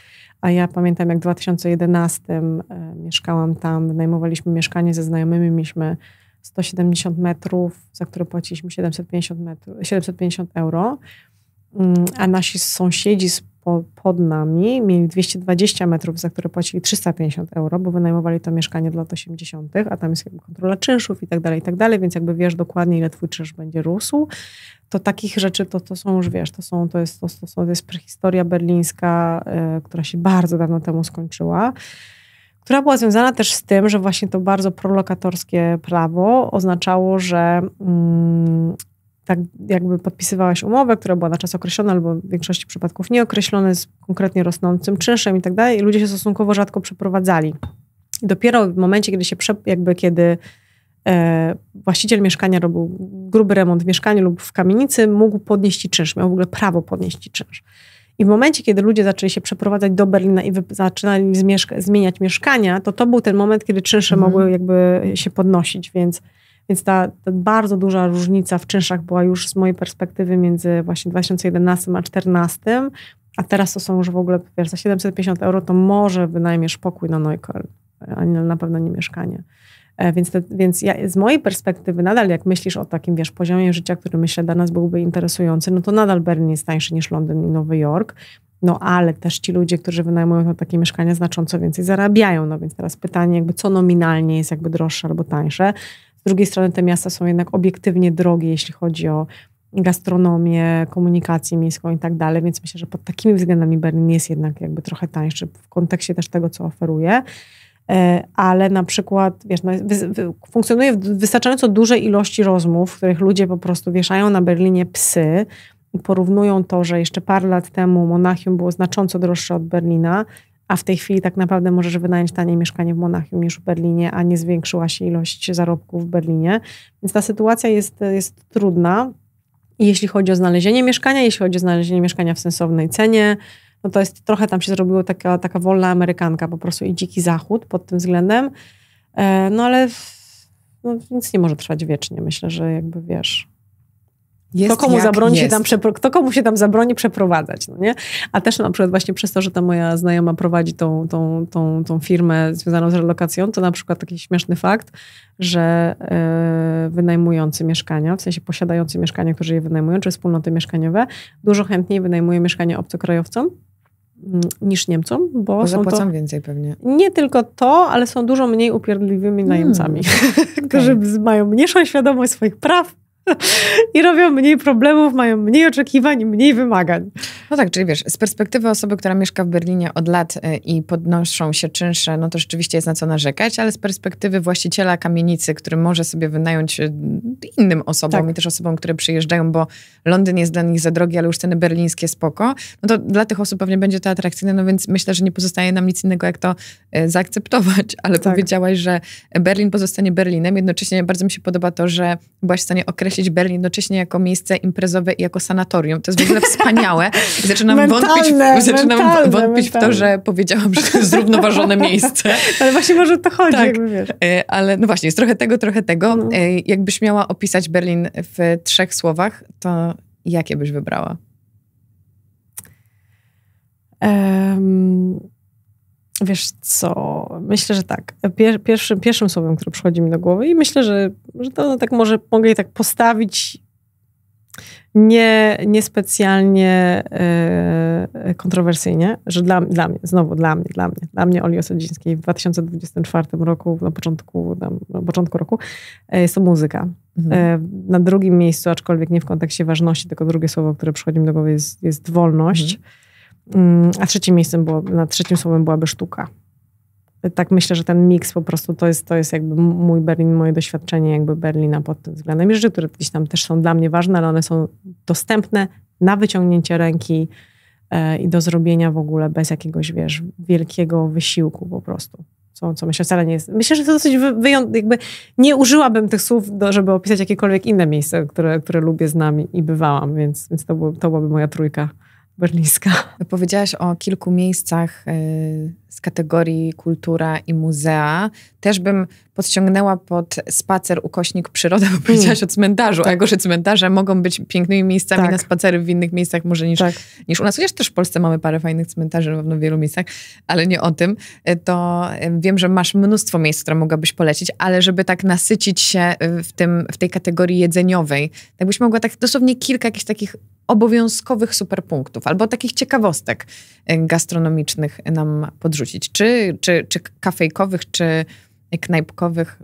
a ja pamiętam jak w 2011 e, mieszkałam tam, wynajmowaliśmy mieszkanie ze znajomymi, mieliśmy 170 metrów, za które płaciliśmy 750, metr, 750 euro, mm, a nasi sąsiedzi z po, pod nami mieli 220 metrów, za które płacili 350 euro, bo wynajmowali to mieszkanie dla lat 80., a tam jest jakby kontrola czynszów i tak dalej, i tak dalej, więc jakby wiesz dokładnie, ile twój czynsz będzie rósł. To takich rzeczy to, to są już, wiesz, to, są, to, jest, to, to, są, to jest prehistoria berlińska, y, która się bardzo dawno temu skończyła która była związana też z tym, że właśnie to bardzo prolokatorskie prawo oznaczało, że mm, tak jakby podpisywałaś umowę, która była na czas określony albo w większości przypadków nieokreślony z konkretnie rosnącym czynszem i tak dalej i ludzie się stosunkowo rzadko przeprowadzali. I dopiero w momencie, kiedy się prze, jakby kiedy e, właściciel mieszkania robił gruby remont w mieszkaniu lub w kamienicy, mógł podnieść ci czynsz, miał w ogóle prawo podnieść ci czynsz. I w momencie, kiedy ludzie zaczęli się przeprowadzać do Berlina i zaczynali zmieszka zmieniać mieszkania, to to był ten moment, kiedy czynsze mhm. mogły jakby się podnosić, więc więc ta, ta, bardzo duża różnica w czynszach była już z mojej perspektywy między właśnie 2011 a 2014, a teraz to są już w ogóle, wiesz, za 750 euro to może wynajmiesz pokój na Neukölln, a na pewno nie mieszkanie. E, więc, te, więc ja, z mojej perspektywy nadal jak myślisz o takim, wiesz, poziomie życia, który myślę dla nas byłby interesujący, no to nadal Berlin jest tańszy niż Londyn i Nowy Jork, no ale też ci ludzie, którzy wynajmują takie mieszkania znacząco więcej zarabiają, no więc teraz pytanie jakby co nominalnie jest jakby droższe albo tańsze, z drugiej strony te miasta są jednak obiektywnie drogie, jeśli chodzi o gastronomię, komunikację miejską i tak dalej, więc myślę, że pod takimi względami Berlin jest jednak jakby trochę tańszy w kontekście też tego, co oferuje. E, ale na przykład, wiesz, no, funkcjonuje w wystarczająco dużej ilości rozmów, w których ludzie po prostu wieszają na Berlinie psy, i porównują to, że jeszcze parę lat temu Monachium było znacząco droższe od Berlina a w tej chwili tak naprawdę możesz wynająć tanie mieszkanie w Monachium niż w Berlinie, a nie zwiększyła się ilość zarobków w Berlinie. Więc ta sytuacja jest, jest trudna. I jeśli chodzi o znalezienie mieszkania, jeśli chodzi o znalezienie mieszkania w sensownej cenie, no to jest trochę tam się zrobiło taka, taka wolna amerykanka po prostu i dziki zachód pod tym względem. E, no ale w, no, nic nie może trwać wiecznie. Myślę, że jakby wiesz, jest kto, komu zabroni Się tam przepro- kto komu się tam zabroni przeprowadzać, no nie? A też na przykład właśnie przez to, że ta moja znajoma prowadzi tą, tą, tą, tą firmę związaną z relokacją, to na przykład taki śmieszny fakt, że e, wynajmujący mieszkania, w sensie posiadający mieszkania, którzy je wynajmują, czy wspólnoty mieszkaniowe, dużo chętniej wynajmuje mieszkania obcokrajowcom, mm, niż Niemcom, bo, bo są to, więcej pewnie. Nie tylko to, ale są dużo mniej upierdliwymi hmm. najemcami, hmm. którzy mają mniejszą świadomość swoich praw, i robią mniej problemów, mają mniej oczekiwań, mniej wymagań. No tak, czyli wiesz, z perspektywy osoby, która mieszka w Berlinie od lat y, i podnoszą się czynsze, no to rzeczywiście jest na co narzekać, ale z perspektywy właściciela kamienicy, który może sobie wynająć y, innym osobom tak. i też osobom, które przyjeżdżają, bo Londyn jest dla nich za drogi, ale już ceny berlińskie spoko, no to dla tych osób pewnie będzie to atrakcyjne, no więc myślę, że nie pozostaje nam nic innego, jak to y, zaakceptować, ale tak. powiedziałaś, że Berlin pozostanie Berlinem, jednocześnie bardzo mi się podoba to, że byłaś w stanie określić Berlin jednocześnie jako miejsce imprezowe i jako sanatorium. To jest w ogóle wspaniałe. Zaczynam mentalne, wątpić, zaczynam mentalne, wątpić w to, że powiedziałam, że to jest zrównoważone miejsce. Ale właśnie może o to chodzi. Tak. E, ale no właśnie, jest trochę tego, trochę tego. No. E, jakbyś miała opisać Berlin w trzech słowach, to jakie byś wybrała? Um, wiesz co, myślę, że tak. Pier, pierwszy, pierwszym słowem, które przychodzi mi do głowy i myślę, że, że to tak może mogę je tak postawić nie, niespecjalnie yy, kontrowersyjnie, że dla, dla mnie, znowu dla mnie, dla mnie, dla mnie Oli Osadzińskiej w 2024 roku, na początku, na początku roku, e, jest to muzyka. Mhm. E, na drugim miejscu, aczkolwiek nie w kontekście ważności, tylko drugie słowo, które przychodzi mi do głowy jest, jest wolność. Mhm. Mm, a trzecim miejscem było, na trzecim słowem byłaby sztuka tak myślę, że ten miks po prostu to jest, to jest jakby mój Berlin, moje doświadczenie jakby Berlina pod tym względem. I rzeczy, które gdzieś tam też są dla mnie ważne, ale one są dostępne na wyciągnięcie ręki e, i do zrobienia w ogóle bez jakiegoś, wiesz, wielkiego wysiłku po prostu. Co, co myślę, wcale nie jest. Myślę, że to dosyć wyjątkowe, jakby nie użyłabym tych słów, do, żeby opisać jakiekolwiek inne miejsce, które, które lubię, nami i bywałam, więc, więc to, był, to byłaby moja trójka berlińska. Powiedziałaś o kilku miejscach y, z kategorii kultura i muzea, też bym podciągnęła pod spacer ukośnik przyroda, bo hmm. powiedziałaś mm. o cmentarzu, tak. a jako, że cmentarze mogą być pięknymi miejscami tak. na spacery w innych miejscach może niż, tak. niż u nas. Chociaż też w Polsce mamy parę fajnych cmentarzy, w wielu miejscach, ale nie o tym. E, to e, wiem, że masz mnóstwo miejsc, które mogłabyś polecić, ale żeby tak nasycić się e, w, tym, w tej kategorii jedzeniowej, tak byś mogła tak dosłownie kilka jakichś takich obowiązkowych superpunktów albo takich ciekawostek gastronomicznych nam podrzucić wrzucić? Czy, czy, czy kafejkowych, czy knajpkowych?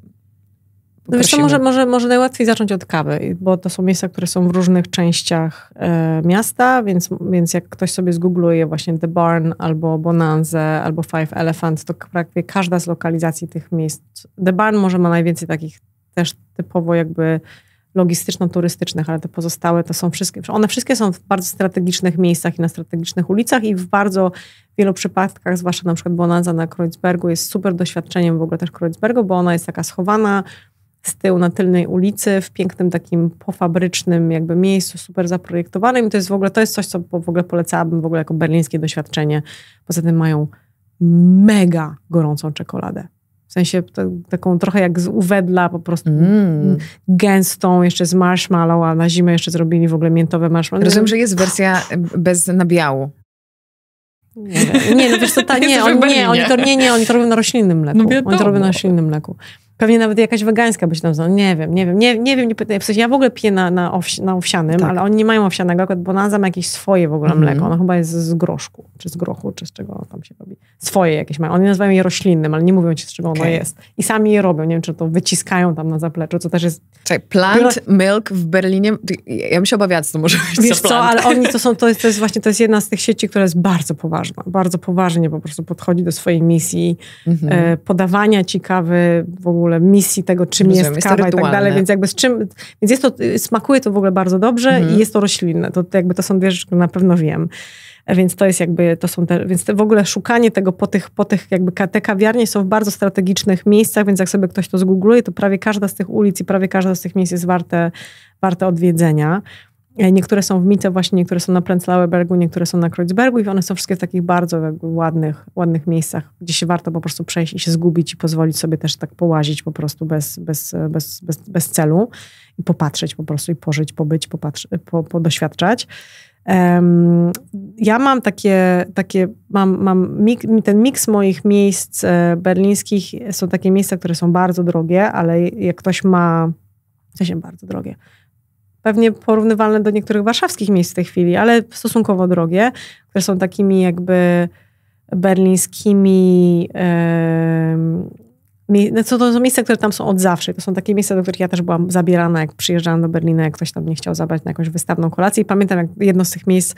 No wiesz co, może, może, może najłatwiej zacząć od kawy, bo to są miejsca, które są w różnych częściach e, miasta, więc, więc jak ktoś sobie zgoogluje właśnie The Barn albo Bonanza albo Five elephants to praktycznie każda z lokalizacji tych miejsc. The Barn może ma najwięcej takich też typowo jakby logistyczno-turystycznych, ale te pozostałe to są wszystkie, one wszystkie są w bardzo strategicznych miejscach i na strategicznych ulicach i w bardzo wielu przypadkach, zwłaszcza na przykład Bonanza na Kreuzbergu jest super doświadczeniem w ogóle też Kreuzbergu, bo ona jest taka schowana z tyłu na tylnej ulicy, w pięknym takim pofabrycznym jakby miejscu, super zaprojektowanym i to jest w ogóle, to jest coś, co w ogóle polecałabym w ogóle jako berlińskie doświadczenie. Poza tym mają mega gorącą czekoladę w sensie taką trochę jak z uwedla, po prostu mm. gęstą, jeszcze z marshmallow, a na zimę jeszcze zrobili w ogóle miętowe marshmallow. Rozumiem, że jest wersja bez nabiału. Nie, nie, no wiesz co, ta, nie, on, nie, oni to, nie, nie, oni to robią na roślinnym mleku. No oni to robią na roślinnym mleku. Pewnie nawet jakaś wegańska byś tam znał. Nie wiem, nie wiem, nie, nie wiem, nie pytaj. W sensie ja w ogóle piję na, na, owsi, na owsianym, tak. ale oni nie mają owsianego, akurat bonanza ma jakieś swoje w ogóle mm -hmm. mleko. Ono chyba jest z groszku, czy z grochu, czy z czego tam się robi. Swoje jakieś mają. Oni nazywają je roślinnym, ale nie mówią ci, z czego ono jest. I sami je robią. Nie wiem, czy to wyciskają tam na zapleczu, co też jest... Czekaj, plant milk w Berlinie? Ja bym się obawiała, co to może być Wiesz co, ale oni to są, to jest, to jest właśnie, to jest jedna z tych sieci, która jest bardzo poważna. Bardzo poważnie po prostu podchodzi do swojej misji mm -hmm. e, podawania ciekawy w ogóle ogóle misji tego, czym Rozumiem, jest kawa i tak dalej, więc jakby z czym, więc jest to, smakuje to w ogóle bardzo dobrze mhm. i jest to roślinne, to jakby to są dwie rzeczy, które na pewno wiem. Więc to jest jakby, to są te, więc te w ogóle szukanie tego po tych, po tych jakby te kawiarnie są w bardzo strategicznych miejscach, więc jak sobie ktoś to zgoogluje, to prawie każda z tych ulic i prawie każda z tych miejsc jest warte, warte odwiedzenia. E, niektóre są w Mice właśnie, niektóre są na Prenzlauerbergu, niektóre są na Kreuzbergu i one są wszystkie w takich bardzo e, ładnych, ładnych miejscach, gdzie się warto po prostu przejść i się zgubić i pozwolić sobie też tak połazić po prostu bez, bez, e, bez, bez, bez celu i popatrzeć po prostu i pożyć, pobyć, po, podoświadczać. Um, ja mam takie, takie mam, mam mik, ten miks moich miejsc berlińskich, są takie miejsca, które są bardzo drogie, ale jak ktoś ma, w sensie bardzo drogie, pewnie porównywalne do niektórych warszawskich miejsc w tej chwili, ale stosunkowo drogie, które są takimi jakby berlińskimi. Yy, co to są miejsca, które tam są od zawsze. To są takie miejsca, do których ja też byłam zabierana, jak przyjeżdżałam do Berlina, jak ktoś tam mnie chciał zabrać na jakąś wystawną kolację. I pamiętam, jak jedno z tych miejsc,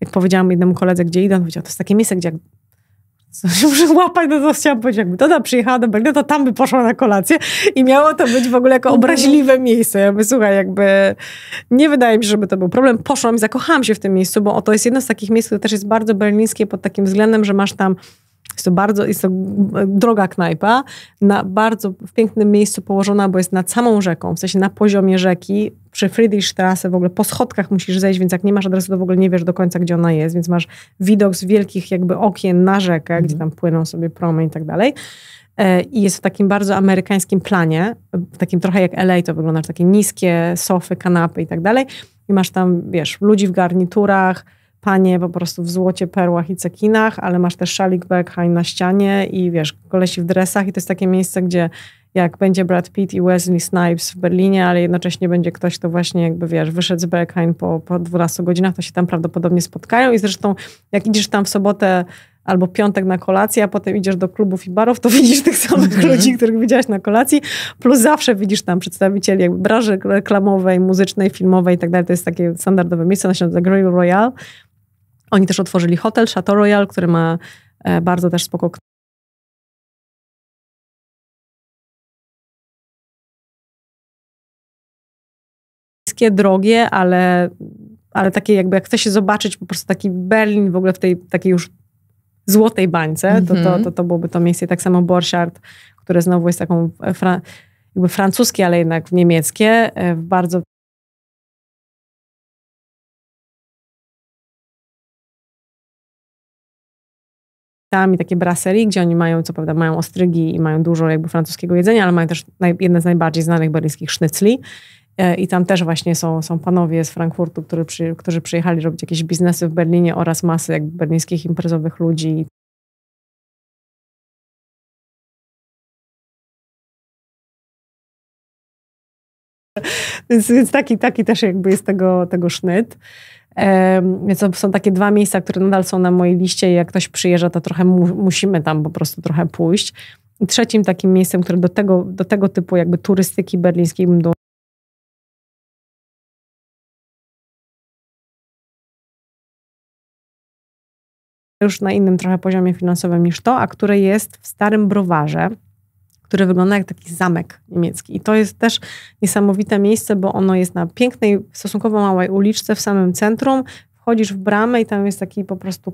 jak powiedziałam jednemu koledze, gdzie idę, on powiedział, to jest takie miejsce, gdzie jak muszę łapać, no to chciałam powiedzieć, jakby Doda przyjechała do Berlina, to tam by poszła na kolację i miało to być w ogóle jako obraźliwe miejsce. Ja słuchaj, jakby nie wydaje mi się, żeby to był problem. Poszłam i zakochałam się w tym miejscu, bo to jest jedno z takich miejsc, które też jest bardzo berlińskie pod takim względem, że masz tam jest to bardzo, jest to droga knajpa, na bardzo w pięknym miejscu położona, bo jest nad samą rzeką, w sensie na poziomie rzeki, przy Friedrichstrasse w ogóle po schodkach musisz zejść, więc jak nie masz adresu, to w ogóle nie wiesz do końca, gdzie ona jest, więc masz widok z wielkich jakby okien na rzekę, gdzie mhm. tam płyną sobie promy i tak dalej. E, I jest w takim bardzo amerykańskim planie, w takim trochę jak LA to wygląda, takie niskie sofy, kanapy i tak dalej. I masz tam, wiesz, ludzi w garniturach, panie po prostu w złocie, perłach i cekinach, ale masz też szalik Berghain na ścianie i wiesz, kolesi w dresach i to jest takie miejsce, gdzie jak będzie Brad Pitt i Wesley Snipes w Berlinie, ale jednocześnie będzie ktoś, kto właśnie jakby, wiesz, wyszedł z Berghain po, po 12 godzinach, to się tam prawdopodobnie spotkają i zresztą jak idziesz tam w sobotę albo piątek na kolację, a potem idziesz do klubów i barów, to widzisz tych samych mm -hmm. ludzi, których widziałaś na kolacji, plus zawsze widzisz tam przedstawicieli jakby branży reklamowej, muzycznej, filmowej i tak dalej. To jest takie standardowe miejsce, na się nazywa Grill Royale oni też otworzyli hotel Chateau Royal, który ma e, bardzo też spoko drogie, ale, ale takie jakby jak chce się zobaczyć po prostu taki Berlin w ogóle w tej takiej już złotej bańce, mm -hmm. to, to, mhm. to, to byłoby to miejsce. tak samo Borchardt, które znowu jest taką e, fra, jakby francuskie, ale jednak niemieckie, e, w bardzo tam i takie brasserie, gdzie oni mają, co prawda, mają ostrygi i mają dużo jakby francuskiego jedzenia, ale mają też naj, jedne z najbardziej znanych berlińskich sznycli. E, I tam też właśnie są, są panowie z Frankfurtu, którzy, przy, którzy przyjechali robić jakieś biznesy w Berlinie oraz masy jakby berlińskich imprezowych ludzi. Więc, więc taki, taki też jakby jest tego, tego sznyt. Więc są takie dwa miejsca, które nadal są na mojej liście i jak ktoś przyjeżdża, to trochę mu, musimy tam po prostu trochę pójść. I trzecim takim miejscem, które do tego, do tego typu jakby turystyki berlińskiej bym do... już na innym trochę poziomie finansowym niż to, a które jest w Starym Browarze, który wygląda jak taki zamek niemiecki. I to jest też niesamowite miejsce, bo ono jest na pięknej, stosunkowo małej uliczce w samym centrum. Wchodzisz w bramę i tam jest taki po prostu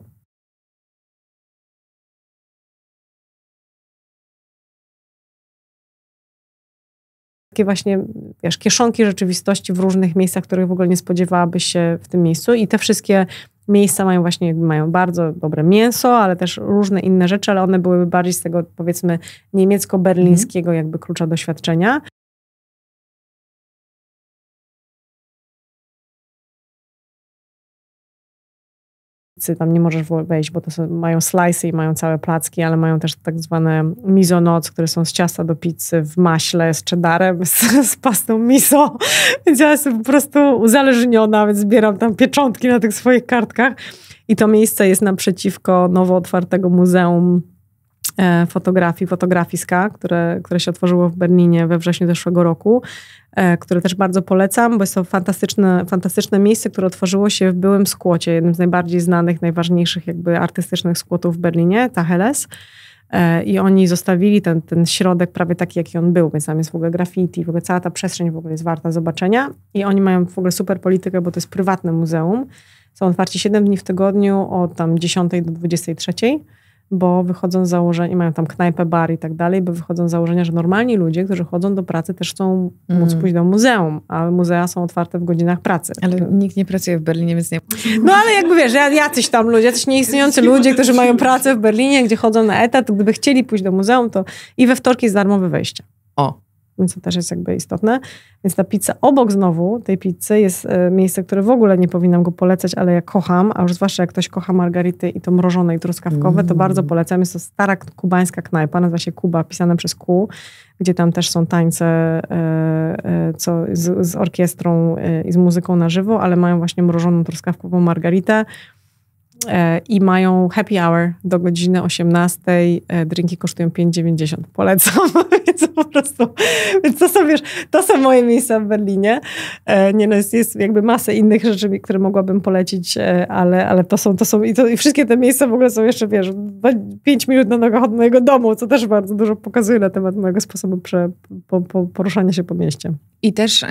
takie właśnie, wiesz, kieszonki rzeczywistości w różnych miejscach, których w ogóle nie spodziewałabyś się w tym miejscu i te wszystkie miejsca mają właśnie, mają bardzo dobre mięso, ale też różne inne rzeczy, ale one byłyby bardziej z tego powiedzmy niemiecko-berlińskiego mhm. jakby klucza doświadczenia. tam nie możesz wejść, bo to są, mają slice i mają całe placki, ale mają też tak zwane noc, które są z ciasta do pizzy w maśle, z cheddarem, z, z pastą miso. Więc ja jestem po prostu uzależniona, więc zbieram tam pieczątki na tych swoich kartkach. I to miejsce jest naprzeciwko nowo otwartego muzeum E, fotografii, fotografiska, które, które się otworzyło w Berlinie we wrześniu zeszłego roku, e, które też bardzo polecam, bo jest to fantastyczne, fantastyczne miejsce, które otworzyło się w byłym skłocie, jednym z najbardziej znanych, najważniejszych jakby artystycznych skłotów w Berlinie, Tacheles. E, I oni zostawili ten, ten środek prawie taki, jaki on był, więc tam jest w ogóle graffiti, w ogóle cała ta przestrzeń w ogóle jest warta zobaczenia. I oni mają w ogóle super politykę, bo to jest prywatne muzeum. Są otwarci 7 dni w tygodniu od tam 10 do 23 bo wychodzą z założenia, mają tam knajpę, bar i tak dalej, bo wychodzą z założenia, że normalni ludzie, którzy chodzą do pracy, też chcą mm. móc pójść do muzeum, a muzea są otwarte w godzinach pracy. Ale nikt nie pracuje w Berlinie, więc nie... No ale jakby wiesz, jacyś tam ludzie, jacyś nieistniejący ludzie, którzy mają pracę w Berlinie, gdzie chodzą na etat, gdyby chcieli pójść do muzeum, to i we wtorki jest darmowe wejście. O, więc to też jest jakby istotne. Więc ta pizza, obok znowu tej pizzy jest e, miejsce, które w ogóle nie powinnam go polecać, ale ja kocham, a już zwłaszcza jak ktoś kocha margarity i to mrożone i truskawkowe, mm. to bardzo polecam. Jest to stara kubańska knajpa, nazywa się Kuba, pisane przez Q, gdzie tam też są tańce e, e, co, z, z orkiestrą i z muzyką na żywo, ale mają właśnie mrożoną truskawkową margaritę E, i mają happy hour do godziny 18. E, drinki kosztują 5,90. Polecam. więc po prostu, więc to są, wiesz, to są moje miejsca w Berlinie. E, nie no, jest, jest jakby masę innych rzeczy, które mogłabym polecić, ale, ale to są, to są i, to, i wszystkie te miejsca w ogóle są jeszcze, wiesz, 5 minut na nogach od mojego domu, co też bardzo dużo pokazuje na temat mojego sposobu prze, po, po, poruszania się po mieście. I też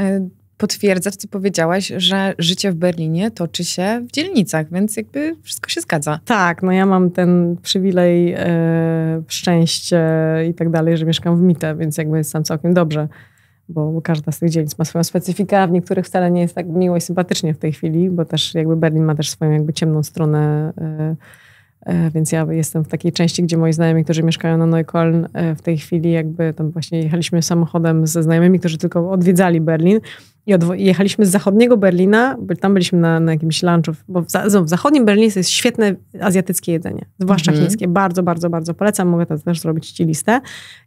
potwierdza to, co powiedziałaś, że życie w Berlinie toczy się w dzielnicach, więc jakby wszystko się zgadza. Tak, no ja mam ten przywilej, e, szczęście i tak dalej, że mieszkam w Mite, więc jakby jest tam całkiem dobrze, bo, bo każda z tych dzielnic ma swoją specyfikę, a w niektórych wcale nie jest tak miło i sympatycznie w tej chwili, bo też jakby Berlin ma też swoją jakby ciemną stronę e, e więc ja jestem w takiej części, gdzie moi znajomi, którzy mieszkają na Neukölln, e, w tej chwili jakby tam właśnie jechaliśmy samochodem ze znajomymi, którzy tylko odwiedzali Berlin i jechaliśmy z zachodniego Berlina, tam byliśmy na, na jakimś lunchu, bo w, za w zachodnim Berlinie jest świetne azjatyckie jedzenie, zwłaszcza mm -hmm. chińskie. Bardzo, bardzo, bardzo polecam. Mogę to też zrobić ci listę.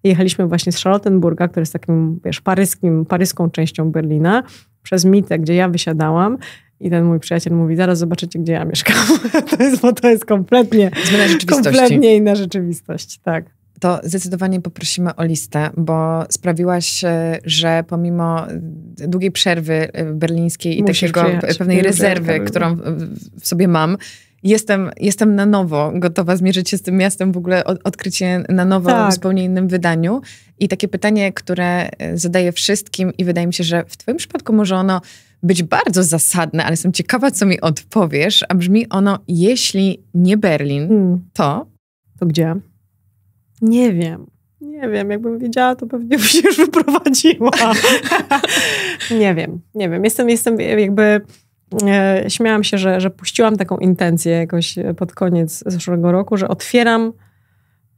I jechaliśmy właśnie z Charlottenburga, który jest takim, wiesz, paryskim, paryską częścią Berlina, przez Mitę, gdzie ja wysiadałam. I ten mój przyjaciel mówi, zaraz zobaczycie, gdzie ja mieszkam. to jest, bo to jest kompletnie, kompletnie inna rzeczywistość. Tak to zdecydowanie poprosimy o listę, bo sprawiłaś, e, że pomimo e, długiej przerwy e, berlińskiej i Musisz takiego przyjechać. pewnej rezerwy, którą w sobie mam, jestem, jestem na nowo gotowa zmierzyć się z tym miastem, w ogóle odkrycie na nowo tak. w zupełnie innym wydaniu. I takie pytanie, które zadaję wszystkim i wydaje mi się, że w twoim przypadku może ono być bardzo zasadne, ale jestem ciekawa, co mi odpowiesz, a brzmi ono, jeśli nie Berlin, hmm. to... To gdzie? Nie wiem. Nie wiem, jakbym wiedziała, to pewnie by się już wyprowadziła. nie wiem, nie wiem. Jestem, jestem jakby... E, śmiałam się, że, że puściłam taką intencję jakoś e, pod koniec zeszłego roku, że otwieram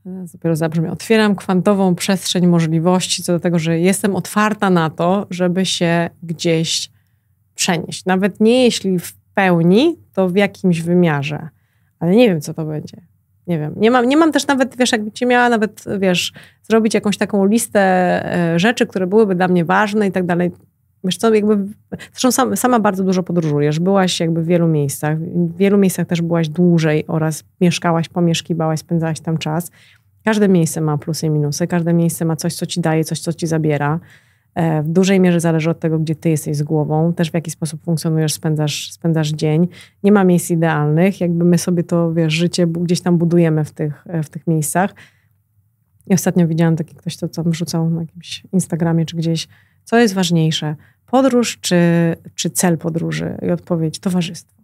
e, dopiero zabrzmię, otwieram kwantową przestrzeń możliwości co do tego, że jestem otwarta na to, żeby się gdzieś przenieść. Nawet nie jeśli w pełni, to w jakimś wymiarze. Ale nie wiem, co to będzie nie wiem, nie mam, nie mam też nawet, wiesz, jakby ci miała nawet, wiesz, zrobić jakąś taką listę e, rzeczy, które byłyby dla mnie ważne i tak dalej. Wiesz co, jakby, zresztą sam, sama bardzo dużo podróżujesz, byłaś jakby w wielu miejscach, w wielu miejscach też byłaś dłużej oraz mieszkałaś, pomieszkiwałaś, spędzałaś tam czas. Każde miejsce ma plusy i minusy, każde miejsce ma coś, co ci daje, coś, co ci zabiera. E, w dużej mierze zależy od tego, gdzie ty jesteś z głową, też w jaki sposób funkcjonujesz, spędzasz, spędzasz dzień. Nie ma miejsc idealnych, jakby my sobie to, wiesz, życie gdzieś tam budujemy w tych, e, w tych miejscach. Ja ostatnio widziałam taki ktoś, co tam wrzucał na jakimś Instagramie czy gdzieś, co jest ważniejsze, podróż czy, czy cel podróży? I odpowiedź, towarzystwo.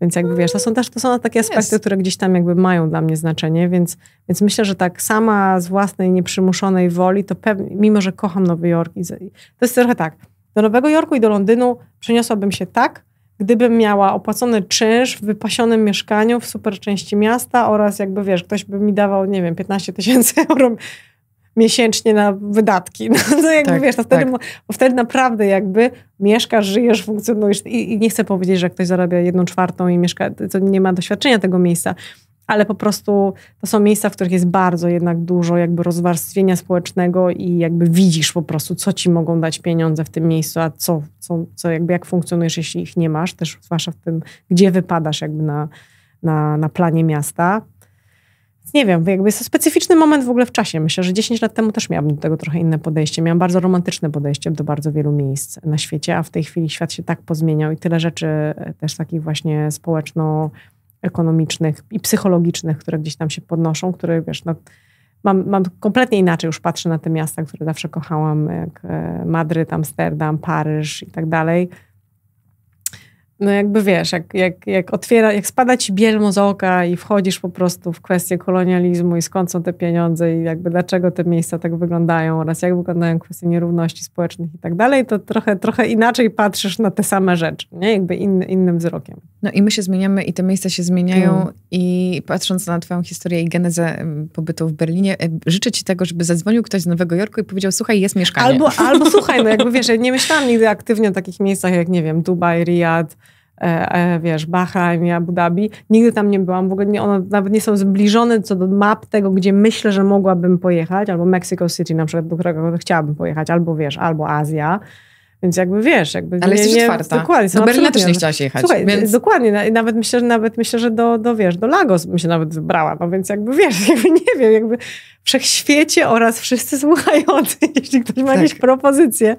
Więc jakby wiesz, to są też to są takie aspekty, jest. które gdzieś tam jakby mają dla mnie znaczenie, więc, więc myślę, że tak sama z własnej nieprzymuszonej woli, to pewnie, mimo że kocham Nowy Jork, i, to jest trochę tak, do Nowego Jorku i do Londynu przeniosłabym się tak, gdybym miała opłacony czynsz w wypasionym mieszkaniu w super części miasta oraz jakby wiesz, ktoś by mi dawał, nie wiem, 15 tysięcy euro miesięcznie na wydatki. No, no jakby tak, wiesz, to wtedy, tak. wtedy naprawdę jakby mieszkasz, żyjesz, funkcjonujesz I, i nie chcę powiedzieć, że ktoś zarabia jedną czwartą i mieszka, to nie ma doświadczenia tego miejsca, ale po prostu to są miejsca, w których jest bardzo jednak dużo jakby rozwarstwienia społecznego i jakby widzisz po prostu, co ci mogą dać pieniądze w tym miejscu, a co, co, co jakby jak funkcjonujesz, jeśli ich nie masz, też zwłaszcza w tym, gdzie wypadasz jakby na, na, na planie miasta nie wiem, jakby jest to specyficzny moment w ogóle w czasie. Myślę, że 10 lat temu też miałabym do tego trochę inne podejście. Miałam bardzo romantyczne podejście do bardzo wielu miejsc na świecie, a w tej chwili świat się tak pozmieniał i tyle rzeczy e, też takich właśnie społeczno- ekonomicznych i psychologicznych, które gdzieś tam się podnoszą, które wiesz, no, mam, mam kompletnie inaczej już patrzę na te miasta, które zawsze kochałam, jak e, Madryt, Amsterdam, Paryż i tak dalej no jakby wiesz, jak, jak, jak otwiera, jak spada ci bielmo z oka i wchodzisz po prostu w kwestię kolonializmu i skąd są te pieniądze i jakby dlaczego te miejsca tak wyglądają oraz jak wyglądają kwestie nierówności społecznych i tak dalej, to trochę, trochę inaczej patrzysz na te same rzeczy, nie? Jakby in, innym wzrokiem. No i my się zmieniamy i te miejsca się zmieniają mm. i patrząc na twoją historię i genezę pobytu w Berlinie, życzę ci tego, żeby zadzwonił ktoś z Nowego Jorku i powiedział, słuchaj, jest mieszkanie. Albo, albo słuchaj, no jakby wiesz, ja nie myślałam nigdy aktywnie o takich miejscach jak, nie wiem, Dubaj, Riyad, E, e, wiesz, Bahrain, Abu Dhabi. Nigdy tam nie byłam, w ogóle nie, one nawet nie są zbliżone co do map tego, gdzie myślę, że mogłabym pojechać, albo Mexico City na przykład, do którego chciałabym pojechać, albo wiesz, albo Azja. Więc jakby wiesz, jakby... Ale nie, jesteś nie, otwarta. Dokładnie. Do Berlina też nie chciałaś jechać. Słuchaj, więc... dokładnie. Nawet myślę, że, nawet myślę, że do, do, wiesz, do Lagos bym się nawet wybrała, no więc jakby wiesz, jakby nie wiem, jakby wszechświecie oraz wszyscy słuchający, jeśli ktoś ma tak. jakieś propozycje,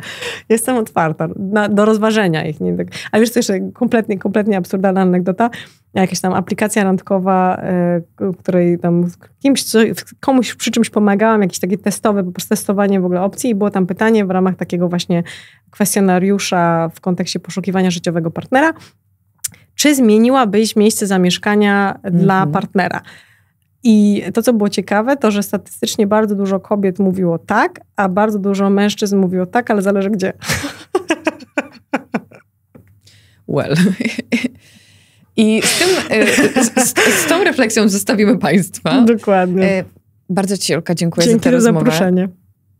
jestem otwarta na, do rozważenia ich. Nie? Tak. A wiesz, co jeszcze kompletnie, kompletnie absurdalna anegdota, jakaś tam aplikacja randkowa, y, której tam kimś, komuś przy czymś pomagałam, jakieś takie testowe, po prostu testowanie w ogóle opcji i było tam pytanie w ramach takiego właśnie kwestionariusza w kontekście poszukiwania życiowego partnera, czy zmieniłabyś miejsce zamieszkania mm -hmm. dla mhm. partnera? I to, co było ciekawe, to że statystycznie bardzo dużo kobiet mówiło tak, a bardzo dużo mężczyzn mówiło tak, ale zależy gdzie. Well. I z, tym, e, z, z tą refleksją zostawimy Państwa. Dokładnie. E, bardzo Ci, Olka, dziękuję Dzięki za tę rozmowę. Dziękuję za zaproszenie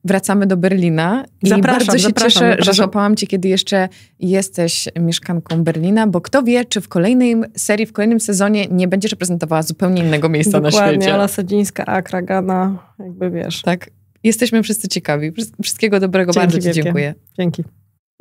wracamy do Berlina i zapraszam, bardzo się zapraszam, cieszę, zapraszam. że złapałam cię, kiedy jeszcze jesteś mieszkanką Berlina, bo kto wie, czy w kolejnej serii, w kolejnym sezonie nie będziesz reprezentowała zupełnie innego miejsca Dokładnie, na świecie. Dokładnie, Lasadzińska, Akra, Gana, jakby wiesz. Tak, jesteśmy wszyscy ciekawi. Wszystkiego dobrego, Dzięki bardzo ci wielkie. dziękuję. Dzięki.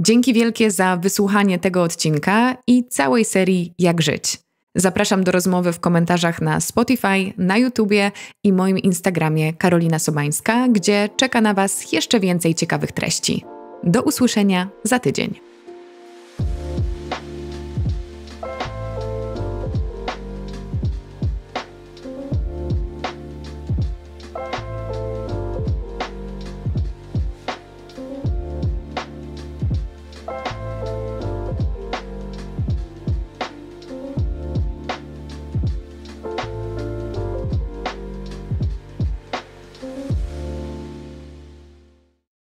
Dzięki wielkie za wysłuchanie tego odcinka i całej serii Jak Żyć. Zapraszam do rozmowy w komentarzach na Spotify, na YouTubie i moim Instagramie Karolina Sobańska, gdzie czeka na Was jeszcze więcej ciekawych treści. Do usłyszenia za tydzień.